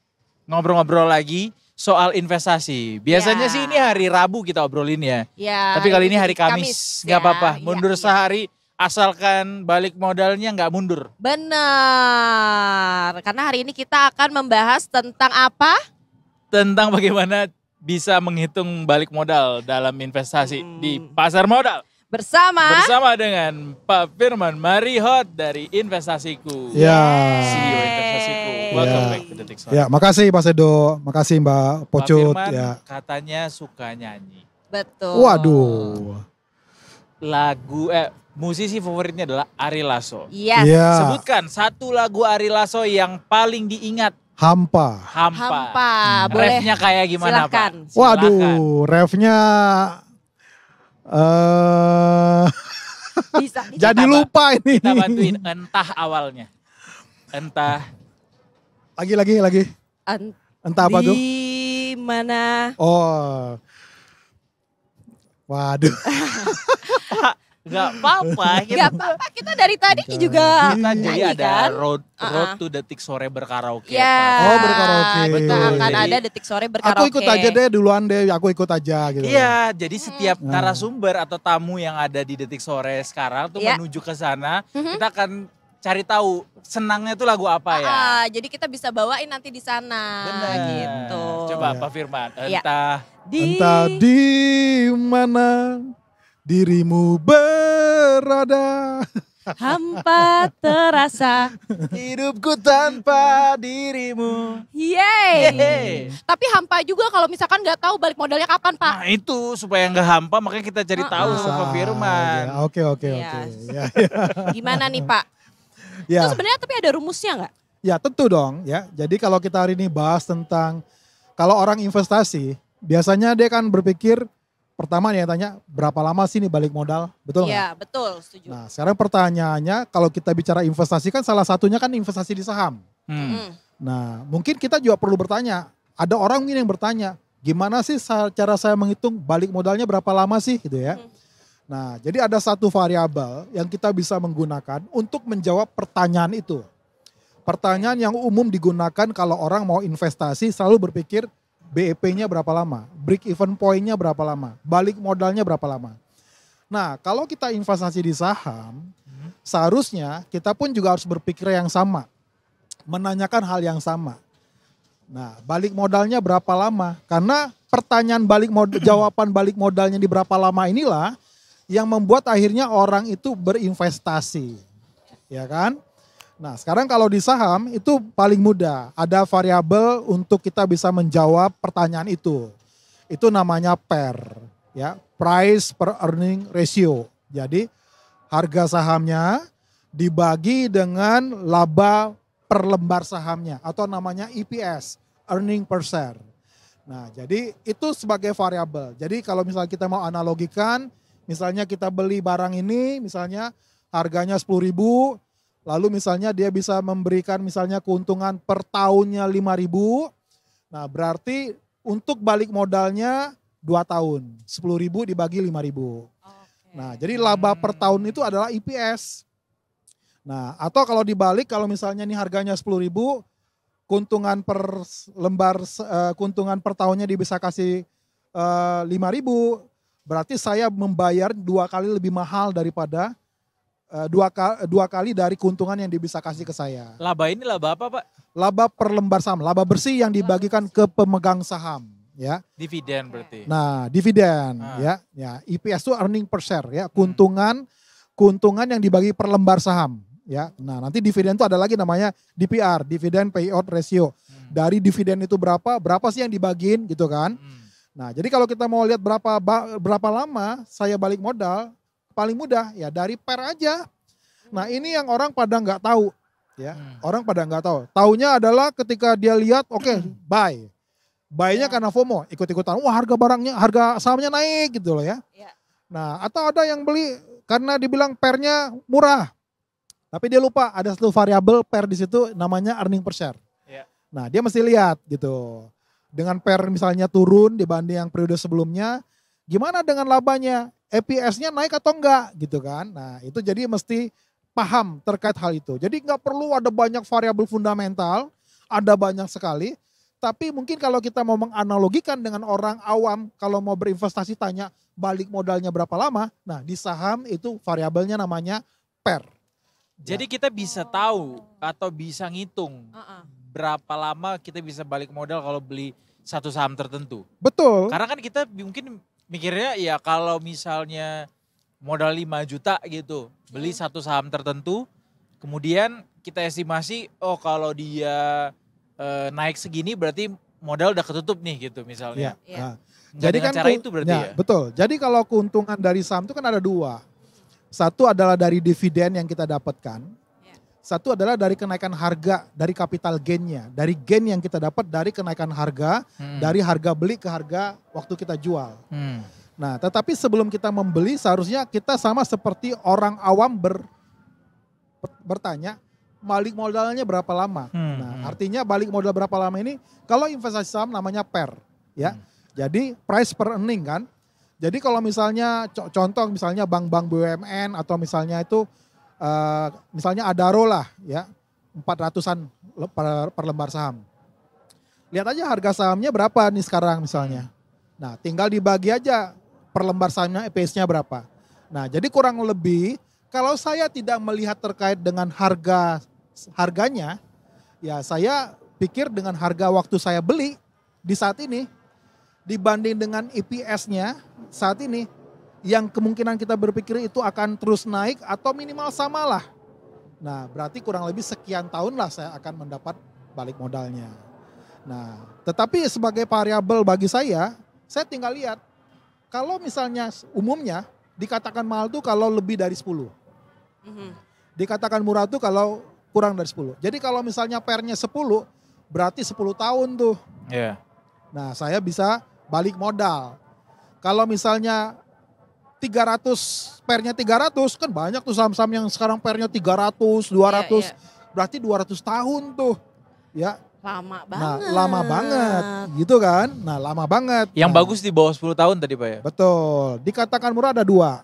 ngobrol-ngobrol lagi soal investasi. Biasanya ya. sih ini hari Rabu kita obrolin ya. ya Tapi kali ini hari Kamis, Kamis. nggak ya, apa-apa. Ya, mundur ya, sehari asalkan balik modalnya nggak mundur. Benar, karena hari ini kita akan membahas tentang apa? Tentang bagaimana bisa menghitung balik modal dalam investasi hmm. di pasar modal. Bersama Bersama dengan Pak Firman Marihot dari Investasiku. Ya. Yeah. CEO Investasiku. Welcome yeah. back to Detik Suara. Ya, yeah, makasih Mas Edo, makasih Mbak Pocut. Pak Firman ya. katanya suka nyanyi. Betul. Waduh. Lagu eh musisi favoritnya adalah Ari Lasso. Iya. Yes. Yeah. Sebutkan satu lagu Ari Lasso yang paling diingat. Hampa. Hampa. Hampa. Hmm, Boleh. Refnya kayak gimana Silakan. Pak? Waduh, refnya uh, bisa. Jadi lupa ini. Kita bantuin entah awalnya. Entah lagi, lagi, lagi. Ant Entah apa tuh? Di mana? Oh. Waduh. Gak apa-apa. Gak gitu. apa-apa, kita dari tadi Gak. juga kita jadi kan? ada kan? road, road uh to detik sore berkaraoke. Yeah. Oh berkaraoke. Betul. Akan ada detik sore berkaraoke. Aku ikut aja deh duluan deh, aku ikut aja gitu. Iya, jadi setiap hmm. narasumber atau tamu yang ada di detik sore sekarang tuh yeah. menuju ke sana, hmm kita akan cari tahu senangnya itu lagu apa ya. Ah, ah, jadi kita bisa bawain nanti di sana Benar gitu. Coba Pak Firman, ya. entah ya. di entah di mana dirimu berada. Hampa terasa hidupku tanpa dirimu. Yeay. Yeay. Tapi hampa juga kalau misalkan nggak tahu balik modalnya kapan, Pak. Nah, itu supaya nggak hampa makanya kita cari uh tahu ah, ah. sama Firman. Iya, oke, oke, iya. oke. Iya, Gimana nih, Pak? Ya. Itu sebenarnya tapi ada rumusnya nggak? Ya tentu dong ya. Jadi kalau kita hari ini bahas tentang kalau orang investasi biasanya dia kan berpikir pertama dia tanya berapa lama sih ini balik modal betul iya, nggak? gak? betul setuju. Nah sekarang pertanyaannya kalau kita bicara investasi kan salah satunya kan investasi di saham. Hmm. hmm. Nah mungkin kita juga perlu bertanya ada orang mungkin yang bertanya gimana sih cara saya menghitung balik modalnya berapa lama sih gitu ya. Hmm Nah, jadi ada satu variabel yang kita bisa menggunakan untuk menjawab pertanyaan itu. Pertanyaan yang umum digunakan kalau orang mau investasi selalu berpikir BEP-nya berapa lama, break even point-nya berapa lama, balik modalnya berapa lama. Nah, kalau kita investasi di saham, seharusnya kita pun juga harus berpikir yang sama, menanyakan hal yang sama. Nah, balik modalnya berapa lama? Karena pertanyaan balik modal, jawaban balik modalnya di berapa lama inilah yang membuat akhirnya orang itu berinvestasi. Ya kan? Nah, sekarang kalau di saham itu paling mudah. Ada variabel untuk kita bisa menjawab pertanyaan itu. Itu namanya PER, ya, price per earning ratio. Jadi harga sahamnya dibagi dengan laba per lembar sahamnya atau namanya EPS, earning per share. Nah, jadi itu sebagai variabel. Jadi kalau misalnya kita mau analogikan Misalnya kita beli barang ini, misalnya harganya sepuluh ribu, lalu misalnya dia bisa memberikan misalnya keuntungan per tahunnya 5 ribu, nah berarti untuk balik modalnya dua tahun, sepuluh ribu dibagi lima ribu. Nah jadi laba per tahun itu adalah IPS. Nah atau kalau dibalik kalau misalnya ini harganya sepuluh ribu, keuntungan per lembar eh, keuntungan per tahunnya dia bisa kasih eh, lima ribu Berarti saya membayar dua kali lebih mahal daripada eh, dua kali dua kali dari keuntungan yang dia bisa kasih ke saya. Laba ini laba apa Pak? Laba per lembar saham, laba bersih yang dibagikan ke pemegang saham ya. Dividen berarti. Nah, dividen ah. ya, ya. EPS itu earning per share ya, keuntungan hmm. keuntungan yang dibagi per lembar saham ya. Nah, nanti dividen itu ada lagi namanya DPR, dividen payout ratio. Hmm. Dari dividen itu berapa? Berapa sih yang dibagiin gitu kan? Hmm. Nah, jadi kalau kita mau lihat berapa berapa lama saya balik modal, paling mudah ya dari per aja. Nah, ini yang orang pada nggak tahu, ya. Hmm. Orang pada nggak tahu. Taunya adalah ketika dia lihat, oke, okay, hmm. buy. Buy-nya ya. karena FOMO, ikut-ikutan. Wah, harga barangnya, harga sahamnya naik gitu loh ya. ya. Nah, atau ada yang beli karena dibilang pernya murah. Tapi dia lupa ada satu variabel per di situ namanya earning per share. Ya. Nah, dia mesti lihat gitu dengan PER misalnya turun dibanding yang periode sebelumnya, gimana dengan labanya? EPS-nya naik atau enggak gitu kan? Nah itu jadi mesti paham terkait hal itu. Jadi nggak perlu ada banyak variabel fundamental, ada banyak sekali. Tapi mungkin kalau kita mau menganalogikan dengan orang awam, kalau mau berinvestasi tanya balik modalnya berapa lama, nah di saham itu variabelnya namanya PER. Jadi ya. kita bisa tahu atau bisa ngitung uh -uh berapa lama kita bisa balik modal kalau beli satu saham tertentu. Betul. Karena kan kita mungkin mikirnya ya kalau misalnya modal 5 juta gitu, beli hmm. satu saham tertentu, kemudian kita estimasi oh kalau dia e, naik segini berarti modal udah ketutup nih gitu misalnya. Ya. ya. Jadi kan cara itu berarti ya, ya. Betul. Jadi kalau keuntungan dari saham itu kan ada dua. Satu adalah dari dividen yang kita dapatkan satu adalah dari kenaikan harga dari kapital gainnya, dari gain yang kita dapat dari kenaikan harga, hmm. dari harga beli ke harga waktu kita jual. Hmm. Nah, tetapi sebelum kita membeli seharusnya kita sama seperti orang awam ber, bertanya balik modalnya berapa lama. Hmm. Nah, hmm. artinya balik modal berapa lama ini kalau investasi saham namanya per, ya. Hmm. Jadi price per earning kan. Jadi kalau misalnya contoh misalnya bank-bank BUMN atau misalnya itu Eh, misalnya Adaro lah ya 400-an per lembar saham. Lihat aja harga sahamnya berapa nih sekarang misalnya. Nah, tinggal dibagi aja per lembar sahamnya EPS-nya berapa. Nah, jadi kurang lebih kalau saya tidak melihat terkait dengan harga harganya, ya saya pikir dengan harga waktu saya beli di saat ini dibanding dengan EPS-nya saat ini yang kemungkinan kita berpikir itu akan terus naik atau minimal samalah. Nah, berarti kurang lebih sekian tahun lah saya akan mendapat balik modalnya. Nah, tetapi sebagai variabel bagi saya, saya tinggal lihat kalau misalnya umumnya dikatakan mahal tuh kalau lebih dari 10. Mm-hmm. Dikatakan murah tuh kalau kurang dari 10. Jadi kalau misalnya pernya 10, berarti 10 tahun tuh. Yeah. Nah, saya bisa balik modal. Kalau misalnya 300 pernya 300 kan banyak tuh saham-saham yang sekarang pernya 300, 200. Yeah, yeah. Berarti 200 tahun tuh. Ya. Lama banget. Nah, lama banget gitu kan. Nah, lama banget. Yang nah. bagus di bawah 10 tahun tadi, Pak ya. Betul. Dikatakan murah ada dua.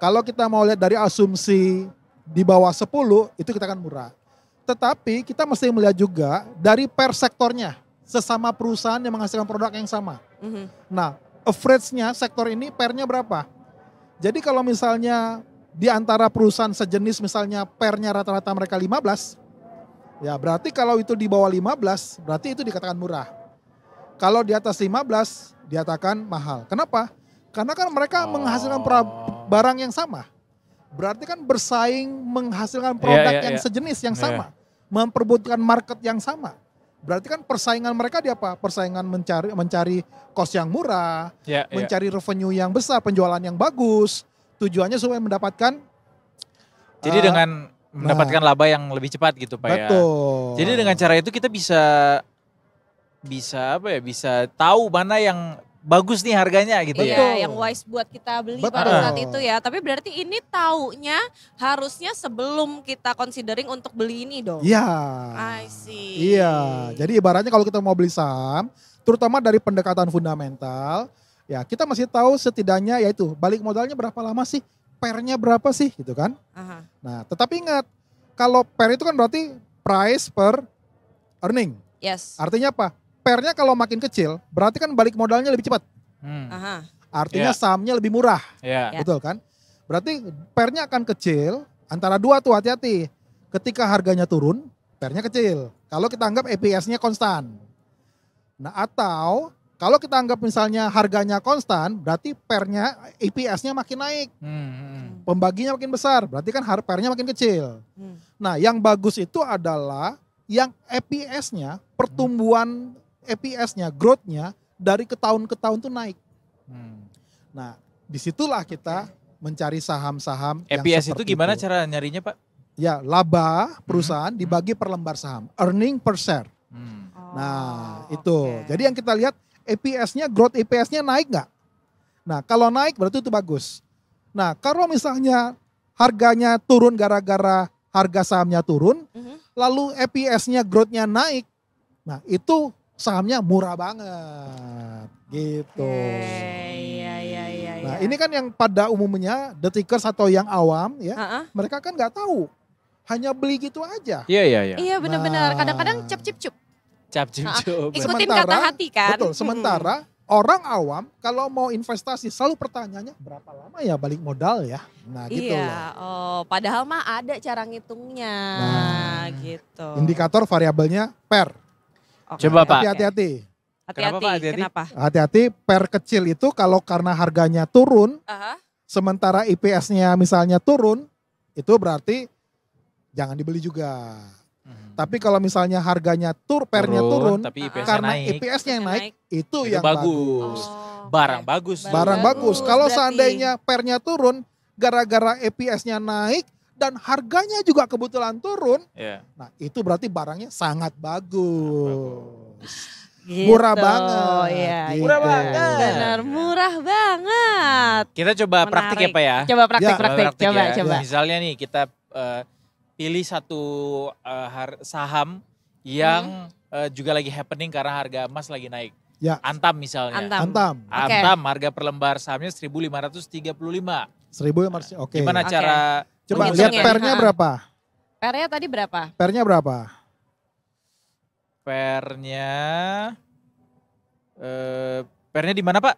Kalau kita mau lihat dari asumsi di bawah 10 itu kita kan murah. Tetapi kita mesti melihat juga dari per sektornya sesama perusahaan yang menghasilkan produk yang sama. Mm -hmm. Nah, average-nya sektor ini pernya berapa? Jadi kalau misalnya di antara perusahaan sejenis misalnya pernya rata-rata mereka 15, ya berarti kalau itu di bawah 15, berarti itu dikatakan murah. Kalau di atas 15, dikatakan mahal. Kenapa? Karena kan mereka oh. menghasilkan barang yang sama. Berarti kan bersaing menghasilkan iya, produk yeah, yeah, yang yeah. sejenis yang iya. sama, memperbutkan market yang sama. Berarti kan persaingan mereka di apa? Persaingan mencari mencari kos yang murah, yeah, ya. mencari yeah. revenue yang besar, penjualan yang bagus. Tujuannya supaya mendapatkan Jadi uh, dengan mendapatkan nah, laba yang lebih cepat gitu, Pak ya. betul. ya. Jadi dengan cara itu kita bisa bisa apa ya? Bisa tahu mana yang bagus nih harganya gitu. Iya, Betul. yang wise buat kita beli Betul. pada saat itu ya. Tapi berarti ini taunya harusnya sebelum kita considering untuk beli ini dong. Iya. I see. Iya, jadi ibaratnya kalau kita mau beli saham, terutama dari pendekatan fundamental, ya kita masih tahu setidaknya yaitu balik modalnya berapa lama sih, pernya berapa sih gitu kan. Aha. Nah, tetapi ingat kalau per itu kan berarti price per earning. Yes. Artinya apa? pernya kalau makin kecil, berarti kan balik modalnya lebih cepat. Hmm. Aha. Artinya yeah. sahamnya lebih murah. Yeah. Iya. Betul kan? Berarti pernya akan kecil, antara dua tuh hati-hati. Ketika harganya turun, pernya kecil. Kalau kita anggap EPS-nya konstan. Nah atau kalau kita anggap misalnya harganya konstan, berarti pernya EPS-nya makin naik. Hmm, hmm, Pembaginya makin besar, berarti kan pernya makin kecil. Hmm. Nah yang bagus itu adalah yang EPS-nya pertumbuhan EPS-nya, growth-nya dari ke tahun ke tahun tuh naik. Hmm. Nah, disitulah kita mencari saham-saham. EPS yang itu gimana itu. cara nyarinya Pak? Ya, laba perusahaan hmm. dibagi per lembar saham, earning per share. Hmm. Nah, oh, nah, itu. Jadi yang kita lihat EPS-nya, growth EPS-nya naik nggak? Nah, kalau naik berarti itu bagus. Nah, kalau misalnya harganya turun gara-gara harga sahamnya turun, mm -hmm. lalu EPS-nya growth-nya naik, nah itu sahamnya murah banget gitu. Eh, iya iya iya. Nah ya. ini kan yang pada umumnya the tickers atau yang awam ya, uh -uh. mereka kan nggak tahu, hanya beli gitu aja. Iya iya iya. Iya benar-benar. Nah. Kadang-kadang cap cip cup. Cap cip cup. Ikutin sementara, kata hati kan. Betul. Sementara hmm. orang awam kalau mau investasi selalu pertanyaannya berapa lama ya balik modal ya. Nah gitu iya, loh. Oh padahal mah ada cara ngitungnya. Nah, gitu. Indikator variabelnya per Okay. Coba Pak. Hati-hati. Hati-hati. Kenapa? Hati-hati per kecil itu kalau karena harganya turun, uh -huh. sementara IPS-nya misalnya turun, itu berarti jangan dibeli juga. Hmm. Tapi kalau misalnya harganya tur pernya turun, turun tapi IPS karena IPS-nya yang naik, itu, itu yang bagus. Oh, Barang bagus. Barang, bagus. bagus. Kalau seandainya pernya turun gara-gara IPS-nya naik, dan harganya juga kebetulan turun, yeah. nah itu berarti barangnya sangat bagus. Gitu, murah banget. Iya, gitu. Murah banget. Benar, murah banget. Kita coba Menarik. praktik ya Pak ya. Coba praktik, ya. praktik. praktik coba, ya. coba. Misalnya nih kita uh, pilih satu uh, saham yang hmm. uh, juga lagi happening karena harga emas lagi naik. Ya. Antam misalnya. Antam. Antam, okay. harga per lembar sahamnya 1535. 1535. Oke. Okay. Gimana okay. cara Coba lihat ya. pernya berapa? Pernya tadi berapa? Pernya berapa? Pernya eh pernya di mana, Pak?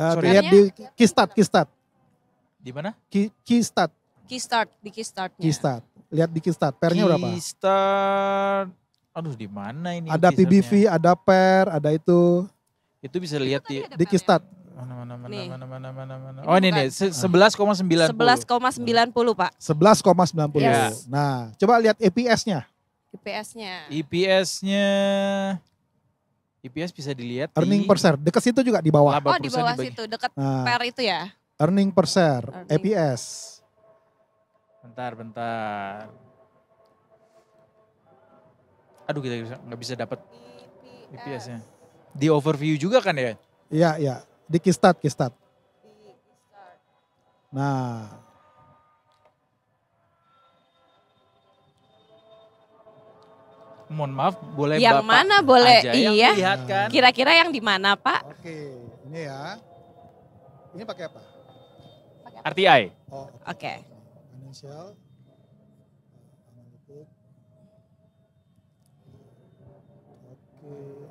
Uh, Lihat di Kistat, Kistat. Di mana? Ki, Kistat. di Kistat. Kistat, Lihat di Kistat. pernya berapa? Kistat, Aduh, di mana ini? Ada PBV, ada per, ada itu. Itu bisa lihat itu di di Ya? Mana mana mana nih. mana mana mana mana. Oh ini nih 11,90. 11,90 Pak. 11,90. Nah, coba lihat EPS-nya. EPS-nya. EPS-nya EPS bisa dilihat earning di... per share. Dekat situ juga di bawah. Oh, di bawah dibagi. situ, dekat nah, per itu ya. Earning per share, earning. EPS. Bentar, bentar. Aduh kita nggak bisa dapat EPS-nya. Di overview juga kan ya? Iya, iya. Di Kistat, Kistat. Nah. Mohon maaf, boleh yang Bapak mana boleh aja iya. Kan? Kira-kira yang di mana, Pak? Oke, ini ya. Ini pakai apa? Pakai RTI. E. Oh, oke. Okay. Oke.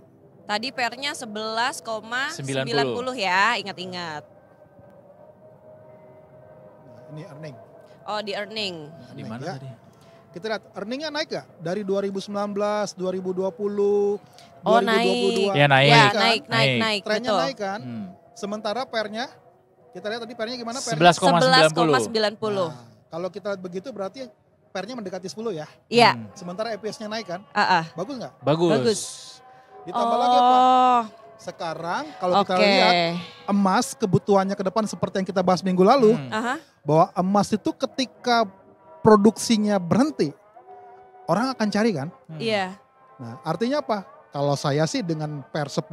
Tadi pernya 11,90 ya, ingat-ingat. Nah, ini earning. Oh, di earning. di mana ya. tadi? Kita lihat earningnya naik gak? Dari 2019, 2020, oh, 2022. naik. Ya, naik. Ya, naik, kan? naik, naik, naik. Trennya naik kan? Hmm. Sementara pernya, kita lihat tadi pernya gimana? 11,90. sembilan Nah, kalau kita lihat begitu berarti pernya mendekati 10 ya. Iya. Hmm. Sementara EPS-nya naik kan? Uh -uh. Bagus nggak? Bagus. Bagus. Ditambah oh. lagi apa? Oh. Sekarang kalau okay. kita lihat emas kebutuhannya ke depan seperti yang kita bahas minggu lalu. Hmm. Bahwa emas itu ketika produksinya berhenti, orang akan cari kan? Hmm. Iya. Hmm. Yeah. Nah artinya apa? Kalau saya sih dengan per 10,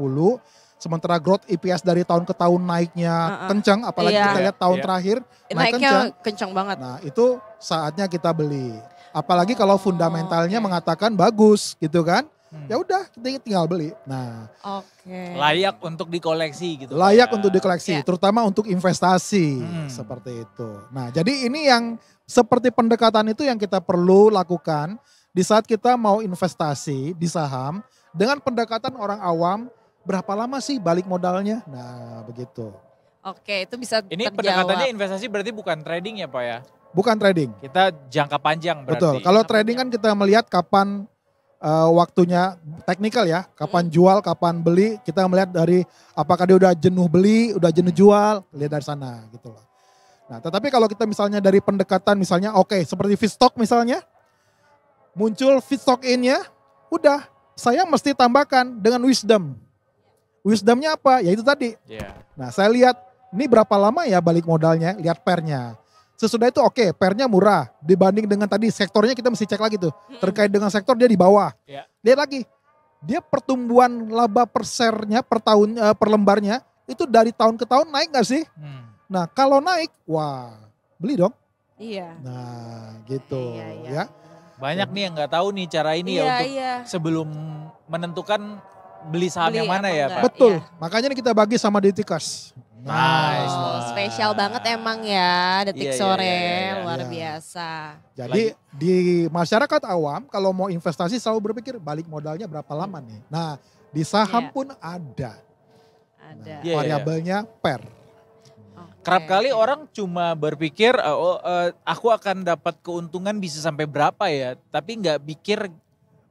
sementara growth EPS dari tahun ke tahun naiknya uh -uh. kencang, apalagi yeah. kita lihat tahun yeah. terakhir naik Naiknya kencang. kencang banget. Nah itu saatnya kita beli. Apalagi kalau oh. fundamentalnya oh, okay. mengatakan bagus gitu kan. Ya hmm. Ya udah, kita tinggal beli. Nah, Okay. Layak untuk dikoleksi gitu. Layak ya. untuk dikoleksi, ya. terutama untuk investasi hmm. seperti itu. Nah, jadi ini yang seperti pendekatan itu yang kita perlu lakukan di saat kita mau investasi di saham dengan pendekatan orang awam berapa lama sih balik modalnya? Nah, begitu. Oke, itu bisa Ini terjawab. pendekatannya investasi berarti bukan trading ya, Pak ya? Bukan trading. Kita jangka panjang berarti. Betul. Kalau trading kan kita melihat kapan uh, waktunya teknikal ya, kapan hmm. jual, kapan beli, kita melihat dari apakah dia udah jenuh beli, udah jenuh jual, lihat dari sana gitu loh. Nah, tetapi kalau kita misalnya dari pendekatan misalnya oke okay, seperti feedstock misalnya muncul feedstock in-nya, udah saya mesti tambahkan dengan wisdom. Wisdomnya apa? Ya itu tadi. Yeah. Nah, saya lihat ini berapa lama ya balik modalnya, lihat pernya sesudah itu oke okay, pernya murah dibanding dengan tadi sektornya kita mesti cek lagi tuh terkait dengan sektor dia di bawah yeah. lihat lagi dia pertumbuhan laba per per tahun uh, per lembarnya itu dari tahun ke tahun naik gak sih? Hmm. Nah kalau naik, wah beli dong. Iya. Nah iya, gitu yeah, yeah. ya. Banyak nih yang nggak tahu nih cara ini yeah, ya iya, untuk iya. sebelum menentukan beli saham beli yang mana ya Pak. Betul, yeah. makanya nih kita bagi sama Detikas. Nice. Oh, spesial banget emang ya detik yeah, iya, sore yeah, yeah, yeah. luar yeah. biasa. Jadi di masyarakat awam kalau mau investasi selalu berpikir balik modalnya berapa lama nih. Nah, di saham yeah. pun ada. Ada. Nah, iya, yeah, iya. variabelnya yeah. per. Kerap kali orang cuma berpikir eh, oh, uh, aku akan dapat keuntungan bisa sampai berapa ya, tapi nggak pikir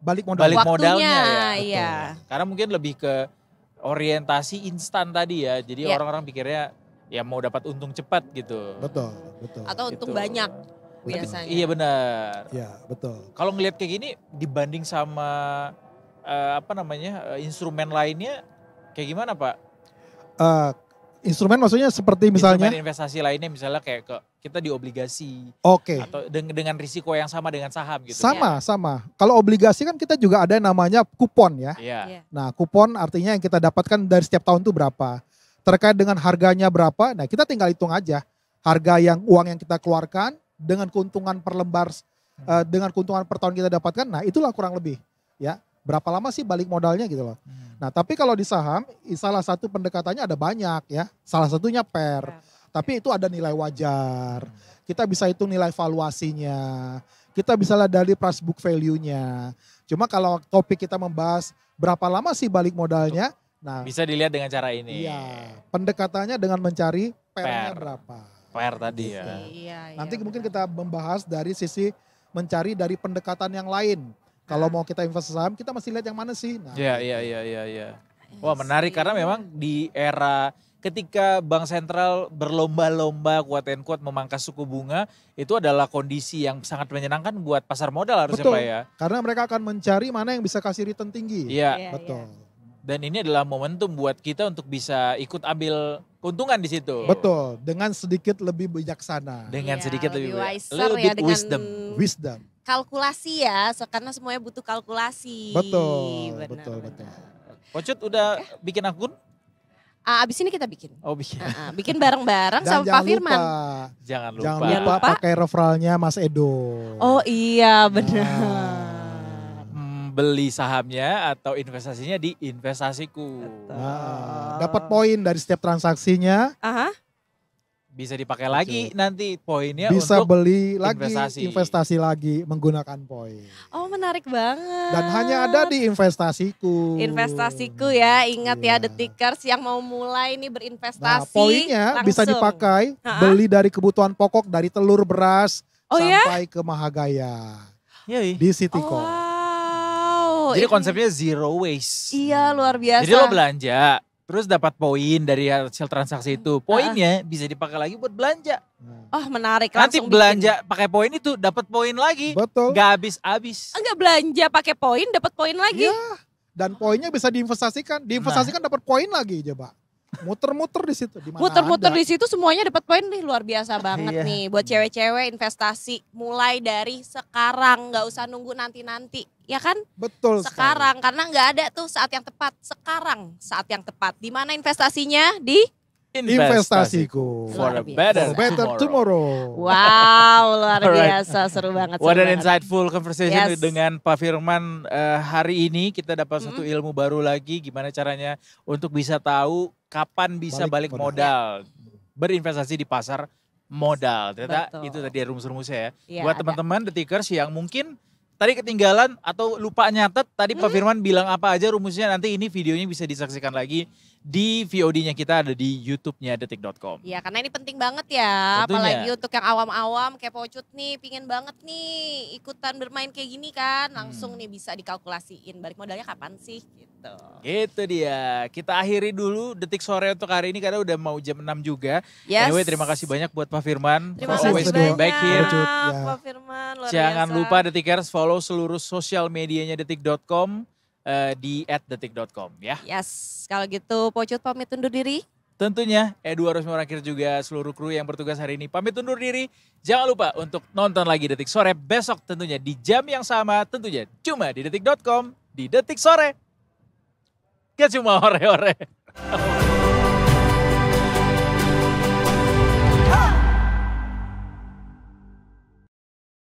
balik modal balik modalnya ya. Iya. Karena mungkin lebih ke orientasi instan tadi ya. Jadi yeah. orang-orang pikirnya ya mau dapat untung cepat gitu. Betul, betul. Atau untung gitu. banyak biasanya. Iya benar. Iya, betul. Kalau ngelihat kayak gini dibanding sama uh, apa namanya? Uh, instrumen lainnya kayak gimana, Pak? Uh, instrumen maksudnya seperti misalnya instrumen investasi lainnya misalnya kayak ke kita di obligasi. Oke. Okay. Atau dengan, dengan risiko yang sama dengan saham gitu. Kan. Sama, ya. sama. Kalau obligasi kan kita juga ada yang namanya kupon ya. Iya. Yeah. Nah, kupon artinya yang kita dapatkan dari setiap tahun itu berapa. Terkait dengan harganya berapa, nah kita tinggal hitung aja. Harga yang uang yang kita keluarkan dengan keuntungan per lembar hmm. uh, dengan keuntungan per tahun kita dapatkan, nah itulah kurang lebih ya. Berapa lama sih balik modalnya gitu loh. Hmm. Nah, tapi kalau di saham salah satu pendekatannya ada banyak ya. Salah satunya per. Yeah tapi itu ada nilai wajar. Kita bisa hitung nilai valuasinya. Kita bisa lihat dari price book value-nya. Cuma kalau topik kita membahas berapa lama sih balik modalnya, nah bisa dilihat dengan cara ini. Iya, pendekatannya dengan mencari per berapa. Per tadi ya. Gitu. Iya, iya, Nanti mungkin kita membahas dari sisi mencari dari pendekatan yang lain. Kalau ah. mau kita invest saham, kita masih lihat yang mana sih? Nah, iya, iya, iya, iya, iya. iya Wah menarik karena memang di era ketika Bank Sentral berlomba-lomba kuat dan kuat memangkas suku bunga itu adalah kondisi yang sangat menyenangkan buat pasar modal harusnya Betul. Pak ya. Karena mereka akan mencari mana yang bisa kasih return tinggi. Iya. Ya, Betul. Ya. Dan ini adalah momentum buat kita untuk bisa ikut ambil keuntungan di situ. Betul, dengan sedikit lebih bijaksana. Dengan ya, sedikit lebih, lebih wiser ya, bit wisdom. Wisdom. Kalkulasi ya, karena semuanya butuh kalkulasi. Betul, benar, betul, benar. betul. Pocut udah bikin akun? Uh, abis ini kita bikin. Oh bikin. Uh, uh, bikin bareng-bareng sama Pak Firman. jangan lupa. Jangan lupa, pakai referralnya Mas Edo. Oh iya ya. benar. Nah. beli sahamnya atau investasinya di investasiku. Nah, dapat poin dari setiap transaksinya. Aha bisa dipakai Betul. lagi nanti poinnya bisa untuk beli lagi investasi. investasi lagi menggunakan poin. Oh menarik banget. Dan hanya ada di investasiku. Investasiku ya ingat yeah. ya detikers iya. yang mau mulai ini berinvestasi. Nah, poinnya langsung. bisa dipakai ha beli dari kebutuhan pokok dari telur beras oh, iya? sampai ke Mahagaya Yui. Iya, di Citiko. Oh. Jadi konsepnya zero waste. Iya luar biasa. Jadi lo belanja, Terus dapat poin dari hasil transaksi itu. Hmm. Poinnya uh. bisa dipakai lagi buat belanja. Ah, oh menarik. Nanti belanja pakai poin itu dapat poin lagi. Betul. Gak habis-habis. Enggak belanja pakai poin dapat poin lagi. Iya. Dan poinnya bisa diinvestasikan. Diinvestasikan nah. dapat poin lagi Pak. Muter-muter di situ. di Muter-muter di situ semuanya dapat poin nih luar biasa banget iya. nih. Buat cewek-cewek investasi mulai dari sekarang nggak usah nunggu nanti-nanti ya kan? Betul. Sekarang sekali. karena nggak ada tuh saat yang tepat. Sekarang saat yang tepat. Di mana investasinya? Di investasiku for a better, for better tomorrow. Wow, luar biasa, seru banget. Seru What an insightful conversation yes. dengan Pak Firman uh, hari ini kita dapat mm -hmm. satu mm-hmm. ilmu baru lagi gimana caranya untuk bisa tahu kapan bisa balik, balik modal. Berinvestasi di pasar modal. Ternyata Betul. itu tadi rumus-rumusnya ya. ya Buat teman-teman detikers yang mungkin Tadi ketinggalan atau lupa nyatet, tadi Pak hmm? Firman bilang apa aja rumusnya nanti ini videonya bisa disaksikan lagi di VOD-nya kita ada di YouTube-nya detik.com. Iya, karena ini penting banget ya, Tentunya. apalagi untuk yang awam-awam kayak pocut nih, pingin banget nih ikutan bermain kayak gini kan, hmm. langsung hmm. nih bisa dikalkulasiin balik modalnya kapan sih gitu. Gitu dia. Kita akhiri dulu detik sore untuk hari ini karena udah mau jam 6 juga. Yes. Anyway, terima kasih banyak buat Pak Firman. Terima kasih Always banyak back here. Pocut, ya. Pak Firman. Luar Jangan biasa. lupa detikers follow seluruh sosial medianya detik.com uh, di @detik.com ya. Yes, kalau gitu Pocut pamit undur diri. Tentunya Edu harus merangkir juga seluruh kru yang bertugas hari ini. Pamit undur diri. Jangan lupa untuk nonton lagi Detik Sore besok tentunya di jam yang sama. Tentunya cuma di detik.com di Detik Sore. Gak cuma ore-ore.